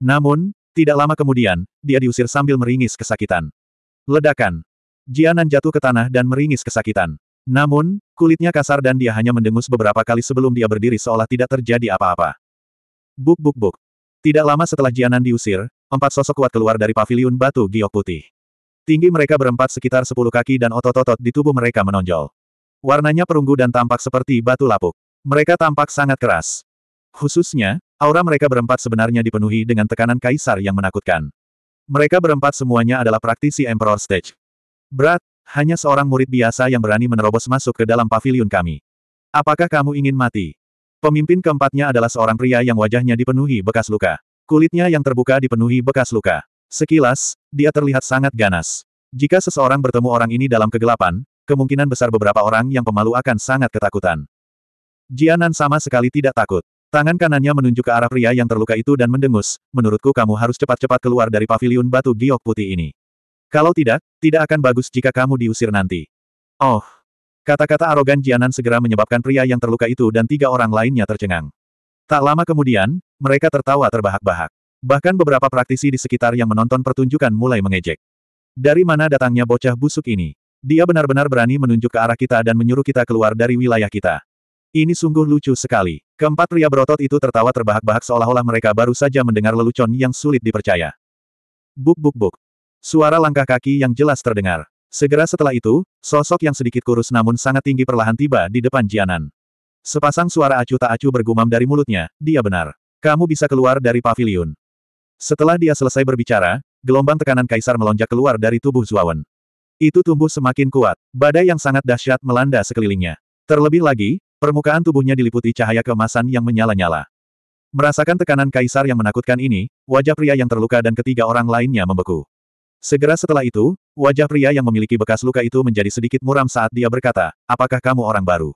Namun, tidak lama kemudian, dia diusir sambil meringis kesakitan. Ledakan. Jianan jatuh ke tanah dan meringis kesakitan. Namun, kulitnya kasar dan dia hanya mendengus beberapa kali sebelum dia berdiri seolah tidak terjadi apa-apa. Buk buk buk. Tidak lama setelah Jianan diusir, empat sosok kuat keluar dari paviliun batu giok putih. Tinggi mereka berempat sekitar sepuluh kaki dan otot-otot di tubuh mereka menonjol. Warnanya perunggu dan tampak seperti batu lapuk. Mereka tampak sangat keras. Khususnya, aura mereka berempat sebenarnya dipenuhi dengan tekanan kaisar yang menakutkan. Mereka berempat semuanya adalah praktisi Emperor Stage. Berat, hanya seorang murid biasa yang berani menerobos masuk ke dalam pavilion kami. Apakah kamu ingin mati? Pemimpin keempatnya adalah seorang pria yang wajahnya dipenuhi bekas luka. Kulitnya yang terbuka dipenuhi bekas luka. Sekilas, dia terlihat sangat ganas. Jika seseorang bertemu orang ini dalam kegelapan, kemungkinan besar beberapa orang yang pemalu akan sangat ketakutan. Jianan sama sekali tidak takut. Tangan kanannya menunjuk ke arah pria yang terluka itu dan mendengus, menurutku kamu harus cepat-cepat keluar dari paviliun batu giok putih ini. Kalau tidak, tidak akan bagus jika kamu diusir nanti. Oh. Kata-kata arogan Jianan segera menyebabkan pria yang terluka itu dan tiga orang lainnya tercengang. Tak lama kemudian, mereka tertawa terbahak-bahak. Bahkan beberapa praktisi di sekitar yang menonton pertunjukan mulai mengejek. Dari mana datangnya bocah busuk ini? Dia benar-benar berani menunjuk ke arah kita dan menyuruh kita keluar dari wilayah kita. Ini sungguh lucu sekali. Keempat pria berotot itu tertawa terbahak-bahak seolah-olah mereka baru saja mendengar lelucon yang sulit dipercaya. Buk buk buk. Suara langkah kaki yang jelas terdengar. Segera setelah itu, sosok yang sedikit kurus namun sangat tinggi perlahan tiba di depan Jianan. Sepasang suara acuh tak acuh bergumam dari mulutnya, dia benar. Kamu bisa keluar dari pavilion. Setelah dia selesai berbicara, gelombang tekanan kaisar melonjak keluar dari tubuh Zuawan. Itu tumbuh semakin kuat, badai yang sangat dahsyat melanda sekelilingnya. Terlebih lagi, permukaan tubuhnya diliputi cahaya kemasan yang menyala-nyala. Merasakan tekanan kaisar yang menakutkan ini, wajah pria yang terluka dan ketiga orang lainnya membeku. Segera setelah itu, wajah pria yang memiliki bekas luka itu menjadi sedikit muram saat dia berkata, apakah kamu orang baru?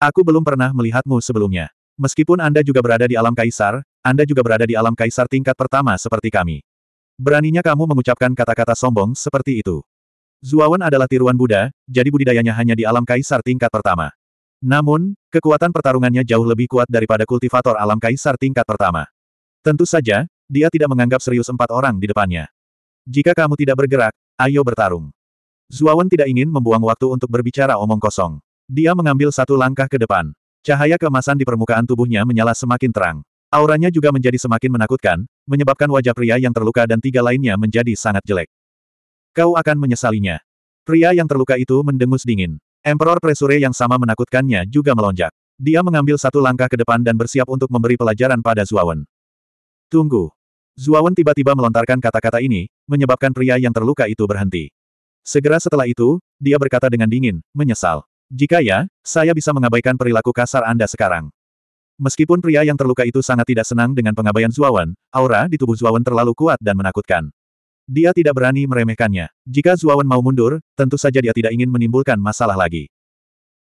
Aku belum pernah melihatmu sebelumnya. Meskipun Anda juga berada di alam kaisar, Anda juga berada di alam kaisar tingkat pertama seperti kami. Beraninya kamu mengucapkan kata-kata sombong seperti itu. Zuawan adalah tiruan Buddha, jadi budidayanya hanya di alam kaisar tingkat pertama. Namun, kekuatan pertarungannya jauh lebih kuat daripada kultivator alam kaisar tingkat pertama. Tentu saja, dia tidak menganggap serius empat orang di depannya. Jika kamu tidak bergerak, ayo bertarung. Zuawan tidak ingin membuang waktu untuk berbicara omong kosong. Dia mengambil satu langkah ke depan. Cahaya kemasan di permukaan tubuhnya menyala semakin terang. Auranya juga menjadi semakin menakutkan, menyebabkan wajah pria yang terluka dan tiga lainnya menjadi sangat jelek. Kau akan menyesalinya. Pria yang terluka itu mendengus dingin. Emperor Presure yang sama menakutkannya juga melonjak. Dia mengambil satu langkah ke depan dan bersiap untuk memberi pelajaran pada Zuawan. Tunggu. Zuawan tiba-tiba melontarkan kata-kata ini, menyebabkan pria yang terluka itu berhenti. Segera setelah itu, dia berkata dengan dingin, menyesal. Jika ya, saya bisa mengabaikan perilaku kasar Anda sekarang. Meskipun pria yang terluka itu sangat tidak senang dengan pengabaian Zuawan, aura di tubuh Zuawan terlalu kuat dan menakutkan. Dia tidak berani meremehkannya. Jika Zuawan mau mundur, tentu saja dia tidak ingin menimbulkan masalah lagi.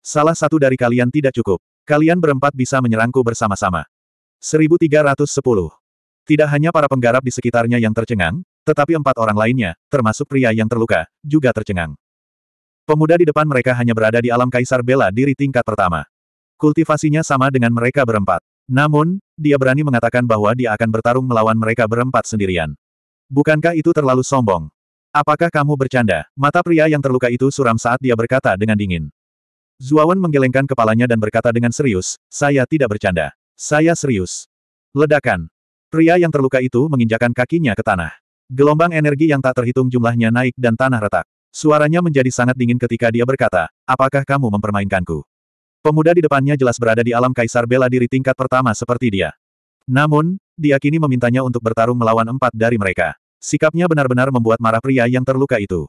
Salah satu dari kalian tidak cukup. Kalian berempat bisa menyerangku bersama-sama. 1310 tidak hanya para penggarap di sekitarnya yang tercengang, tetapi empat orang lainnya, termasuk pria yang terluka, juga tercengang. Pemuda di depan mereka hanya berada di alam kaisar bela diri tingkat pertama. Kultivasinya sama dengan mereka berempat. Namun, dia berani mengatakan bahwa dia akan bertarung melawan mereka berempat sendirian. Bukankah itu terlalu sombong? Apakah kamu bercanda? Mata pria yang terluka itu suram saat dia berkata dengan dingin. Zuawan menggelengkan kepalanya dan berkata dengan serius, saya tidak bercanda. Saya serius. Ledakan. Pria yang terluka itu menginjakan kakinya ke tanah. Gelombang energi yang tak terhitung jumlahnya naik dan tanah retak. Suaranya menjadi sangat dingin ketika dia berkata, apakah kamu mempermainkanku? Pemuda di depannya jelas berada di alam kaisar bela diri tingkat pertama seperti dia. Namun, dia kini memintanya untuk bertarung melawan empat dari mereka. Sikapnya benar-benar membuat marah pria yang terluka itu.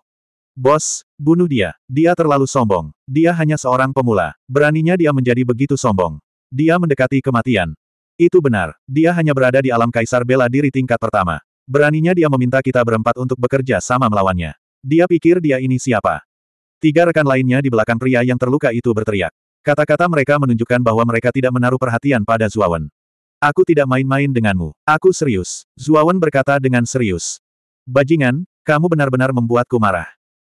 Bos, bunuh dia. Dia terlalu sombong. Dia hanya seorang pemula. Beraninya dia menjadi begitu sombong. Dia mendekati kematian. Itu benar, dia hanya berada di alam kaisar bela diri tingkat pertama. Beraninya dia meminta kita berempat untuk bekerja sama melawannya. Dia pikir dia ini siapa. Tiga rekan lainnya di belakang pria yang terluka itu berteriak. Kata-kata mereka menunjukkan bahwa mereka tidak menaruh perhatian pada Zuawan. Aku tidak main-main denganmu. Aku serius. Zuawan berkata dengan serius. Bajingan, kamu benar-benar membuatku marah.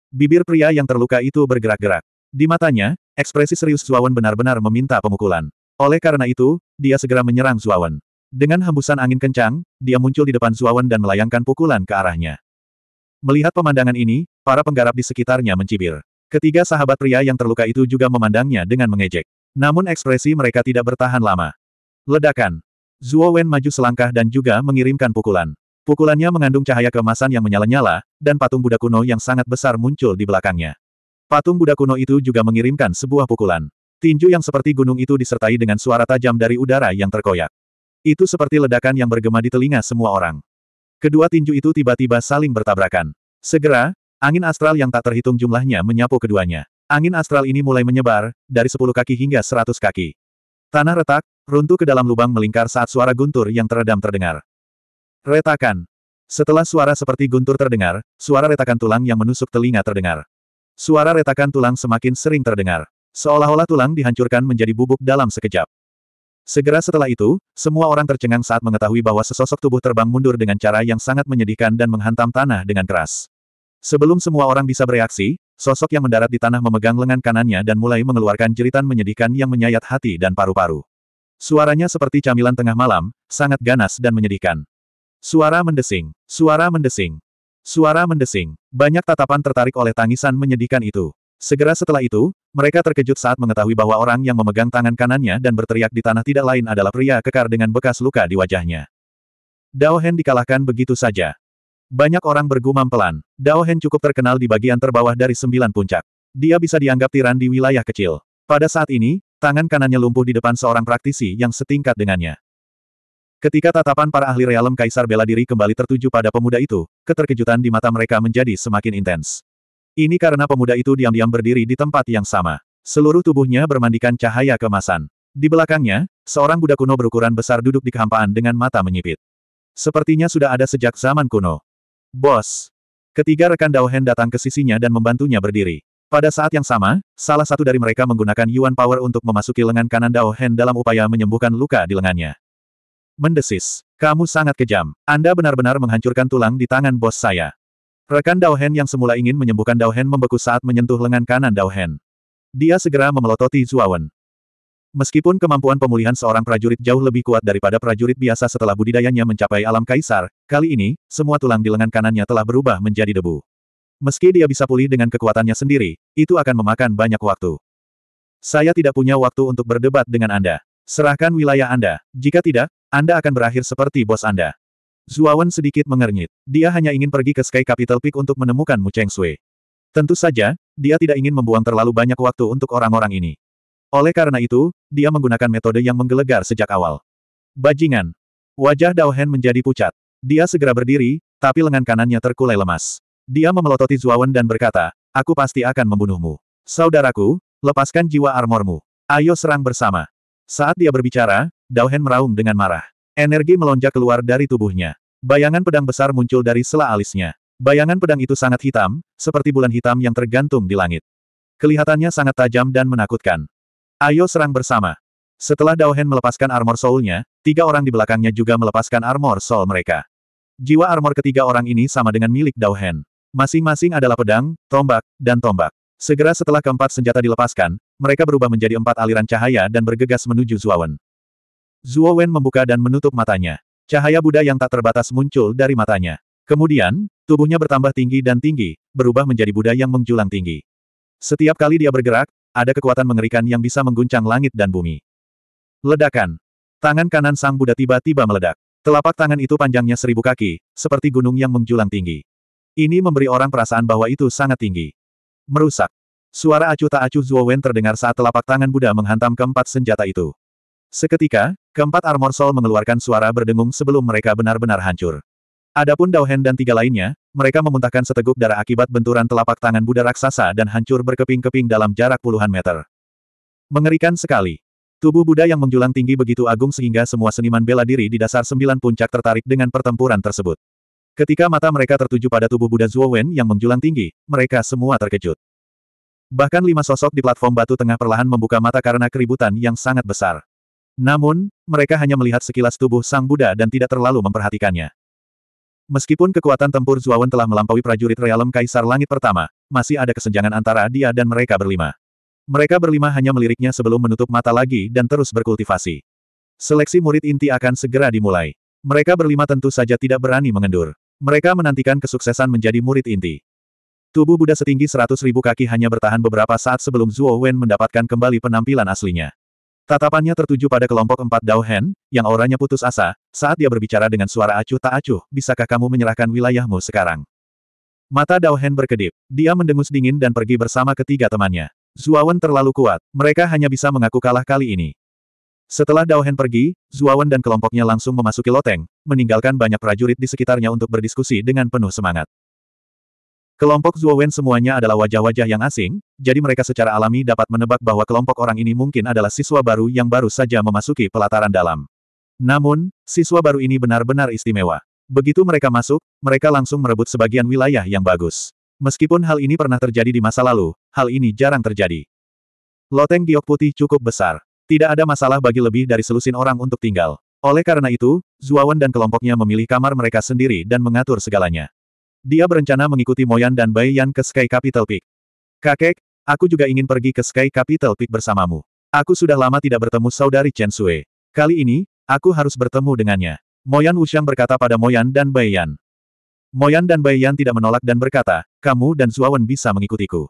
Bibir pria yang terluka itu bergerak-gerak. Di matanya, ekspresi serius Zuawan benar-benar meminta pemukulan. Oleh karena itu, dia segera menyerang Zuawan. Dengan hembusan angin kencang, dia muncul di depan Zuawan dan melayangkan pukulan ke arahnya. Melihat pemandangan ini, para penggarap di sekitarnya mencibir. Ketiga sahabat pria yang terluka itu juga memandangnya dengan mengejek. Namun ekspresi mereka tidak bertahan lama. Ledakan. Zuo Wen maju selangkah dan juga mengirimkan pukulan. Pukulannya mengandung cahaya kemasan yang menyala-nyala, dan patung Buddha kuno yang sangat besar muncul di belakangnya. Patung Buddha kuno itu juga mengirimkan sebuah pukulan. Tinju yang seperti gunung itu disertai dengan suara tajam dari udara yang terkoyak. Itu seperti ledakan yang bergema di telinga semua orang. Kedua tinju itu tiba-tiba saling bertabrakan. Segera, angin astral yang tak terhitung jumlahnya menyapu keduanya. Angin astral ini mulai menyebar, dari sepuluh kaki hingga seratus kaki. Tanah retak, runtuh ke dalam lubang melingkar saat suara guntur yang teredam terdengar. Retakan. Setelah suara seperti guntur terdengar, suara retakan tulang yang menusuk telinga terdengar. Suara retakan tulang semakin sering terdengar. Seolah-olah tulang dihancurkan menjadi bubuk dalam sekejap. Segera setelah itu, semua orang tercengang saat mengetahui bahwa sesosok tubuh terbang mundur dengan cara yang sangat menyedihkan dan menghantam tanah dengan keras. Sebelum semua orang bisa bereaksi, sosok yang mendarat di tanah memegang lengan kanannya dan mulai mengeluarkan jeritan menyedihkan yang menyayat hati dan paru-paru. Suaranya seperti camilan tengah malam, sangat ganas dan menyedihkan. Suara mendesing, suara mendesing, suara mendesing. Banyak tatapan tertarik oleh tangisan menyedihkan itu. Segera setelah itu, mereka terkejut saat mengetahui bahwa orang yang memegang tangan kanannya dan berteriak di tanah tidak lain adalah pria kekar dengan bekas luka di wajahnya. Dao Hen dikalahkan begitu saja. Banyak orang bergumam pelan. Dao Hen cukup terkenal di bagian terbawah dari sembilan puncak. Dia bisa dianggap tiran di wilayah kecil. Pada saat ini, tangan kanannya lumpuh di depan seorang praktisi yang setingkat dengannya. Ketika tatapan para ahli realem Kaisar bela diri kembali tertuju pada pemuda itu, keterkejutan di mata mereka menjadi semakin intens. Ini karena pemuda itu diam-diam berdiri di tempat yang sama. Seluruh tubuhnya bermandikan cahaya kemasan. Di belakangnya, seorang Buddha kuno berukuran besar duduk di kehampaan dengan mata menyipit. Sepertinya sudah ada sejak zaman kuno. Bos! Ketiga rekan Dauhen datang ke sisinya dan membantunya berdiri. Pada saat yang sama, salah satu dari mereka menggunakan Yuan Power untuk memasuki lengan kanan Dauhen dalam upaya menyembuhkan luka di lengannya. Mendesis. Kamu sangat kejam. Anda benar-benar menghancurkan tulang di tangan bos saya. Rekan Dao Hen yang semula ingin menyembuhkan Dao Hen membeku saat menyentuh lengan kanan Dao Hen. Dia segera memelototi Zuawan. Meskipun kemampuan pemulihan seorang prajurit jauh lebih kuat daripada prajurit biasa setelah budidayanya mencapai alam kaisar, kali ini, semua tulang di lengan kanannya telah berubah menjadi debu. Meski dia bisa pulih dengan kekuatannya sendiri, itu akan memakan banyak waktu. Saya tidak punya waktu untuk berdebat dengan Anda. Serahkan wilayah Anda. Jika tidak, Anda akan berakhir seperti bos Anda. Zuawan sedikit mengernyit. Dia hanya ingin pergi ke Sky Capital Peak untuk menemukan Mu Cheng Sui. Tentu saja, dia tidak ingin membuang terlalu banyak waktu untuk orang-orang ini. Oleh karena itu, dia menggunakan metode yang menggelegar sejak awal. Bajingan. Wajah Dao Hen menjadi pucat. Dia segera berdiri, tapi lengan kanannya terkulai lemas. Dia memelototi Zuawan dan berkata, aku pasti akan membunuhmu. Saudaraku, lepaskan jiwa armormu. Ayo serang bersama. Saat dia berbicara, Dao Hen meraung dengan marah. Energi melonjak keluar dari tubuhnya. Bayangan pedang besar muncul dari sela alisnya. Bayangan pedang itu sangat hitam, seperti bulan hitam yang tergantung di langit. Kelihatannya sangat tajam dan menakutkan. Ayo serang bersama. Setelah Daohen melepaskan armor Soul-nya, tiga orang di belakangnya juga melepaskan armor soul mereka. Jiwa armor ketiga orang ini sama dengan milik Daohen. Masing-masing adalah pedang, tombak, dan tombak. Segera setelah keempat senjata dilepaskan, mereka berubah menjadi empat aliran cahaya dan bergegas menuju Zuawan. Zuo Wen membuka dan menutup matanya. Cahaya Buddha yang tak terbatas muncul dari matanya. Kemudian, tubuhnya bertambah tinggi dan tinggi, berubah menjadi Buddha yang menjulang tinggi. Setiap kali dia bergerak, ada kekuatan mengerikan yang bisa mengguncang langit dan bumi. Ledakan. Tangan kanan sang Buddha tiba-tiba meledak. Telapak tangan itu panjangnya seribu kaki, seperti gunung yang menjulang tinggi. Ini memberi orang perasaan bahwa itu sangat tinggi. Merusak. Suara acuh tak acuh Zhuo Wen terdengar saat telapak tangan Buddha menghantam keempat senjata itu. Seketika, keempat armor sol mengeluarkan suara berdengung sebelum mereka benar-benar hancur. Adapun Dauhen dan tiga lainnya, mereka memuntahkan seteguk darah akibat benturan telapak tangan Buddha raksasa dan hancur berkeping-keping dalam jarak puluhan meter. Mengerikan sekali. Tubuh Buddha yang menjulang tinggi begitu agung sehingga semua seniman bela diri di dasar sembilan puncak tertarik dengan pertempuran tersebut. Ketika mata mereka tertuju pada tubuh Buddha Wen yang menjulang tinggi, mereka semua terkejut. Bahkan lima sosok di platform batu tengah perlahan membuka mata karena keributan yang sangat besar. Namun, mereka hanya melihat sekilas tubuh Sang Buddha dan tidak terlalu memperhatikannya. Meskipun kekuatan tempur Zuawan telah melampaui prajurit realem Kaisar Langit pertama, masih ada kesenjangan antara dia dan mereka berlima. Mereka berlima hanya meliriknya sebelum menutup mata lagi dan terus berkultivasi. Seleksi murid inti akan segera dimulai. Mereka berlima tentu saja tidak berani mengendur. Mereka menantikan kesuksesan menjadi murid inti. Tubuh Buddha setinggi ribu kaki hanya bertahan beberapa saat sebelum Zuo Wen mendapatkan kembali penampilan aslinya. Tatapannya tertuju pada kelompok empat Dao Hen, yang auranya putus asa, saat dia berbicara dengan suara acuh tak acuh, bisakah kamu menyerahkan wilayahmu sekarang? Mata Dao Hen berkedip, dia mendengus dingin dan pergi bersama ketiga temannya. Zuawan terlalu kuat, mereka hanya bisa mengaku kalah kali ini. Setelah Dao Hen pergi, Zuawan dan kelompoknya langsung memasuki loteng, meninggalkan banyak prajurit di sekitarnya untuk berdiskusi dengan penuh semangat. Kelompok Zuowen semuanya adalah wajah-wajah yang asing, jadi mereka secara alami dapat menebak bahwa kelompok orang ini mungkin adalah siswa baru yang baru saja memasuki pelataran dalam. Namun, siswa baru ini benar-benar istimewa. Begitu mereka masuk, mereka langsung merebut sebagian wilayah yang bagus. Meskipun hal ini pernah terjadi di masa lalu, hal ini jarang terjadi. Loteng giok putih cukup besar. Tidak ada masalah bagi lebih dari selusin orang untuk tinggal. Oleh karena itu, Zuawan dan kelompoknya memilih kamar mereka sendiri dan mengatur segalanya. Dia berencana mengikuti Moyan dan Bai Yan ke Sky Capital Peak. Kakek, aku juga ingin pergi ke Sky Capital Peak bersamamu. Aku sudah lama tidak bertemu saudari Chen Sui. Kali ini, aku harus bertemu dengannya. Moyan Wuxiang berkata pada Moyan dan Bai Yan. Moyan dan Bai Yan tidak menolak dan berkata, kamu dan Zuawan bisa mengikutiku.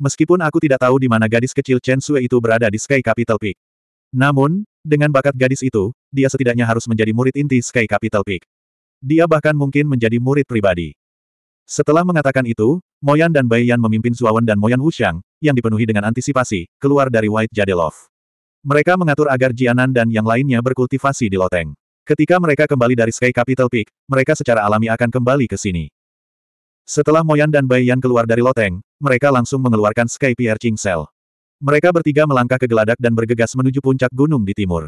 Meskipun aku tidak tahu di mana gadis kecil Chen Sui itu berada di Sky Capital Peak. Namun, dengan bakat gadis itu, dia setidaknya harus menjadi murid inti Sky Capital Peak. Dia bahkan mungkin menjadi murid pribadi. Setelah mengatakan itu, Moyan dan Bai Yan memimpin Zuawan dan Moyan Wuxiang, yang dipenuhi dengan antisipasi, keluar dari White Jade Love. Mereka mengatur agar Jianan dan yang lainnya berkultivasi di loteng. Ketika mereka kembali dari Sky Capital Peak, mereka secara alami akan kembali ke sini. Setelah Moyan dan Bai Yan keluar dari loteng, mereka langsung mengeluarkan Sky Pier Ching Cell. Mereka bertiga melangkah ke geladak dan bergegas menuju puncak gunung di timur.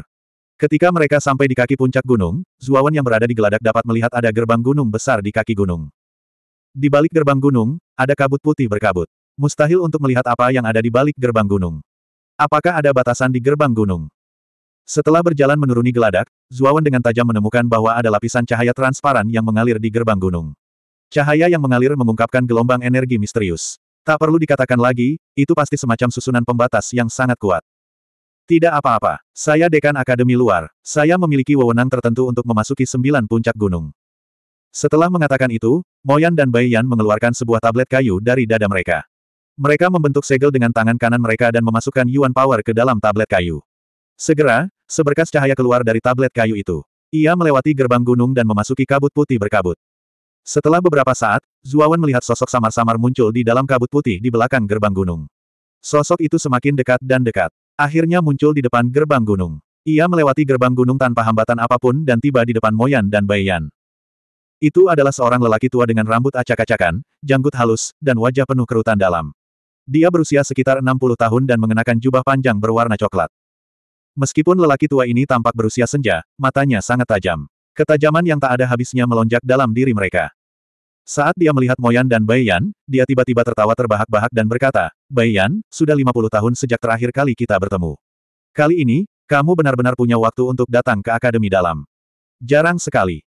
Ketika mereka sampai di kaki puncak gunung, Zuawan yang berada di geladak dapat melihat ada gerbang gunung besar di kaki gunung. Di balik gerbang gunung, ada kabut putih berkabut. Mustahil untuk melihat apa yang ada di balik gerbang gunung. Apakah ada batasan di gerbang gunung? Setelah berjalan menuruni geladak, Zuawan dengan tajam menemukan bahwa ada lapisan cahaya transparan yang mengalir di gerbang gunung. Cahaya yang mengalir mengungkapkan gelombang energi misterius. Tak perlu dikatakan lagi, itu pasti semacam susunan pembatas yang sangat kuat. Tidak apa-apa, saya dekan akademi luar, saya memiliki wewenang tertentu untuk memasuki sembilan puncak gunung. Setelah mengatakan itu, Moyan dan Bai Yan mengeluarkan sebuah tablet kayu dari dada mereka. Mereka membentuk segel dengan tangan kanan mereka dan memasukkan Yuan Power ke dalam tablet kayu. Segera, seberkas cahaya keluar dari tablet kayu itu. Ia melewati gerbang gunung dan memasuki kabut putih berkabut. Setelah beberapa saat, Zuawan melihat sosok samar-samar muncul di dalam kabut putih di belakang gerbang gunung. Sosok itu semakin dekat dan dekat. Akhirnya muncul di depan gerbang gunung. Ia melewati gerbang gunung tanpa hambatan apapun dan tiba di depan Moyan dan Baiyan. Itu adalah seorang lelaki tua dengan rambut acak-acakan, janggut halus, dan wajah penuh kerutan dalam. Dia berusia sekitar 60 tahun dan mengenakan jubah panjang berwarna coklat. Meskipun lelaki tua ini tampak berusia senja, matanya sangat tajam. Ketajaman yang tak ada habisnya melonjak dalam diri mereka. Saat dia melihat Moyan dan Baiyan, dia tiba-tiba tertawa terbahak-bahak dan berkata, Baiyan, sudah 50 tahun sejak terakhir kali kita bertemu. Kali ini, kamu benar-benar punya waktu untuk datang ke Akademi Dalam. Jarang sekali,